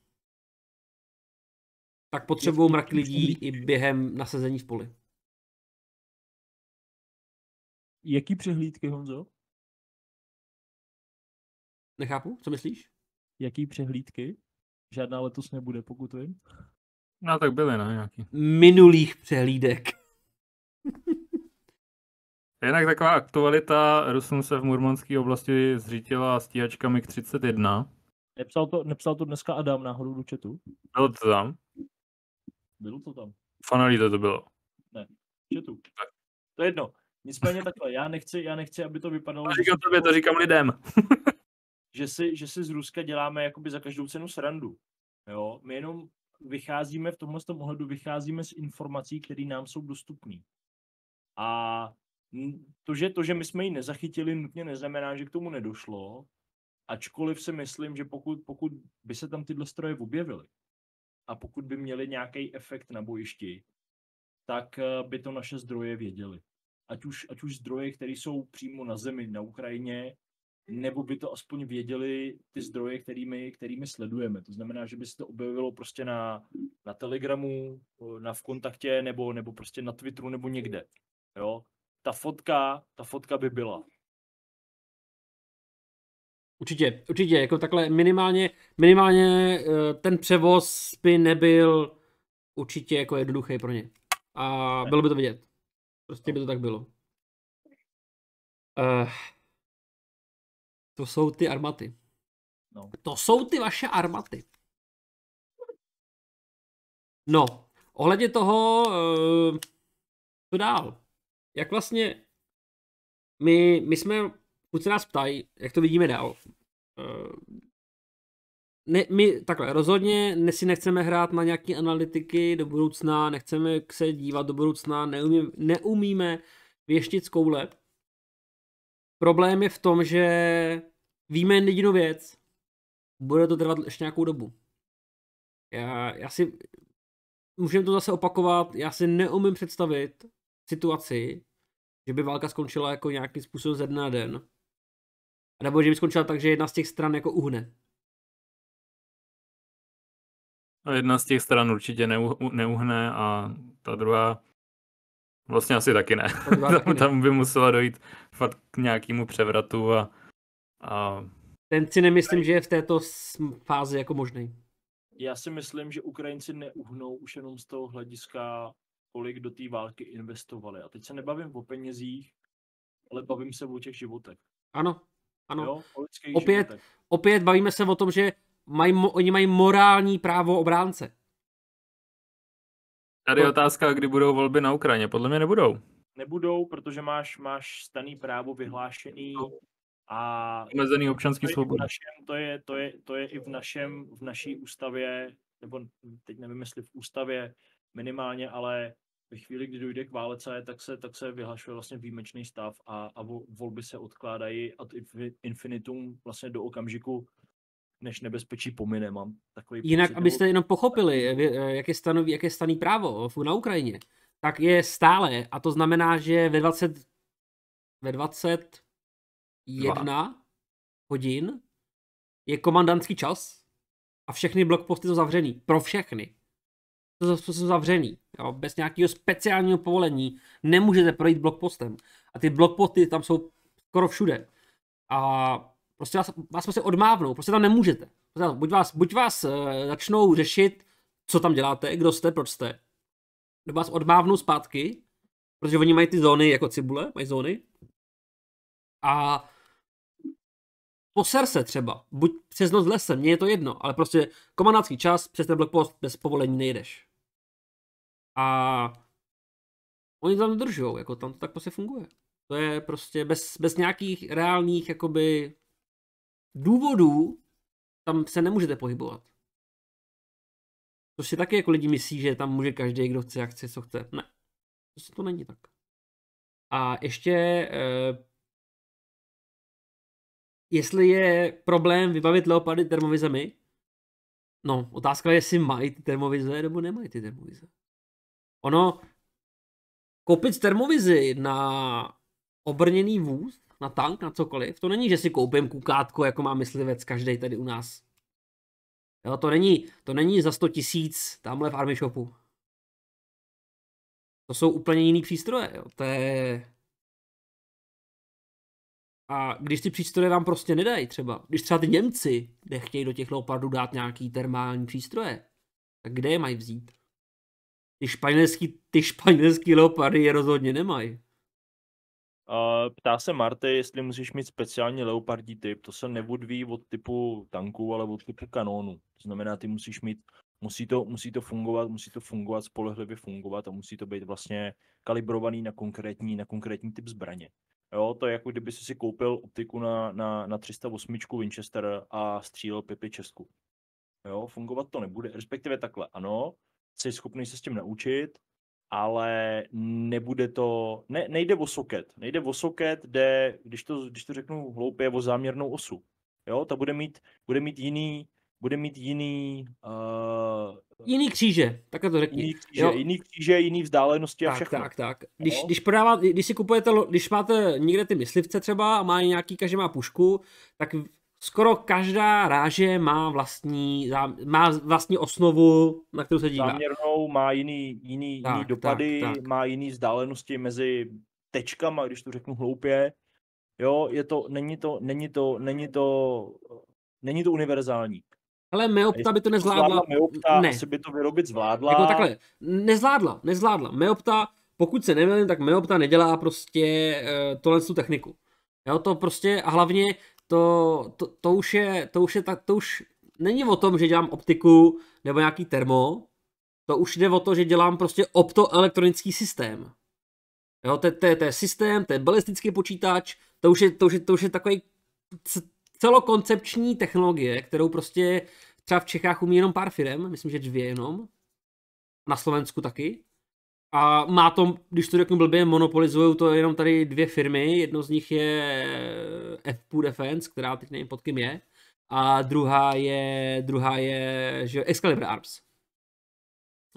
tak potřebují mraky lidí i během nasazení v poli. Jaký přehlídky, Honzo? Nechápu, co myslíš? Jaký přehlídky? Žádná letos nebude, pokud vím. No tak byly, ne, no, nějaký. Minulých přehlídek. Jinak taková aktualita Rusům se v murmanské oblasti zřítila stíhačka MiG-31. Nepsal to, nepsal to dneska Adam náhodou do chatu? Bylo to tam? Bylo to tam. Fanalý to bylo. Ne, chatu. Tak. To je jedno. Nicméně takhle, já nechci, já nechci, aby to vypadalo... To říkám tobě, to říkám lidem. že, si, že si z Ruska děláme jakoby za každou cenu srandu. Jo? My jenom vycházíme, v tomhle tom ohledu vycházíme z informací, které nám jsou dostupné. A to že, to, že my jsme ji nezachytili, nutně neznamená, že k tomu nedošlo, ačkoliv si myslím, že pokud, pokud by se tam tyhle stroje objevily a pokud by měly nějaký efekt na bojišti, tak eh, by to naše zdroje věděly ať už, ať už zdroje, které jsou přímo na zemi, na Ukrajině, nebo by to aspoň věděli ty zdroje, kterými, kterými sledujeme. To znamená, že by se to objevilo prostě na, na Telegramu, na v nebo, nebo prostě na Twitteru, nebo někde. Jo? Ta fotka, ta fotka by byla. Určitě, určitě, jako takhle minimálně, minimálně eh, ten převoz by nebyl určitě jako jednoduchý pro ně. A bylo by to vidět. Prostě by to tak bylo. Uh, to jsou ty armaty. No. To jsou ty vaše armaty. No, ohledně toho, uh, co dál? Jak vlastně my, my jsme, kud se nás ptají, jak to vidíme dál, uh, ne, my takhle rozhodně ne, si nechceme hrát na nějaké analytiky do budoucna, nechceme se dívat do budoucna, neumíme, neumíme věštit z koule. Problém je v tom, že víme jen jedinou věc, bude to trvat ještě nějakou dobu. Já, já si, můžeme to zase opakovat, já si neumím představit situaci, že by válka skončila jako nějakým způsobem ze dne na den. nebo že by skončila tak, že jedna z těch stran jako uhne Jedna z těch stran určitě neuhne a ta druhá vlastně asi taky ne. tam, tam by musela dojít fakt k nějakému převratu a, a... Ten si nemyslím, že je v této fázi jako možný. Já si myslím, že Ukrajinci neuhnou už jenom z toho hlediska, kolik do té války investovali. A teď se nebavím o penězích, ale bavím se o těch životech. Ano, ano. Jo, o opět, životech. opět bavíme se o tom, že mají, oni mají morální právo obránce. Tady je otázka, kdy budou volby na Ukrajině. Podle mě nebudou. Nebudou, protože máš, máš staný právo vyhlášený a... Omezený občanský svobody. To je, to, je, to je i v našem, v naší ústavě, nebo teď nevím, jestli v ústavě minimálně, ale ve chvíli, kdy dojde k válce, tak se, tak se vyhlašuje vlastně výjimečný stav a, a volby se odkládají ad infinitum vlastně do okamžiku, než nebezpečí pomine, mám takový Jinak, pocit, abyste jenom pochopili, eh, jak je, stanoví, jak je staný právo eh, na Ukrajině, tak je stále, a to znamená, že ve 20, ve 21 Dva. hodin je komandantský čas a všechny blokposty jsou zavřený. Pro všechny. To jsou zavřený. Jo? Bez nějakého speciálního povolení nemůžete projít blokpostem. A ty blokposty tam jsou skoro všude. A Prostě vás, vás prostě odmávnou, prostě tam nemůžete. Prostě buď vás, buď vás uh, začnou řešit, co tam děláte, kdo jste, proč jste, nebo vás odmávnou zpátky, protože oni mají ty zóny jako cibule, mají zóny. A poser se třeba, buď přes noc lesem, mně je to jedno, ale prostě komandácký čas, přes ten blokpost bez povolení nejdeš. A oni tam držou, jako tam to tak prostě funguje. To je prostě bez, bez nějakých reálných jakoby důvodů tam se nemůžete pohybovat. To si taky jako lidi myslí, že tam může každý, kdo chce, jak chce, co chce. Ne. se prostě to není tak. A ještě, eh, jestli je problém vybavit leopardy termovizemi, no, otázka je, jestli mají ty termovize nebo nemají ty termovize. Ono, koupit termovizi na obrněný vůz na tank, na cokoliv. To není, že si koupím kukátko, jako má myslivec každý tady u nás. Jo, to není, to není za 100 tisíc tamhle v Army Shopu. To jsou úplně jiný přístroje, jo. To je... A když ty přístroje vám prostě nedají třeba, když třeba ty Němci nechtějí do těch leopardů dát nějaký termální přístroje, tak kde je mají vzít? Ty španělský, ty španělský leopardy je rozhodně nemají. Eh, ptá se Marte, jestli musíš mít speciálně leopardí typ. To se nebudví od typu tanků, ale od typu kanónu. To znamená, ty musíš mít, musí to, musí to fungovat, musí to fungovat, spolehlivě fungovat a musí to být vlastně kalibrovaný na konkrétní, na konkrétní typ zbraně. Jo, to je jako kdyby si si koupil optiku na, na, na 308 Winchester a střílel pipi Česku. Jo, fungovat to nebude, respektive takhle, ano, jsi schopný se s tím naučit, ale nebude to, ne, nejde o soket. Nejde o soket, jde, když to, když to řeknu hloupě, o záměrnou osu. Jo, ta bude mít, bude mít jiný, bude mít jiný... Uh, jiný kříže, tak to řekni. Jiný kříže, jo. jiný, kříže jiný vzdálenosti tak, a všechno. Tak, tak. Když, když, prodává, když si kupujete, když máte někde ty myslivce třeba a má nějaký, každý má pušku, tak skoro každá ráže má vlastní, má vlastní osnovu, na kterou se dívá. Záměrnou, má jiný, jiný, tak, jiný dopady, tak, tak. má jiný vzdálenosti mezi tečkama, když to řeknu hloupě. Jo, je to, není to, není to, není to, není to univerzální. Ale Meopta by to nezvládla. Zvládla Meopta, ne. asi by to vyrobit zvládla. Jako takhle, nezvládla, nezvládla. Meopta, pokud se nevím, tak Meopta nedělá prostě uh, tohle tu techniku. Jo, to prostě, a hlavně to, to, to, už je, to už je tak, to už není o tom, že dělám optiku nebo nějaký termo, to už jde o to, že dělám prostě optoelektronický systém. Jo, to, to, to je systém, to je balistický počítač, to už je, to už je, to už je takový celokoncepční technologie, kterou prostě třeba v Čechách umí jenom pár firm, myslím, že dvě jenom, na Slovensku taky. A má to, když to řeknu blbě, monopolizují to jenom tady dvě firmy. Jedno z nich je eh, FPU Defense, která teď nevím pod kým je. A druhá je, druhá je že Excalibur Arms.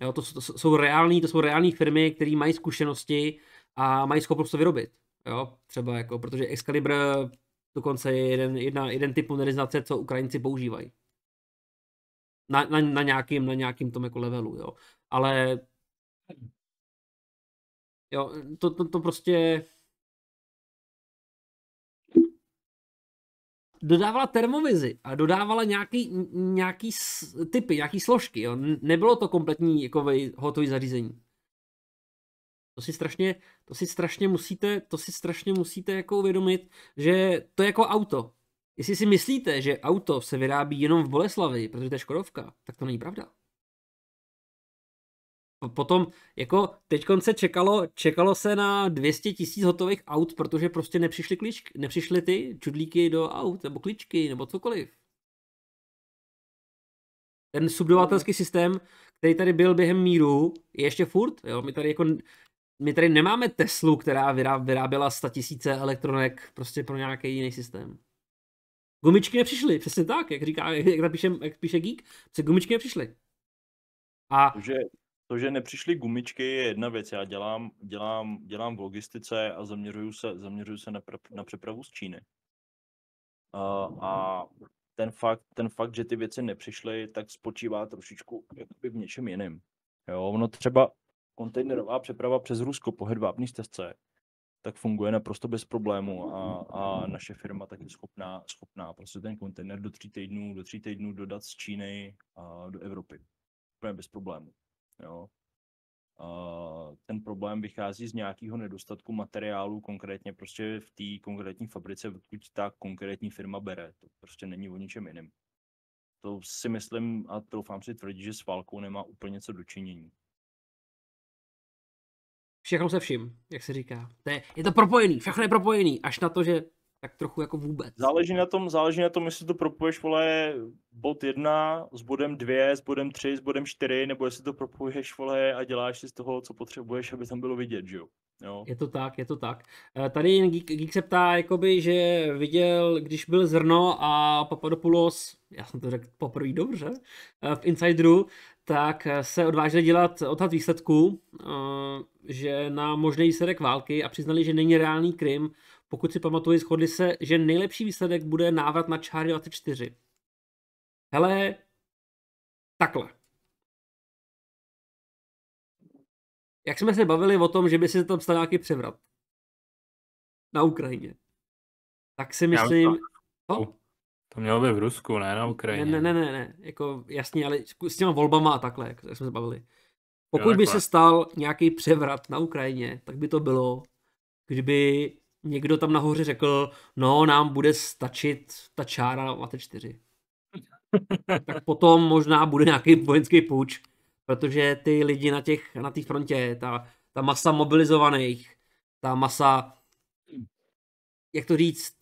Jo, to, to, jsou reální, to jsou reální firmy, které mají zkušenosti a mají schopnost to vyrobit. Jo, třeba jako, protože Excalibur dokonce je jeden, jedna, jeden typ modernizace, co Ukrajinci používají. Na, na, na, nějakým, na nějakým tom jako levelu, jo. Ale Jo, to, to, to prostě... Dodávala termovizi a dodávala nějaký, nějaký typy, nějaký složky. Jo. Nebylo to kompletní jako hotový zařízení. To si strašně, to si strašně musíte, to si strašně musíte jako uvědomit, že to je jako auto. Jestli si myslíte, že auto se vyrábí jenom v Boleslavi, protože to je Škodovka, tak to není pravda potom jako teď se čekalo, čekalo se na 200 tisíc hotových aut, protože prostě nepřišly, klíčky, nepřišly ty čudlíky do aut, nebo klíčky, nebo cokoliv. Ten subdovatelský systém, který tady byl během míru, je ještě furt, jo, my tady jako my tady nemáme Teslu, která vyráběla 100 tisíce elektronek prostě pro nějaký jiný systém. Gumičky nepřišly, přesně tak, jak říká, jak napíšem, jak píše Geek, se gumičky nepřišly. A... Že to, že nepřišly gumičky, je jedna věc. Já dělám, dělám, dělám v logistice a zaměřuju se, zaměřuju se na, pr- na přepravu z Číny. Uh, a ten fakt, ten fakt, že ty věci nepřišly, tak spočívá trošičku jakoby v něčem jiném. Jo, ono třeba kontejnerová přeprava přes Rusko po hedvábný stezce, tak funguje naprosto bez problému a, a naše firma tak je schopná, schopná prostě ten kontejner do tří týdnů, do tří týdnů dodat z Číny a do Evropy. Úplně bez problému. Jo. A ten problém vychází z nějakého nedostatku materiálu, konkrétně prostě v té konkrétní fabrice, odkud ta konkrétní firma bere. To prostě není o ničem jiném. To si myslím a doufám si tvrdit, že s válkou nemá úplně co dočinění. Všechno se vším, jak se říká. To je, je to propojený, všechno je propojený, až na to, že tak trochu jako vůbec. Záleží na tom, záleží na tom, jestli to propuješ, vole, bod jedna, s bodem dvě, s bodem tři, s bodem čtyři, nebo jestli to propuješ, vole, a děláš si z toho, co potřebuješ, aby tam bylo vidět, že jo? Jo. Je to tak, je to tak. Eh, tady Geek, Geek se ptá, jakoby, že viděl, když byl Zrno a Papadopoulos, já jsem to řekl poprvé dobře, eh, v Insideru, tak eh, se odvážili dělat odhad výsledků, že na možný výsledek války a přiznali, že není reálný Krym, pokud si pamatuju, shodli se, že nejlepší výsledek bude návrat na čáry 24. Hele, takhle. Jak jsme se bavili o tom, že by se tam stal nějaký převrat na Ukrajině, tak si myslím... To, to mělo být v Rusku, ne na Ukrajině. Ne, ne, ne, ne, jako jasně, ale s těma volbama a takhle, jak jsme se bavili. Pokud by se stal nějaký převrat na Ukrajině, tak by to bylo, kdyby někdo tam nahoře řekl, no nám bude stačit ta čára na Mate 4. tak potom možná bude nějaký vojenský půjč, protože ty lidi na té na tý frontě, ta, ta masa mobilizovaných, ta masa, jak to říct,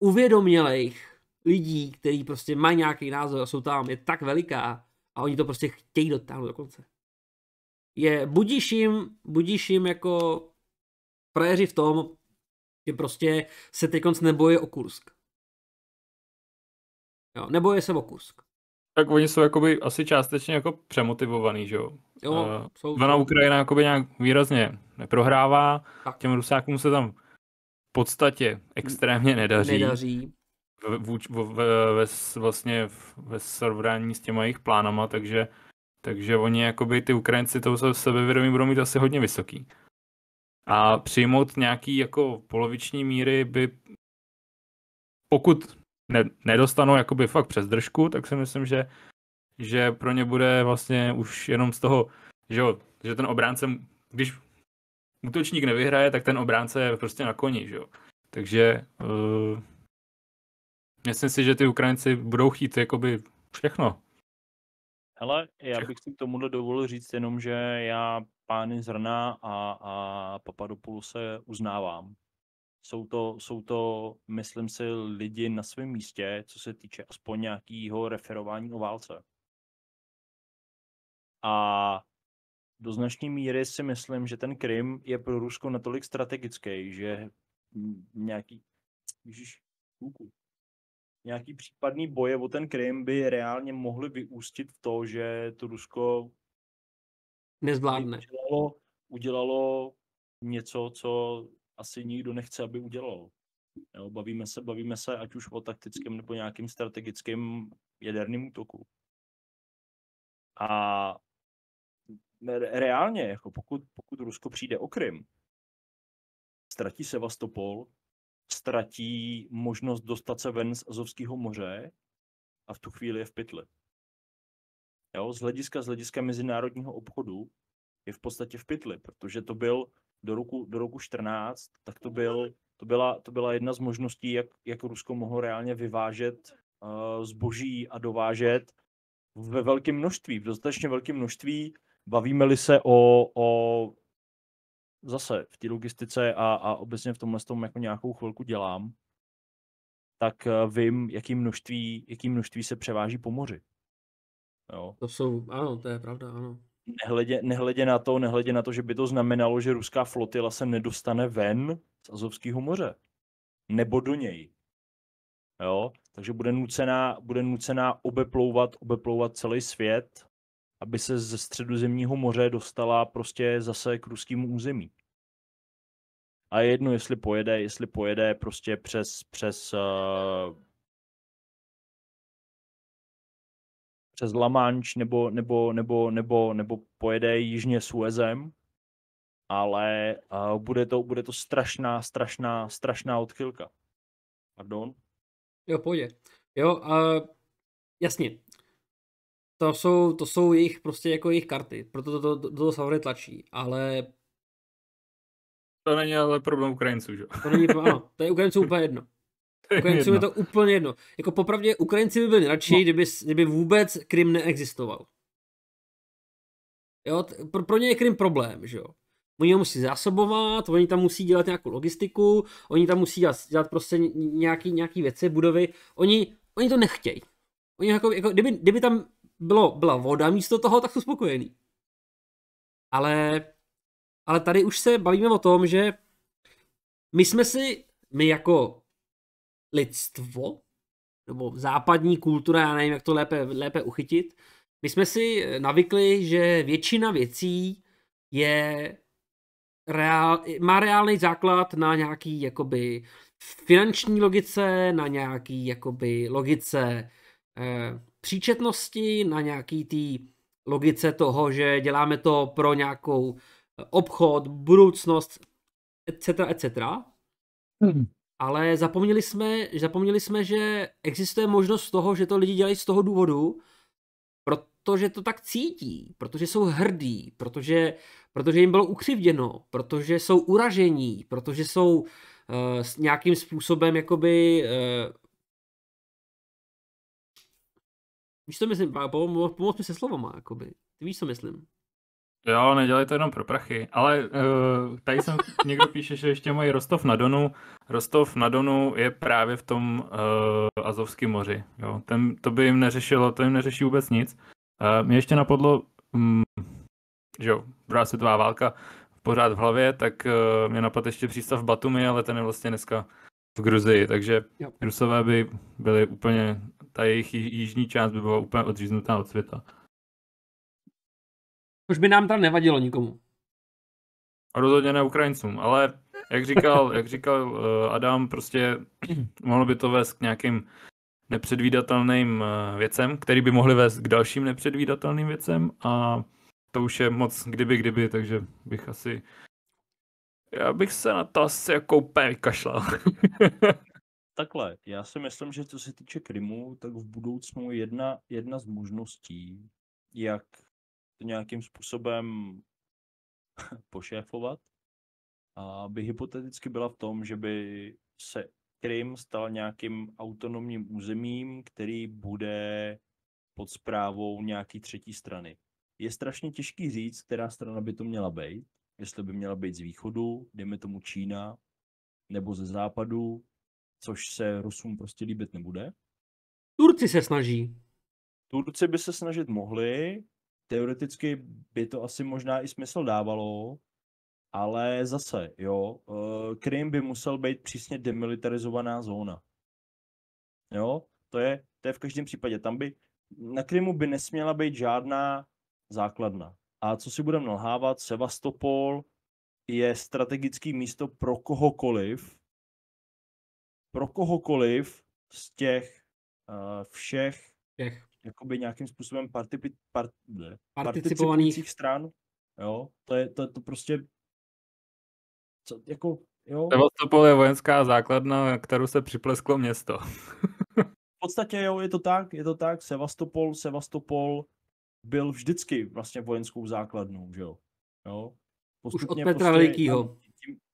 uvědomělejch lidí, kteří prostě mají nějaký názor a jsou tam, je tak veliká a oni to prostě chtějí dotáhnout do konce. Je, budíš jim, budíš jim jako frajeři v tom, že prostě se teď neboje o Kursk. Jo, neboje se o Kursk. Tak oni jsou jakoby asi částečně jako přemotivovaný, že jo? Jo, uh, jsou. Vana Ukrajina jakoby nějak výrazně neprohrává, tak. těm Rusákům se tam v podstatě extrémně nedaří. Nedaří. V, vlastně v, v, vlastně ve srovnání s těma jejich plánama, takže takže oni jakoby ty Ukrajinci toho sebevědomí budou mít asi hodně vysoký. A přijmout nějaký jako poloviční míry by, pokud ne, nedostanou jakoby fakt přes držku, tak si myslím, že, že pro ně bude vlastně už jenom z toho, že, jo, že ten obránce, když útočník nevyhraje, tak ten obránce je prostě na koni, že jo. Takže uh, myslím si, že ty Ukrajinci budou chtít jakoby všechno. Hele, já bych si k tomuhle dovolil říct jenom, že já pány Zrna a, a se uznávám. Jsou to, jsou to, myslím si, lidi na svém místě, co se týče aspoň nějakého referování o válce. A do značné míry si myslím, že ten Krym je pro Rusko natolik strategický, že nějaký... Ježiš, kůku nějaký případný boje o ten Krym by reálně mohly vyústit v to, že to Rusko nezvládne. Udělalo, udělalo něco, co asi nikdo nechce, aby udělalo. Jo, bavíme se, bavíme se ať už o taktickém nebo nějakým strategickém jaderným útoku. A reálně, jako pokud, pokud Rusko přijde o Krym, ztratí Sevastopol, ztratí možnost dostat se ven z Azovského moře a v tu chvíli je v pytli. Jo, z hlediska, z hlediska mezinárodního obchodu je v podstatě v pytli, protože to byl do roku, do roku 14, tak to, byl, to, byla, to byla jedna z možností, jak, jak Rusko mohlo reálně vyvážet uh, zboží a dovážet ve velkém množství, v dostatečně velkém množství. Bavíme-li se o, o zase v té logistice a, a obecně v tomhle tom jako nějakou chvilku dělám, tak eh, vím, jaký množství, jaký množství se převáží po moři. Jo. To jsou, ano, to je pravda, ano. Nehledě, nehledě, na to, nehledě na to, že by to znamenalo, že ruská flotila se nedostane ven z Azovského moře. Nebo do něj. Jo? Takže bude nucená, bude nucená obeplouvat, obeplouvat celý svět aby se ze středozemního moře dostala prostě zase k ruskému území. A je jedno, jestli pojede, jestli pojede prostě přes, přes, uh, přes La Manche nebo, nebo, nebo, nebo, nebo pojede jižně Suezem, ale uh, bude, to, bude to strašná, strašná, strašná odchylka. Pardon? Jo, pojde. Jo, a uh, jasně, to jsou, to jsou jejich prostě jako jejich karty, proto to, to, to, to samozřejmě tlačí, ale... To není ale problém Ukrajinců, že? To není, ano, to je Ukrajinců úplně jedno. Je jedno. je to úplně jedno. Jako popravdě Ukrajinci by byli radši, no. kdyby, kdyby vůbec krim neexistoval. Jo, pro, pro ně je krim problém, že jo. Oni ho musí zásobovat, oni tam musí dělat nějakou logistiku, oni tam musí dělat, dělat prostě nějaký, nějaký věci, budovy. Oni, oni to nechtějí. Oni jako, jako kdyby, kdyby tam bylo, byla voda místo toho, tak jsou spokojený. Ale, ale tady už se bavíme o tom, že my jsme si, my jako lidstvo, nebo západní kultura, já nevím, jak to lépe, lépe uchytit, my jsme si navykli, že většina věcí je reál, má reálný základ na nějaký jakoby finanční logice, na nějaký jakoby logice eh, příčetnosti, na nějaký té logice toho, že děláme to pro nějakou eh, obchod, budoucnost, etc., etc. Hmm. Ale zapomněli jsme, zapomněli jsme, že existuje možnost toho, že to lidi dělají z toho důvodu, protože to tak cítí, protože jsou hrdí, protože, protože jim bylo ukřivděno, protože jsou uražení, protože jsou uh, nějakým způsobem jakoby uh, Víš, co myslím? Pomoct pomoc mi se slovama, jakoby. Ty víš, co myslím? Jo, nedělej to jenom pro prachy, ale uh, tady jsem, někdo píše, že ještě mají Rostov na Donu. Rostov na Donu je právě v tom uh, Azovském moři. Jo, ten, to by jim neřešilo, to jim neřeší vůbec nic. Uh, mě ještě napadlo, um, že jo, druhá světová válka pořád v hlavě, tak uh, mě napadl ještě přístav Batumi, ale ten je vlastně dneska v Gruzii, takže jo. Rusové by byli úplně ta jejich jižní část by byla úplně odříznutá od světa. Už by nám tam nevadilo nikomu. A rozhodně ne Ukrajincům, ale jak říkal, jak říkal eh, Adam, prostě mohlo by to vést k nějakým nepředvídatelným eh, věcem, který by mohly vést k dalším nepředvídatelným věcem a to už je moc kdyby, kdyby, takže bych asi já bych se na to asi jako úplně vykašlal. Takhle, já si myslím, že co se týče Krymu, tak v budoucnu jedna, jedna z možností, jak to nějakým způsobem pošéfovat, a by hypoteticky byla v tom, že by se Krym stal nějakým autonomním územím, který bude pod zprávou nějaký třetí strany. Je strašně těžký říct, která strana by to měla být. Jestli by měla být z východu, dejme tomu Čína, nebo ze západu, což se Rusům prostě líbit nebude. Turci se snaží. Turci by se snažit mohli, teoreticky by to asi možná i smysl dávalo, ale zase, jo, eh, Krym by musel být přísně demilitarizovaná zóna. Jo, to je, to je v každém případě. Tam by, na Krymu by nesměla být žádná základna. A co si budeme nalhávat, Sevastopol je strategické místo pro kohokoliv, pro kohokoliv z těch uh, všech těch. jakoby nějakým způsobem partipi, part, ne, participovaných stran. Jo, to je to, je to prostě co, jako, jo. Sevastopol je vojenská základna, kterou se připlesklo město. v podstatě jo, je to tak, je to tak, Sevastopol, Sevastopol byl vždycky vlastně vojenskou základnou, že jo. jo? Postupně Už od Petra prostě, Velikýho. Tam,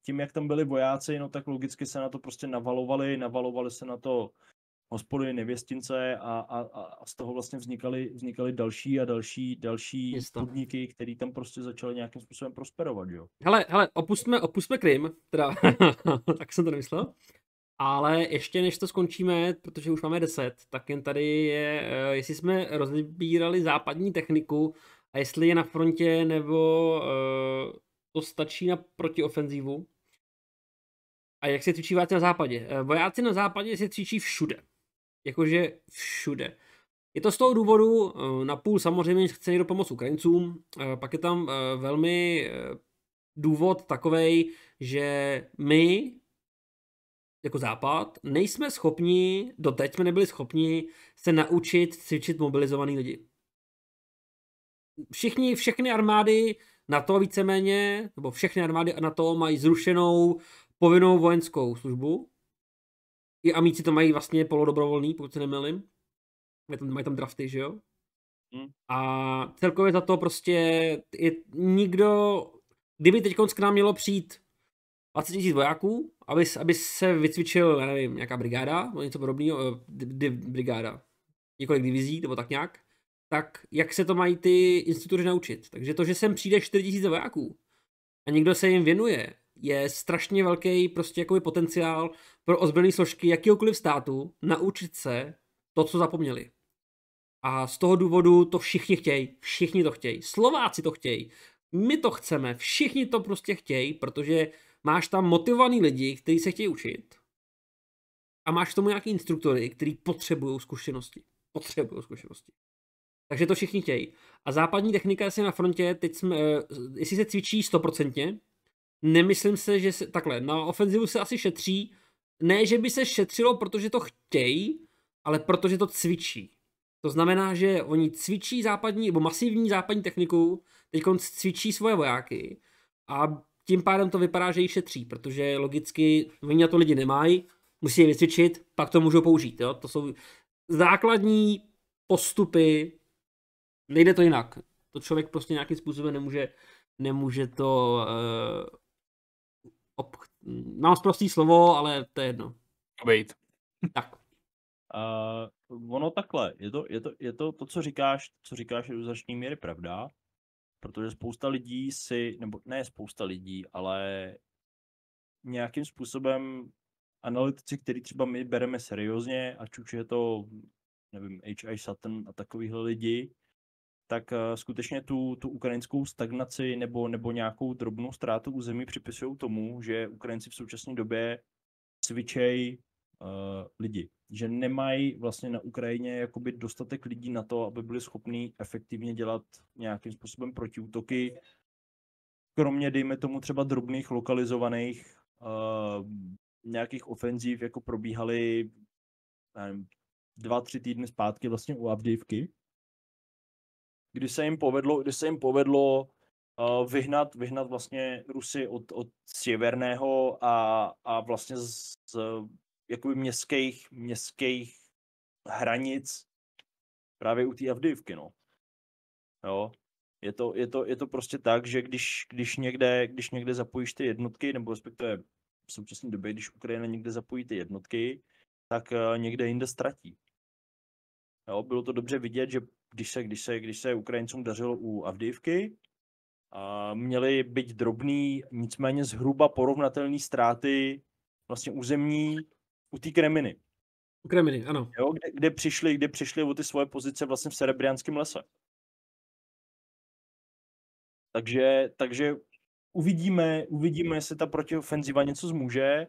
tím, jak tam byli vojáci, no tak logicky se na to prostě navalovali, navalovali se na to hospody, nevěstince a, a, a z toho vlastně vznikaly, vznikaly další a další, další podniky, které tam prostě začaly nějakým způsobem prosperovat, jo. Hele, hele, opustme, opustme krim, teda, tak jsem to nemyslel. Ale ještě než to skončíme, protože už máme 10, tak jen tady je, eh, jestli jsme rozbírali západní techniku a jestli je na frontě nebo eh, to stačí na protiofenzívu, a jak se cvičí vojáci na západě. Eh, vojáci na západě se cvičí všude. Jakože všude. Je to z toho důvodu, eh, na půl samozřejmě chce někdo pomoct Ukrajincům, eh, pak je tam velmi důvod takovej, že my jako západ, nejsme schopni, doteď jsme nebyli schopni se naučit cvičit mobilizovaný lidi. Všichni, všechny armády na to víceméně, nebo všechny armády na to mají zrušenou povinnou vojenskou službu. I amíci to mají vlastně polodobrovolný, pokud se nemělím. Mají tam, mají tam drafty, že jo? Hmm. A celkově za to prostě je nikdo, kdyby teď k nám mělo přijít 20 tisíc vojáků, aby, aby se vycvičil, já nevím, nějaká brigáda, nebo něco podobného, eh, brigáda, několik divizí, nebo tak nějak, tak jak se to mají ty instituce naučit? Takže to, že sem přijde 4 000 vojáků a někdo se jim věnuje je strašně velký prostě jakoby potenciál pro ozbrojené složky jakýkoliv státu naučit se to, co zapomněli. A z toho důvodu to všichni chtějí, všichni to chtějí, Slováci to chtějí, my to chceme, všichni to prostě chtějí, protože máš tam motivovaný lidi, kteří se chtějí učit a máš k tomu nějaký instruktory, kteří potřebují zkušenosti. Potřebují zkušenosti. Takže to všichni chtějí. A západní technika je na frontě, teď jsme, eh, jestli se cvičí stoprocentně, Nemyslím se, že se, takhle, na ofenzivu se asi šetří, ne, že by se šetřilo, protože to chtějí, ale protože to cvičí. To znamená, že oni cvičí západní, nebo masivní západní techniku, teď cvičí svoje vojáky a tím pádem to vypadá, že ji šetří, protože logicky oni na to lidi nemají, musí je vycvičit, pak to můžou použít. Jo? To jsou základní postupy, nejde to jinak. To člověk prostě nějakým způsobem nemůže, nemůže to uh, ob... Mám zprostý slovo, ale to je jedno. Obejít. Tak. Uh, ono takhle, je to, je, to, je to, to, co říkáš, co říkáš, je do značné míry pravda, protože spousta lidí si, nebo ne spousta lidí, ale nějakým způsobem analytici, který třeba my bereme seriózně, ať už je to, nevím, H.I. Sutton a takovýhle lidi, tak eh, skutečně tu, tu ukrajinskou stagnaci nebo, nebo nějakou drobnou ztrátu území připisují tomu, že Ukrajinci v současné době cvičej uh, lidi. Že nemají vlastně na Ukrajině jakoby dostatek lidí na to, aby byli schopni efektivně dělat nějakým způsobem protiútoky, kromě, dejme tomu, třeba drobných lokalizovaných uh, nějakých ofenzív, jako probíhaly dva, tři týdny zpátky vlastně u Avdivky, kdy se jim povedlo, kdy se jim povedlo uh, vyhnat, vyhnat vlastně Rusy od, od severného a, a vlastně z, z jakoby městských, městských hranic právě u té Avdivky, no. Jo, je to, je, to, je to prostě tak, že když, když, někde, když někde zapojíš ty jednotky, nebo respektive v současné době, když Ukrajina někde zapojí ty jednotky, tak eh, někde jinde ztratí. Jo, bylo to dobře vidět, že když se, když se, když se Ukrajincům dařilo u Avdivky, a měli být drobný, nicméně zhruba porovnatelné ztráty vlastně územní u té Kreminy. U Kreminy, ano. Jo, kde, kde, přišli, kde přišli o ty svoje pozice vlastně v Serebriánském lese. Takže, takže uvidíme, uvidíme, jestli ta protiofenziva něco zmůže.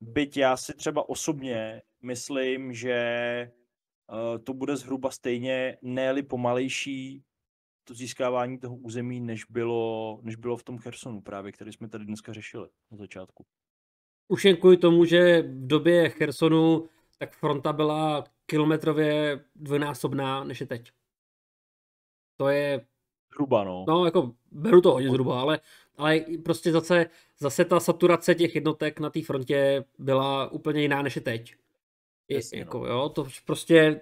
Byť já si třeba osobně myslím, že Eh, to bude zhruba stejně, ne pomalejší to získávání toho území, než bylo, než bylo v tom Chersonu právě, který jsme tady dneska řešili na začátku. Už jen kvůli tomu, že v době Chersonu tak fronta byla kilometrově dvojnásobná, než je teď. To je... Zhruba, no. No, jako beru to hodně zhruba, ale, ale prostě zase, zase ta saturace těch jednotek na té frontě byla úplně jiná, než je teď. Jasně, jako, no. jo, to prostě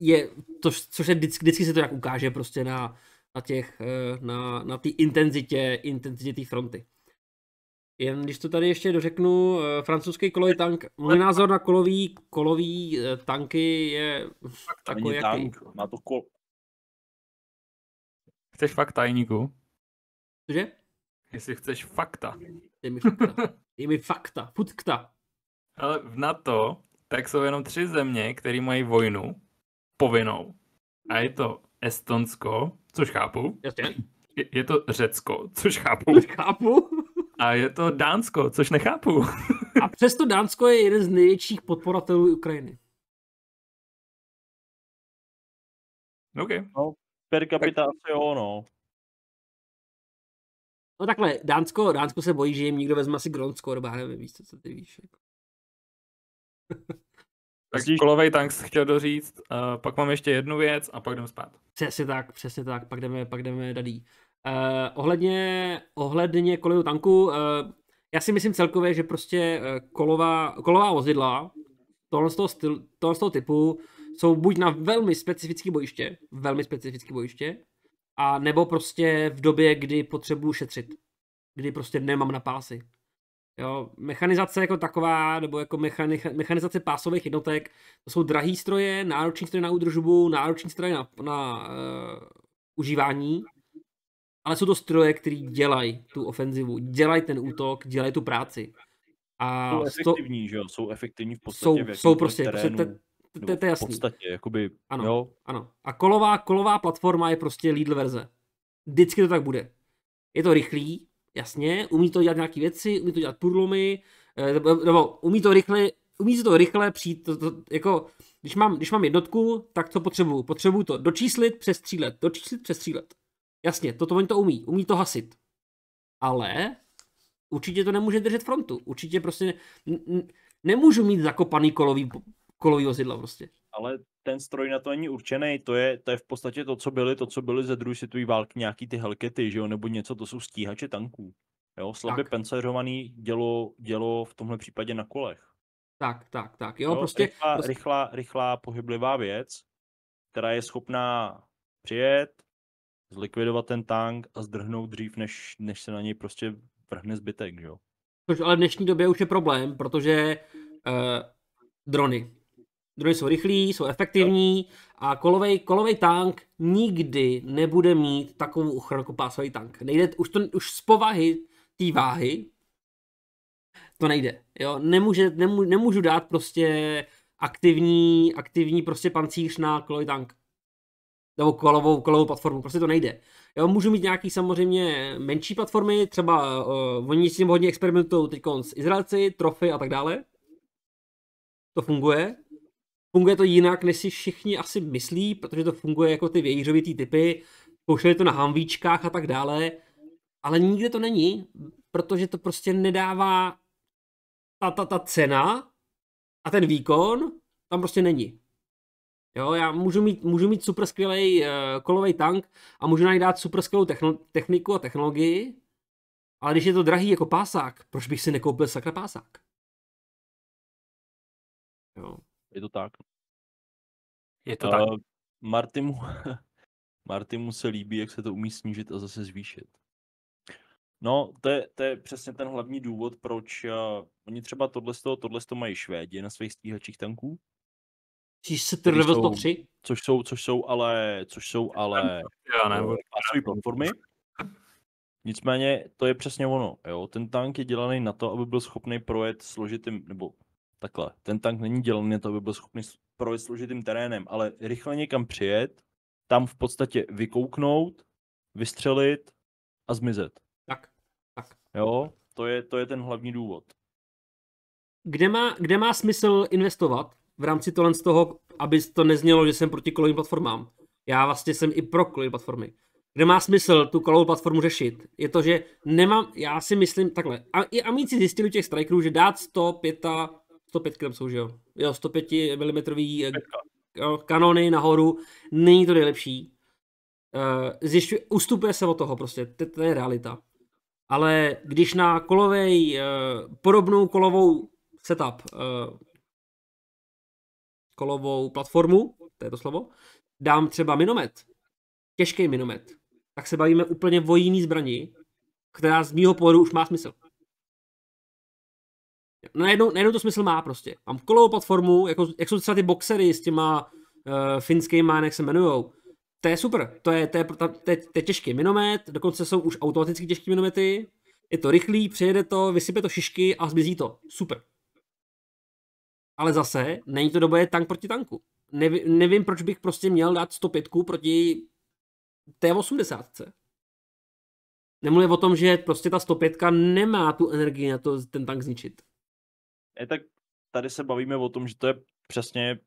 je, to, což se vždycky, vždycky se to tak ukáže prostě na, na těch, eh, na, na té intenzitě, intenzitě té fronty. Jen když to tady ještě dořeknu, eh, francouzský kolový tank, můj názor na kolový, kolový eh, tanky je takový, jaký... Tank, má to kol... Chceš fakt tajníku? Cože? Jestli chceš fakta. Je mi fakta. Je mi fakta. Futkta. Ale v NATO tak jsou jenom tři země, které mají vojnu povinnou. A je to Estonsko, což chápu. Je, je to Řecko, což chápu. Chápu. A je to Dánsko, což nechápu. A přesto Dánsko je jeden z největších podporatelů Ukrajiny. OK. No, per capita tak... asi jo, no. No takhle, Dánsko, Dánsko se bojí, že jim někdo vezme asi Gronsko, nebo já nevím, víš, co, co ty víš. Jako tak Zdíš... kolovej tank chtěl doříct, uh, pak mám ještě jednu věc a pak jdem spát. Přesně tak, přesně tak, pak jdeme, pak jdeme dadý. Uh, eh, ohledně, ohledně kolejů tanku, uh, já si myslím celkově, že prostě eh, kolová, kolová vozidla tohle z, toho styl, tohle z toho typu jsou buď na velmi specifické bojiště, velmi specifické bojiště, a nebo prostě v době, kdy potřebuju šetřit, kdy prostě nemám na pásy. Jo, mechanizace jako taková, nebo jako mechanizace pásových jednotek, to jsou drahý stroje, nároční stroje na údržbu, nároční stroje na, na uh, užívání, ale jsou to stroje, které dělají tu ofenzivu, dělají ten útok, dělají tu práci. A jsou efektivní, že jo? Jsou efektivní v podstatě. Jsou, jsou prostě, prostě te, to je jasný. V podstatě, jakoby, ano, jo. ano. A kolová, kolová platforma je prostě Lidl verze. Vždycky to tak bude. Je to rychlý, jasně, umí to dělat nějaké věci, umí to dělat purlomy, eh, nebo umí to rychle, umí to rychle přijít, to, to, jako, když mám, když mám jednotku, tak co potřebuju? Potřebuju to dočíslit, přestřílet, dočíslit, přestřílet. Jasně, toto oni to umí, umí to hasit. Ale určitě to nemůže držet frontu. Určitě prostě ne, nemůžu mít zakopaný kolový, kolový vozidla prostě ale ten stroj na to není určený, to je, to je v podstatě to, co byly, to, co byly ze druhé světové války, nějaký ty helkety, že jo, nebo něco, to jsou stíhače tanků. Jo, slabě tak. pensařovaný dělo, dělo v tomhle případě na kolech. Tak, tak, tak. Jo, jo prostě, rychlá, prostě... Rychlá, rychlá, pohyblivá věc, která je schopná přijet, zlikvidovat ten tank a zdrhnout dřív, než, než se na něj prostě vrhne zbytek, jo. Což ale v dnešní době už je problém, protože uh, drony drony jsou rychlí, jsou efektivní a kolovej, kolovej tank nikdy nebude mít takovou ochranu pásový tank. Nejde, už, to, už z povahy té váhy to nejde. Jo? Nemůže, nemů, nemůžu dát prostě aktivní, aktivní prostě pancíř na kolový tank. Nebo kolovou, kolovou platformu, prostě to nejde. Jo, můžu mít nějaký samozřejmě menší platformy, třeba uh, oni s tím hodně experimentují teď s Izraelci, trofy a tak dále. To funguje, Funguje to jinak, než si všichni asi myslí, protože to funguje jako ty vějířovitý typy, zkoušeli to na hamvíčkách a tak dále, ale nikde to není, protože to prostě nedává ta, ta, ta cena a ten výkon tam prostě není. Jo, já můžu mít, můžu mít super skvělý uh, eh, kolový tank a můžu na něj dát super skvělou techno, techniku a technologii, ale když je to drahý jako pásák, proč bych si nekoupil sakra pásák? Jo. Je to tak? Je to uh, tak. Martimu, Martimu se líbí, jak se to umí snížit a zase zvýšit. No, to je, to je přesně ten hlavní důvod, proč uh, oni třeba tohle z toho, tohle z toho mají Švédi na svých stíhačích tanků. se to level 103? Což jsou, což jsou ale, což jsou ale Já ne, eh, platformy. Nicméně to je přesně ono. Jo? Ten tank je dělaný na to, aby byl schopný projet složitým, nebo takhle, ten tank není dělaný to, by byl schopný projít složitým terénem, ale rychle někam přijet, tam v podstatě vykouknout, vystřelit a zmizet. Tak, tak. Jo, to je, to je ten hlavní důvod. Kde má, kde má smysl investovat v rámci tohle z toho, aby to neznělo, že jsem proti kolovým platformám? Já vlastně jsem i pro kolové platformy. Kde má smysl tu kolovou platformu řešit? Je to, že nemám, já si myslím takhle, a i amici zjistili těch strikerů, že dát 100, 5, 105 tam jsou, že jo? Jo, 105 mm eh, kanony nahoru. Není to nejlepší. Eh, zjišťuje, ustupuje se od toho prostě, to, to je realita. Ale když na kolovej, eh, podobnou kolovou setup, kolovou platformu, to je to slovo, dám třeba minomet, těžký minomet, tak se bavíme úplně o jiný zbraní, která z mýho pohledu už má smysl. No najednou, najednou to smysl má prostě. Mám kolovou platformu, jako, jak jsou třeba ty boxery s těma uh, finskýma, jak se jmenujou. To je super, to je, to, je, to, je, to, je, těžký minomet, dokonce jsou už automaticky těžké minomety, je to rychlý, přijede to, vysype to šišky a zmizí to. Super. Ale zase, není to doba je tank proti tanku. Nevi, nevím, proč bych prostě měl dát 105 proti T80. Nemluvím o tom, že prostě ta 105 nemá tu energii na to ten tank zničit je eh, tak tady se bavíme o tom, že to je přesně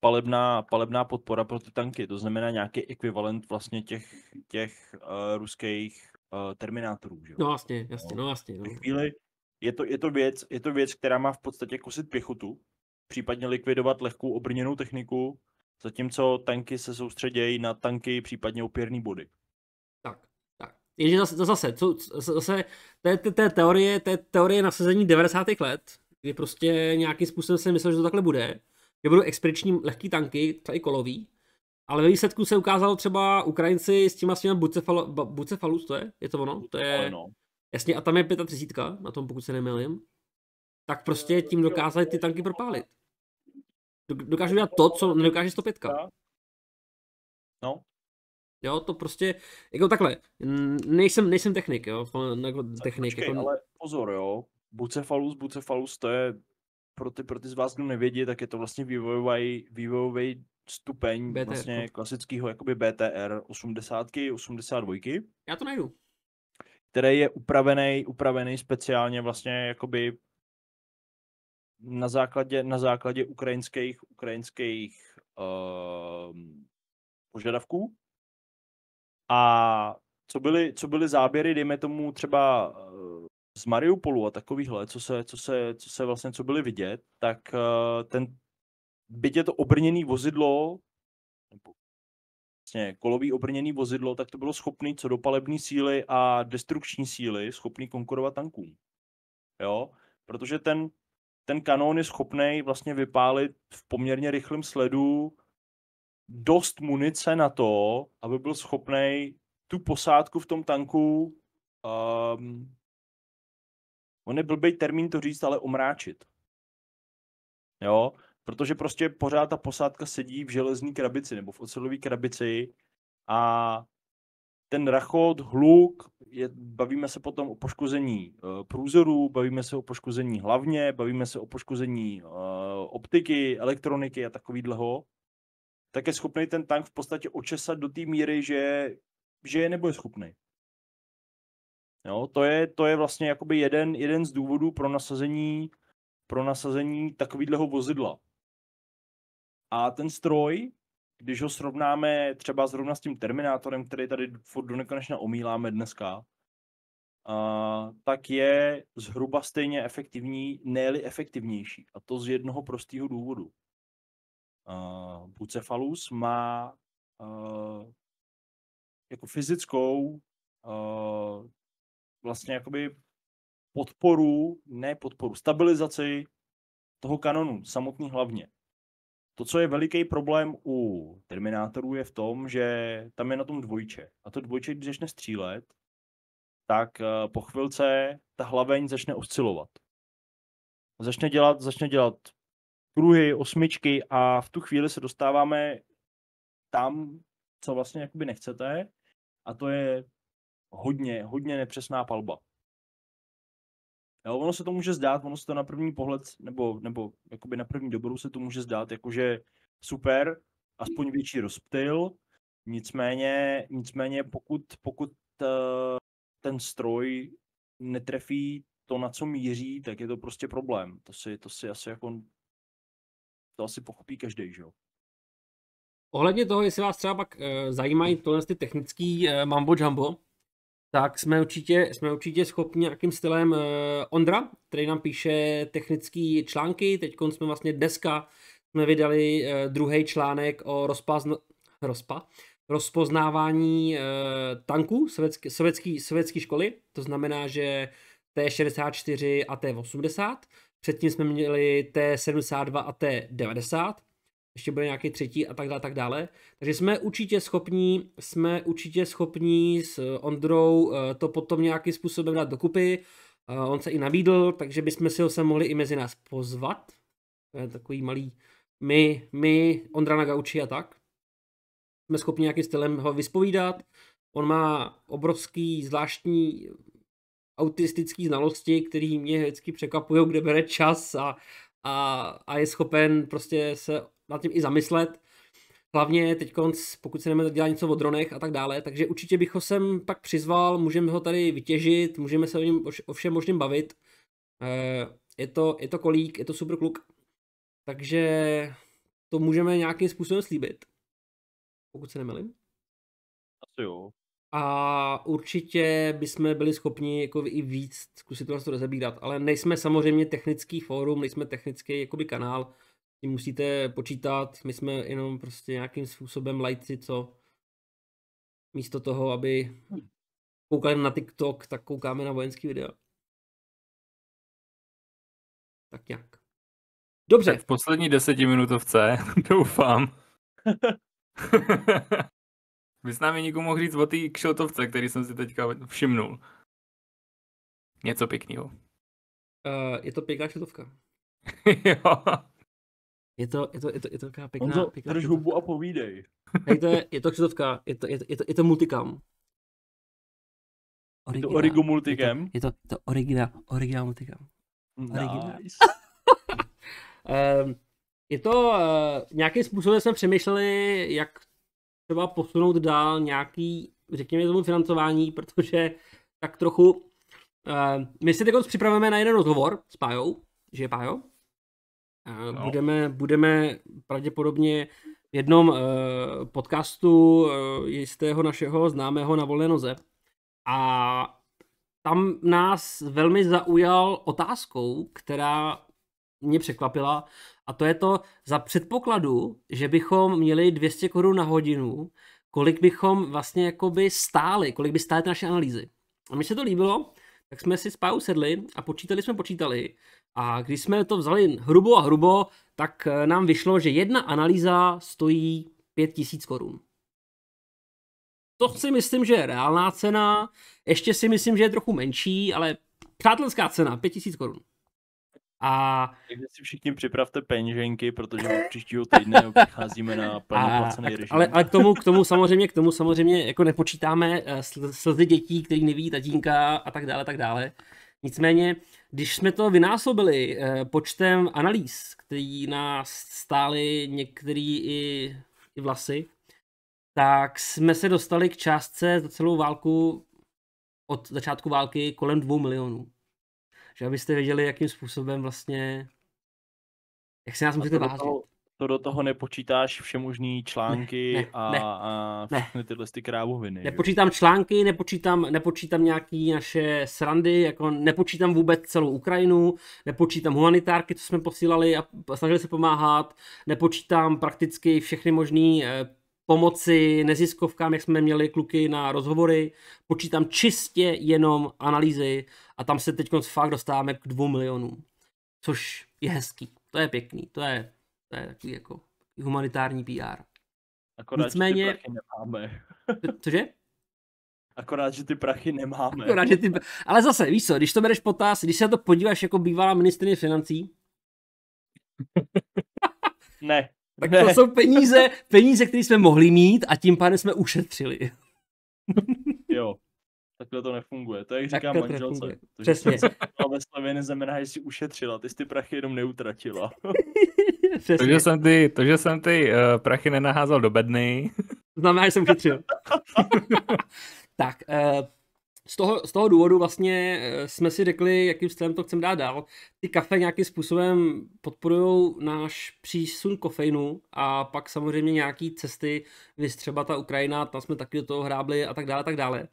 palebná, palebná podpora pro ty tanky, to znamená nějaký ekvivalent vlastně těch, těch uh, ruských uh, terminátorů. Že? No vlastně, jasně, no vlastně. No. chvíli je to, je, to věc, je to věc, která má v podstatě kusit pěchotu, případně likvidovat lehkou obrněnou techniku, zatímco tanky se soustředějí na tanky, případně opěrný body. Tak, tak. Jenže zase, zase, co, zase té, té, té, teorie, je teorie nasazení 90. let, kdy prostě nějakým způsobem jsem myslel, že to takhle bude, že budou expediční lehký tanky, třeba i kolový, ale ve výsledku se ukázalo třeba Ukrajinci s těma svými bucefalů, bucefalus, to je? Je to ono? To je, jasně, a tam je 35 na tom, pokud se nemilím. Tak prostě tím dokázali ty tanky propálit. Dokážu dělat to, co nedokáže 105. No. Jo, to prostě, jako takhle, nejsem, nejsem technik, jo, jako technik. Počkej, jako... ale pozor, jo, Bucefalus, Bucefalus to je pro ty, pro ty z vás, kdo nevědí, tak je to vlastně vývojový, vývojový stupeň BTR. No. vlastně klasického jakoby BTR 80, 82. Já to najdu. Který je upravený, upravený speciálně vlastně jakoby na základě, na základě ukrajinských, ukrajinských uh, požadavků. A co byly, co byly záběry, dejme tomu třeba uh, z Mariupolu a takovýchhle, co se, co se, co se vlastně, co byly vidět, tak uh, ten, byť je to obrněný vozidlo, nebo vlastně kolový obrněný vozidlo, tak to bylo schopný co do palební síly a destrukční síly, schopný konkurovat tankům. Jo? Protože ten, ten kanón je schopný vlastně vypálit v poměrně rychlém sledu dost munice na to, aby byl schopný tu posádku v tom tanku um, on je blbý termín to říct, ale omráčit. Jo, protože prostě pořád ta posádka sedí v železní krabici nebo v ocelové krabici a ten rachot, hluk, je, bavíme se potom o poškození e, průzorů, bavíme se o poškození hlavně, bavíme se o poškození e, optiky, elektroniky a takovýhleho, tak je schopný ten tank v podstatě očesat do té míry, že, že je nebo je schopný. Jo, to, je, to je vlastně jakoby jeden, jeden z důvodů pro nasazení, pro nasazení takového vozidla. A ten stroj, když ho srovnáme třeba zrovna s tím Terminátorem, který tady furt do nekonečna omíláme dneska, a, tak je zhruba stejně efektivní, ne efektivnější. A to z jednoho prostého důvodu. A, Bucephalus má a, jako fyzickou vlastně jakoby podporu, ne podporu, stabilizaci toho kanonu, samotný hlavně. To, co je veliký problém u Terminátorů, je v tom, že tam je na tom dvojče. A to dvojče, když začne střílet, tak eh, po chvilce ta hlaveň začne oscilovat. Začne dělat, začne dělat kruhy, osmičky a v tu chvíli se dostáváme tam, co vlastně jakoby nechcete, a to je hodně, hodně nepřesná palba. Jo, ono se to může zdát, ono se to na první pohled, nebo, nebo jakoby na první dobu se to může zdát, jakože super, aspoň větší rozptyl, nicméně, nicméně pokud, pokud eh, ten stroj netrefí to, na co míří, tak je to prostě problém. To si, to si asi jako, to asi pochopí každý, že jo. Ohledně toho, jestli vás třeba pak eh, zajímají tohle ty technický eh, mambo jumbo, tak jsme určitě, jsme určitě schopni nějakým stylem eh, Ondra, který nám píše technické články. Teď jsme vlastně dneska jsme vydali eh, druhý článek o rozpazn... rozpa? rozpoznávání eh, tanků sovětské sovětský, sovětský školy. To znamená, že T64 a T80. Předtím jsme měli T72 a T90 ještě bude nějaký třetí a tak dále, tak dále. Takže jsme určitě schopní, jsme určitě schopní s eh, Ondrou eh, to potom nějakým způsobem dát dokupy. Eh, on se i nabídl, takže bychom si ho sem mohli i mezi nás pozvat. To je takový malý my, my, Ondra na gauči a tak. Jsme schopni nějakým stylem ho vyspovídat. On má obrovský zvláštní autistické znalosti, které mě vždycky překvapují, kde bere čas a, a, a je schopen prostě se nad tím i zamyslet. Hlavně teď, pokud se jdeme dělat něco o dronech a tak dále, takže určitě bych ho sem pak přizval, můžeme ho tady vytěžit, můžeme se o něm o všem možném bavit. Eh, je to, je to kolík, je to super kluk, takže to můžeme nějakým způsobem slíbit, pokud se nemelím. Asi jo. A určitě bychom byli schopni jako i víc zkusit to rozebírat, ale nejsme samozřejmě technický fórum, nejsme technický jakoby kanál, tím musíte počítat, my jsme jenom prostě nějakým způsobem lajci, co místo toho, aby koukali na TikTok, tak koukáme na vojenský video. Tak nějak. Dobře. Tak v poslední deseti minutovce. doufám. s námi nikomu mohl říct o té kšeltovce, který jsem si teďka všimnul. Něco pěkného. Uh, je to pěkná kšeltovka. jo. Je to, je to, je to, je to taková pěkná, Onzo, pěkná drž hubu a povídej. Hej, to je, je to křitovka, je to, je to, je to, je to multicam. Originál. Je to origu multicam? Je to, je to, to originál, originál multicam. Originál. Nice. um, je to, uh, nějakým způsobem jsme přemýšleli, jak třeba posunout dál nějaký, řekněme tomu financování, protože tak trochu, uh, my si teď připravujeme na jeden rozhovor s Pájou, že je Pájo, No. Budeme, budeme pravděpodobně v jednom uh, podcastu uh, jistého našeho známého na volné noze. A tam nás velmi zaujal otázkou, která mě překvapila, a to je to za předpokladu, že bychom měli 200 korun na hodinu, kolik bychom vlastně jakoby stáli, kolik by stály naše analýzy. A mi se to líbilo, tak jsme si s sedli a počítali jsme počítali a když jsme to vzali hrubo a hrubo, tak eh, nám vyšlo, že jedna analýza stojí 5000 korun. To si myslím, že je reálná cena, ještě si myslím, že je trochu menší, ale přátelská cena, 5000 korun. A... Takže si všichni připravte peněženky, protože od příštího týdne přicházíme na plně placený režim. Ale, ale k, tomu, k tomu samozřejmě, k tomu samozřejmě jako nepočítáme eh, slzy dětí, který neví tatínka a tak dále, tak dále. Nicméně když jsme to vynásobili eh, počtem analýz, který nás stály některý i, i vlasy, tak jsme se dostali k částce za celou válku od začátku války kolem dvou milionů. Že abyste věděli, jakým způsobem vlastně, jak se nás můžete vážit to do toho nepočítáš všemožný články ne, ne, a, ne, a všechny tyhle ty krávoviny. Nepočítám články, nepočítám, nepočítám nějaký naše srandy, jako nepočítám vůbec celou Ukrajinu, nepočítám humanitárky, co jsme posílali a snažili se pomáhat, nepočítám prakticky všechny možné eh, pomoci neziskovkám, jak jsme měli kluky na rozhovory, počítám čistě jenom analýzy a tam se teď fakt dostáváme k dvou milionům, což je hezký, to je pěkný, to je to je takový jako humanitární PR. Akorát, Nicméně... Že ty nemáme. Cože? Akorát, že ty prachy nemáme. Akorát, že ty... Ale zase, víš co, když to bereš potaz, když se to podíváš jako bývalá ministrině financí, ne. Tak to ne. jsou peníze, peníze, které jsme mohli mít a tím pádem jsme ušetřili. Takhle to nefunguje. To je, jak říká manželce. To, Přesně. A ve Slavě neznamená, že jsi ušetřila, ty jsi ty prachy jenom neutratila. to, že jsem ty, to, že jsem ty uh, prachy nenaházal do bedny. Znamená, že jsem ušetřil. tak, uh, z toho, z toho důvodu vlastně eh, jsme si řekli, jakým stylem to chceme dát dál. Ty kafe nějakým způsobem podporují náš přísun kofeinu a pak samozřejmě nějaký cesty, vystřeba ta Ukrajina, tam jsme taky do toho hrábli a tak dále, tak dále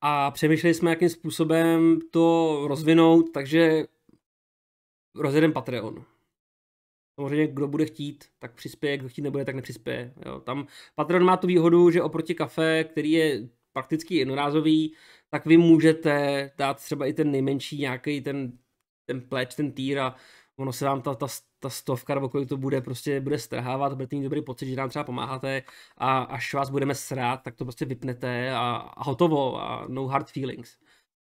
a přemýšleli jsme, jakým způsobem to rozvinout, takže rozjedeme Patreon. Samozřejmě, kdo bude chtít, tak přispěje, kdo chtít nebude, tak nepřispěje. Jo. Tam Patreon má tu výhodu, že oproti kafe, který je prakticky jednorázový, tak vy můžete dát třeba i ten nejmenší nějaký ten, ten pledge, ten týr a ono se vám ta, ta, ta stovka nebo kolik to bude, prostě bude strhávat, budete mít dobrý pocit, že nám třeba pomáháte a až vás budeme srát, tak to prostě vypnete a, a hotovo a no hard feelings.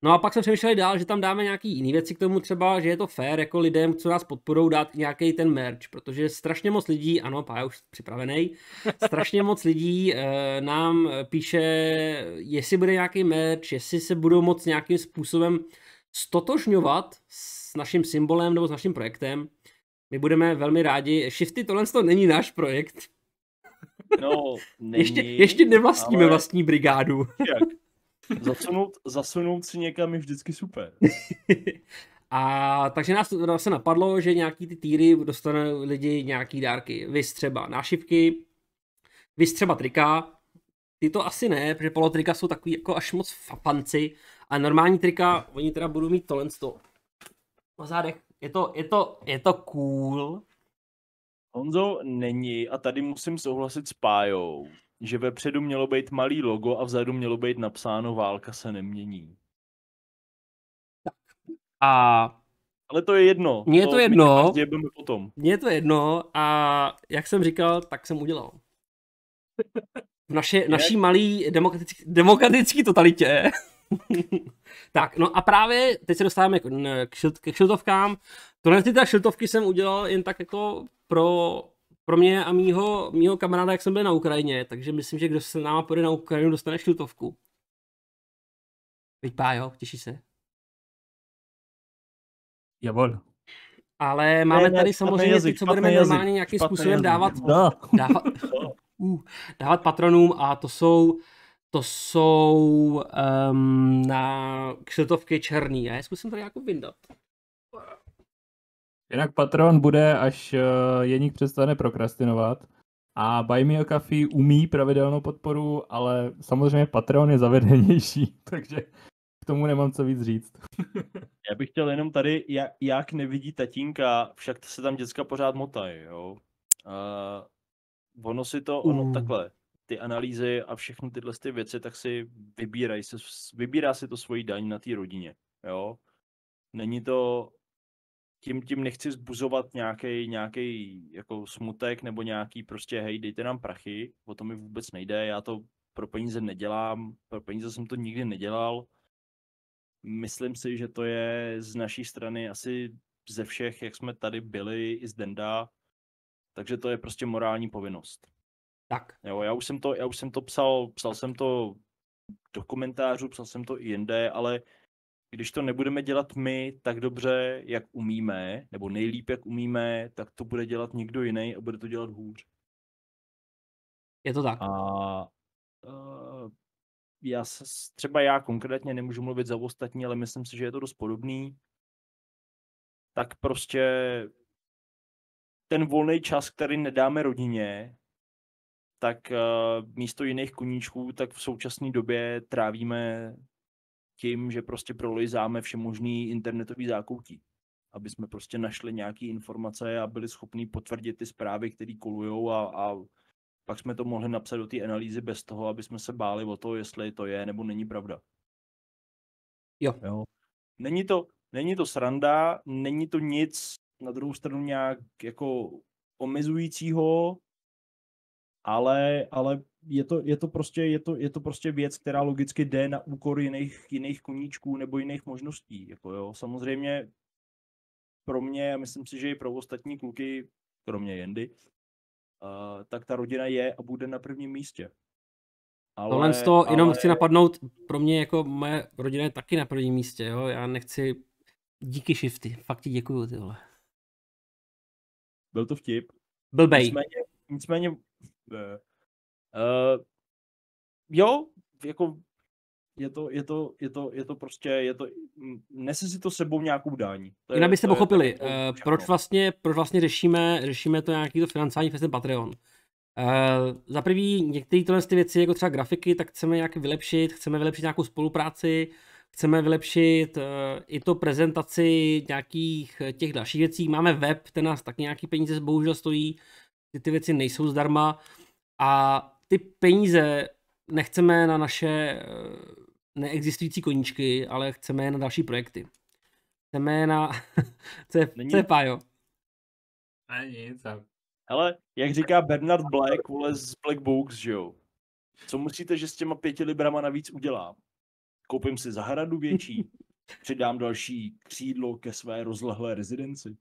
No a pak jsme přemýšleli dál, že tam dáme nějaký jiný věci k tomu třeba, že je to fair jako lidem, co nás podporou, dát nějaký ten merch, protože strašně moc lidí, ano, pá, už připravený, strašně moc lidí e, nám píše, jestli bude nějaký merch, jestli se budou moc nějakým způsobem stotožňovat s s naším symbolem nebo s naším projektem. My budeme velmi rádi. Shifty, tohle to není náš projekt. No, není, ještě, ještě nevlastníme ale... vlastní brigádu. Jak? Zasunout, zasunout si někam je vždycky super. A takže nás se napadlo, že nějaký ty týry dostanou lidi nějaký dárky. Vy třeba nášivky, vy třeba trika, ty to asi ne, protože polotrika jsou takový jako až moc fapanci a normální trika, oni teda budou mít tohle z toho o zádech. Je to, je to, je to cool. Honzo není a tady musím souhlasit s Pájou, že vepředu mělo být malý logo a vzadu mělo být napsáno válka se nemění. Tak. A ale to je jedno. Mně je to, to jedno. Děbeme potom. Mně je to jedno a jak jsem říkal, tak jsem udělal. V naše, naší malý demokratický, demokratický totalitě Tak, no a právě teď se dostáváme k, k, šilt, k šiltovkám. Tohle ty šiltovky jsem udělal jen tak jako pro, pro mě a mýho, mýho kamaráda, jak jsem byl na Ukrajině, takže myslím, že kdo se náma půjde na Ukrajinu, dostane šiltovku. Vypá, jo, těší se. Javol. Ale máme tady samozřejmě ty, co budeme normálně nějakým způsobem dávat, no. dávat, uh, dávat patronům a to jsou to jsou um, na křetovky černý. Já je zkusím tady jako vyndat. Jinak Patron bude, až eh, Jeník přestane prokrastinovat. A Buy Me a Coffee umí pravidelnou podporu, ale samozřejmě Patreon je zavedenější, takže k tomu nemám co víc říct. Já bych chtěl jenom tady, jak, jak nevidí tatínka, však se tam děcka pořád motají, jo. Uh, ono si to, ono mm. takhle, ty analýzy a všechny tyhle ty věci, tak si vybírají, se, vybírá si to svoji daň na té rodině, jo. Není to, tím, tím nechci zbuzovat nějaký nějaký jako smutek nebo nějaký prostě hej, dejte nám prachy, o to mi vůbec nejde, já to pro peníze nedělám, pro peníze jsem to nikdy nedělal. Myslím si, že to je z naší strany asi ze všech, jak jsme tady byli, i z Denda, takže to je prostě morální povinnost. Tak. Jo, já už jsem to, já už jsem to psal, psal jsem to do komentářů, psal jsem to i jinde, ale když to nebudeme dělat my tak dobře, jak umíme, nebo nejlíp, jak umíme, tak to bude dělat někdo jiný a bude to dělat hůř. Je to tak. A uh, já se, třeba já konkrétně nemůžu mluvit za ostatní, ale myslím si, že je to dost podobný. Tak prostě ten volný čas, který nedáme rodině, tak uh, místo jiných koníčků, tak v současné době trávíme tím, že prostě prolizáme vše možný internetový zákoutí, aby jsme prostě našli nějaké informace a byli schopni potvrdit ty zprávy, které kolujou a, a pak jsme to mohli napsat do té analýzy bez toho, aby jsme se báli o to, jestli to je nebo není pravda. Jo. jo. Není, to, není to sranda, není to nic na druhou stranu nějak jako omezujícího, ale, ale je to, je to, prostě, je to, je to prostě věc, která logicky jde na úkor jiných, jiných koníčků nebo jiných možností. Jako jo. Samozřejmě pro mě, a myslím si, že i pro ostatní kluky, kromě Jendy, uh, tak ta rodina je a bude na prvním místě. Ale, Tohle z toho ale... jenom chci napadnout, pro mě jako moje rodina je taky na prvním místě, jo? já nechci, díky shifty, fakt ti děkuju tyhle. Byl to vtip. Byl bej. Nicméně, nicméně ne. Uh, jo, jako je to, je to, je to, je to prostě, je to, nese si to sebou nějakou dání. To Jinak byste pochopili, je, eh, to, je proč, vlastně, proč vlastně řešíme, řešíme to nějaký to financování přes ten Patreon. Uh, za prvý, některé tohle ty věci, jako třeba grafiky, tak chceme nějak vylepšit, chceme vylepšit nějakou spolupráci, chceme vylepšit uh, i to prezentaci nějakých těch dalších věcí. Máme web, ten nás tak nějaký peníze bohužel stojí, ty, ty věci nejsou zdarma a ty peníze nechceme na naše eh, neexistující koníčky, ale chceme je na další projekty. Chceme je na... co, je, Není... co je pájo? Není nic. Ale jak říká Bernard Black, vole z Black Books, že jo? Co musíte, že s těma pěti librama navíc udělám? Koupím si zahradu větší, přidám další křídlo ke své rozlehlé rezidenci.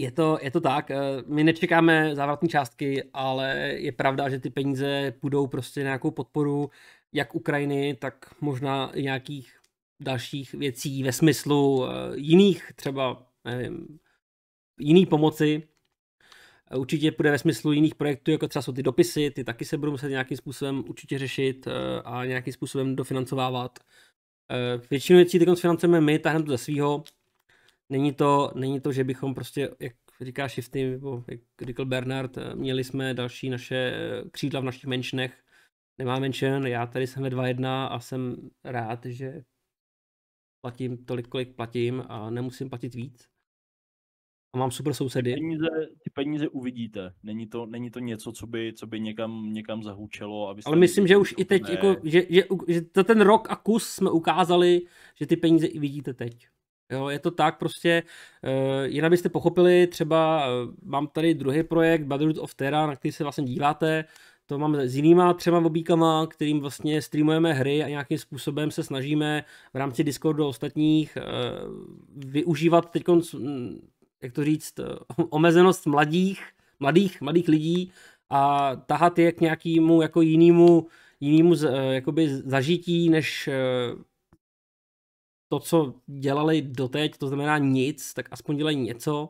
Je to, je to tak, eh, my nečekáme závratní částky, ale je pravda, že ty peníze půjdou prostě na nějakou podporu jak Ukrajiny, tak možná nějakých dalších věcí ve smyslu eh, jiných třeba, nevím, jiný pomoci. Eh, určitě půjde ve smyslu jiných projektů, jako třeba jsou ty dopisy, ty taky se budou muset nějakým způsobem určitě řešit a nějakým způsobem dofinancovávat. Většinu věcí teď financujeme my, tahneme to ze svého, Není to, není to, že bychom prostě, jak říká Shifty, nebo jak říkal Bernard, eh, měli jsme další naše eh, křídla v našich menšinech. Nemá menšin, já tady jsem ve 2 a jsem rád, že platím tolik, kolik platím a nemusím platit víc. A mám super sousedy. Ty peníze, ty peníze uvidíte. Není to, není to něco, co by, co by někam, někam zahučelo. Aby Ale myslím, že už i teď, jako, že, že, že, za ten rok a kus jsme ukázali, že ty peníze i vidíte teď. Jo, je to tak prostě, uh, jinak byste pochopili, třeba uh, mám tady druhý projekt Brotherhood of Terra, na který se vlastně díváte, to mám s jinýma třema obíkama, kterým vlastně streamujeme hry a nějakým způsobem se snažíme v rámci Discordu ostatních uh, využívat teď, jak to říct, omezenost mladých, mladých, mladých lidí a tahat je k nějakému jako jinému jinému jakoby zažití, než to, co dělali doteď, to znamená nic, tak aspoň dělají něco.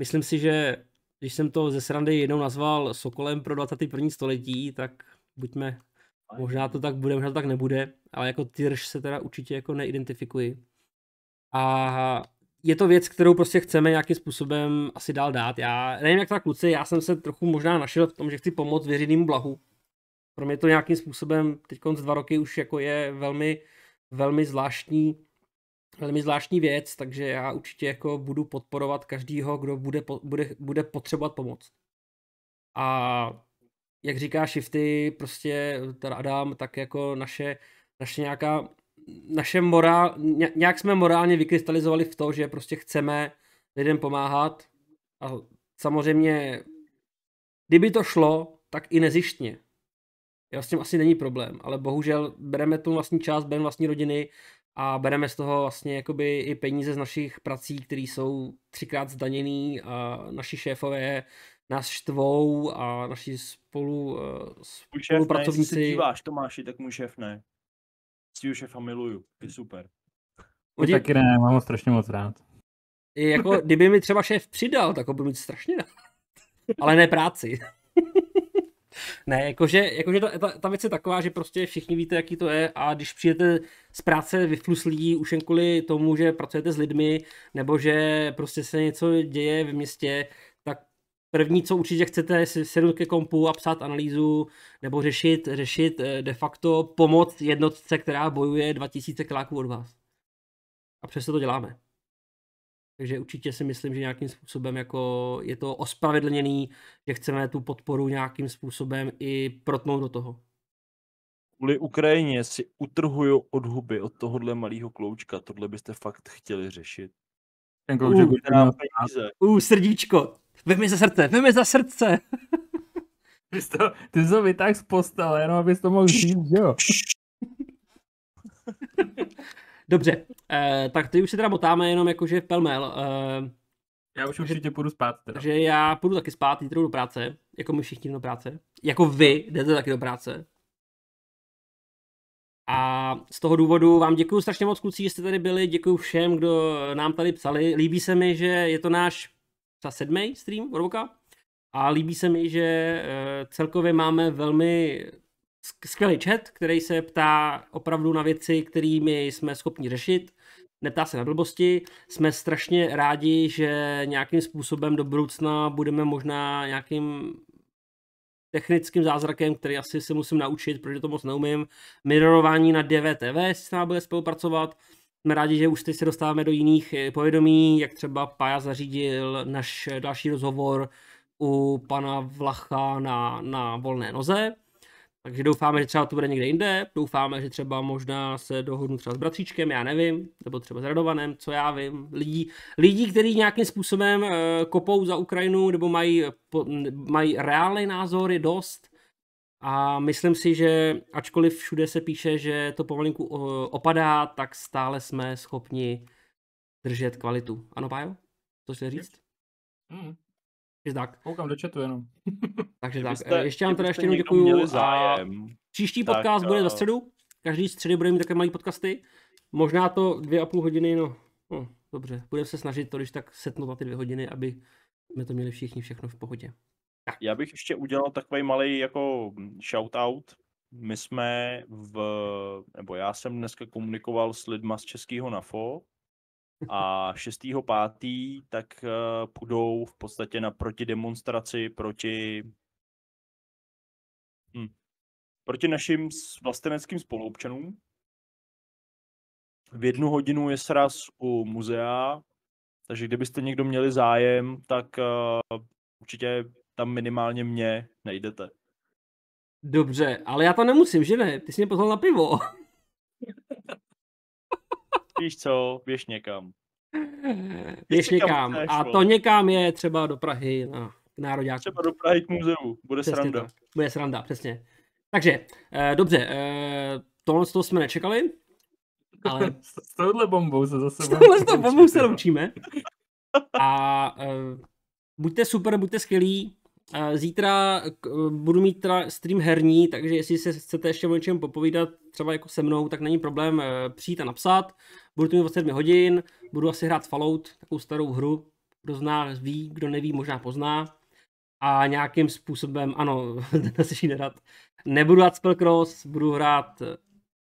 Myslím si, že když jsem to ze srandy jednou nazval Sokolem pro 21. století, tak buďme, možná to tak bude, možná to tak nebude, ale jako Tyrš se teda určitě jako neidentifikuji. A je to věc, kterou prostě chceme nějakým způsobem asi dál dát. Já nevím, jak tak kluci, já jsem se trochu možná našel v tom, že chci pomoct věřeným blahu. Pro mě to nějakým způsobem teď konc dva roky už jako je velmi velmi zvláštní velmi zvláštní věc, takže já určitě jako budu podporovat každýho, kdo bude, bude, bude potřebovat pomoc. A jak říká Shifty, prostě teda Adam, tak jako naše, naše nějaká, naše morál, nějak jsme morálně vykrystalizovali v to, že prostě chceme lidem pomáhat a samozřejmě, kdyby to šlo, tak i nezištně. Já s tím asi není problém, ale bohužel bereme tu vlastní část, bereme vlastní rodiny a bereme z toho vlastně jakoby i peníze z našich prací, které jsou třikrát zdaněný a naši šéfové nás štvou a naši spolu, spolupracovníci... Eh, šéf, ne, se díváš, Tomáši, tak můj šéf ne. Svýho šéfa miluju, je super. Oni... Taky ne, mám ho strašně moc rád. Jako, kdyby mi třeba šéf přidal, tak ho budu mít strašně rád. Ale ne práci ne, jakože, jakože ta, ta, ta, věc je taková, že prostě všichni víte, jaký to je a když přijdete z práce vyfluslí už jen kvůli tomu, že pracujete s lidmi nebo že prostě se něco děje v městě, tak první, co určitě chcete, je sednout ke kompu a psát analýzu nebo řešit, řešit eh, de facto pomoc jednotce, která bojuje 2000 kláků od vás. A přesto to děláme. Takže určitě si myslím, že nějakým způsobem jako je to ospravedlněný, že chceme tu podporu nějakým způsobem i protnout do toho. Kvůli Ukrajině si utrhuju od huby od tohohle malého kloučka. Tohle byste fakt chtěli řešit. Ten klouček uh, uh, uh, srdíčko. Vem mi za srdce, vem mi za srdce. ty jsi to, ty jsi to vytáhl z postele, jenom abys to mohl říct, jo. Dobře, eh, tak teď už se teda motáme jenom jakože pelmel. Eh, já už určitě půjdu spát. Teda. Takže já půjdu taky spát, jít do práce, jako my všichni do práce. Jako vy jdete taky do práce. A z toho důvodu vám děkuji strašně moc, kluci, že jste tady byli. Děkuji všem, kdo nám tady psali. Líbí se mi, že je to náš za sedmý stream od roka. A líbí se mi, že eh, celkově máme velmi skvělý chat, který se ptá opravdu na věci, kterými jsme schopni řešit. Neptá se na blbosti. Jsme strašně rádi, že nějakým způsobem do budoucna budeme možná nějakým technickým zázrakem, který asi se musím naučit, protože to moc neumím. Mirorování na DVTV s námi bude spolupracovat. Jsme rádi, že už teď se dostáváme do jiných eh, povědomí, jak třeba Pája zařídil náš další rozhovor u pana Vlacha na, na volné noze. Takže doufáme, že třeba to bude někde jinde, doufáme, že třeba možná se dohodnu třeba s bratříčkem, já nevím, nebo třeba s Radovanem, co já vím, lidí, lidí kteří nějakým způsobem eh, kopou za Ukrajinu nebo mají, mají reálné názory dost. A myslím si, že ačkoliv všude se píše, že to pomalinku eh, opadá, tak stále jsme schopni držet kvalitu. Ano, Pájo? To chtěl říct? Mm. Takže tak. Koukám do chatu jenom. Takže tak, byste, ještě vám teda ještě jednou děkuju. a příští tak, podcast bude ve eh, středu. Každý středy bude mít také malý podcasty. Možná to dvě a půl hodiny, no. no dobře, budeme se snažit to, když tak setnout na ty dvě hodiny, aby jsme to měli všichni všechno v pohodě. Tak. Já bych ještě udělal takový malý jako shoutout. My jsme v, nebo já jsem dneska komunikoval s lidma z českého NAFO, a 6.5. tak eh, půjdou v podstatě na protidemonstraci proti hm, proti našim vlasteneckým spoluobčanům. V jednu hodinu je sraz u muzea, takže kdybyste někdo měli zájem, tak uh, určitě tam minimálně mě najdete. Dobře, ale já to nemusím, že ne? Ty jsi mě pozval na pivo víš co, běž někam. Běž někam. a to někam je třeba do Prahy na nároďáku. Třeba do Prahy k muzeu. Bude přesně sranda. Tak. Bude sranda, přesně. Takže, eh, dobře, eh, tohle toho jsme nečekali. Ale... S, s touhle bombou se zase S touhle bombou se loučíme. A eh, buďte super, buďte skvělí, Zítra eh, budu mít teda stream herní, takže jestli se chcete ještě o něčem popovídat, třeba jako se mnou, tak není problém eh, přijít a napsat. Budu to mít 27 hodin, budu asi hrát Fallout, takovou starou hru. Kdo zná, ví, kdo neví, možná pozná. A nějakým způsobem, ano, dnes ji nerad. Nebudu hrát Spellcross, budu hrát eh,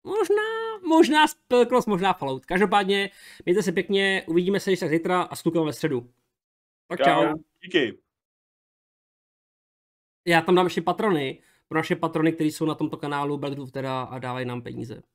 možná, možná Spellcross, možná Fallout. Každopádně, mějte se pěkně, uvidíme se ještě tak zítra a s ve středu. Tak čau. Díky. Já tam dám ještě patrony pro naše patrony, kteří jsou na tomto kanálu, Bradlu teda a dávají nám peníze.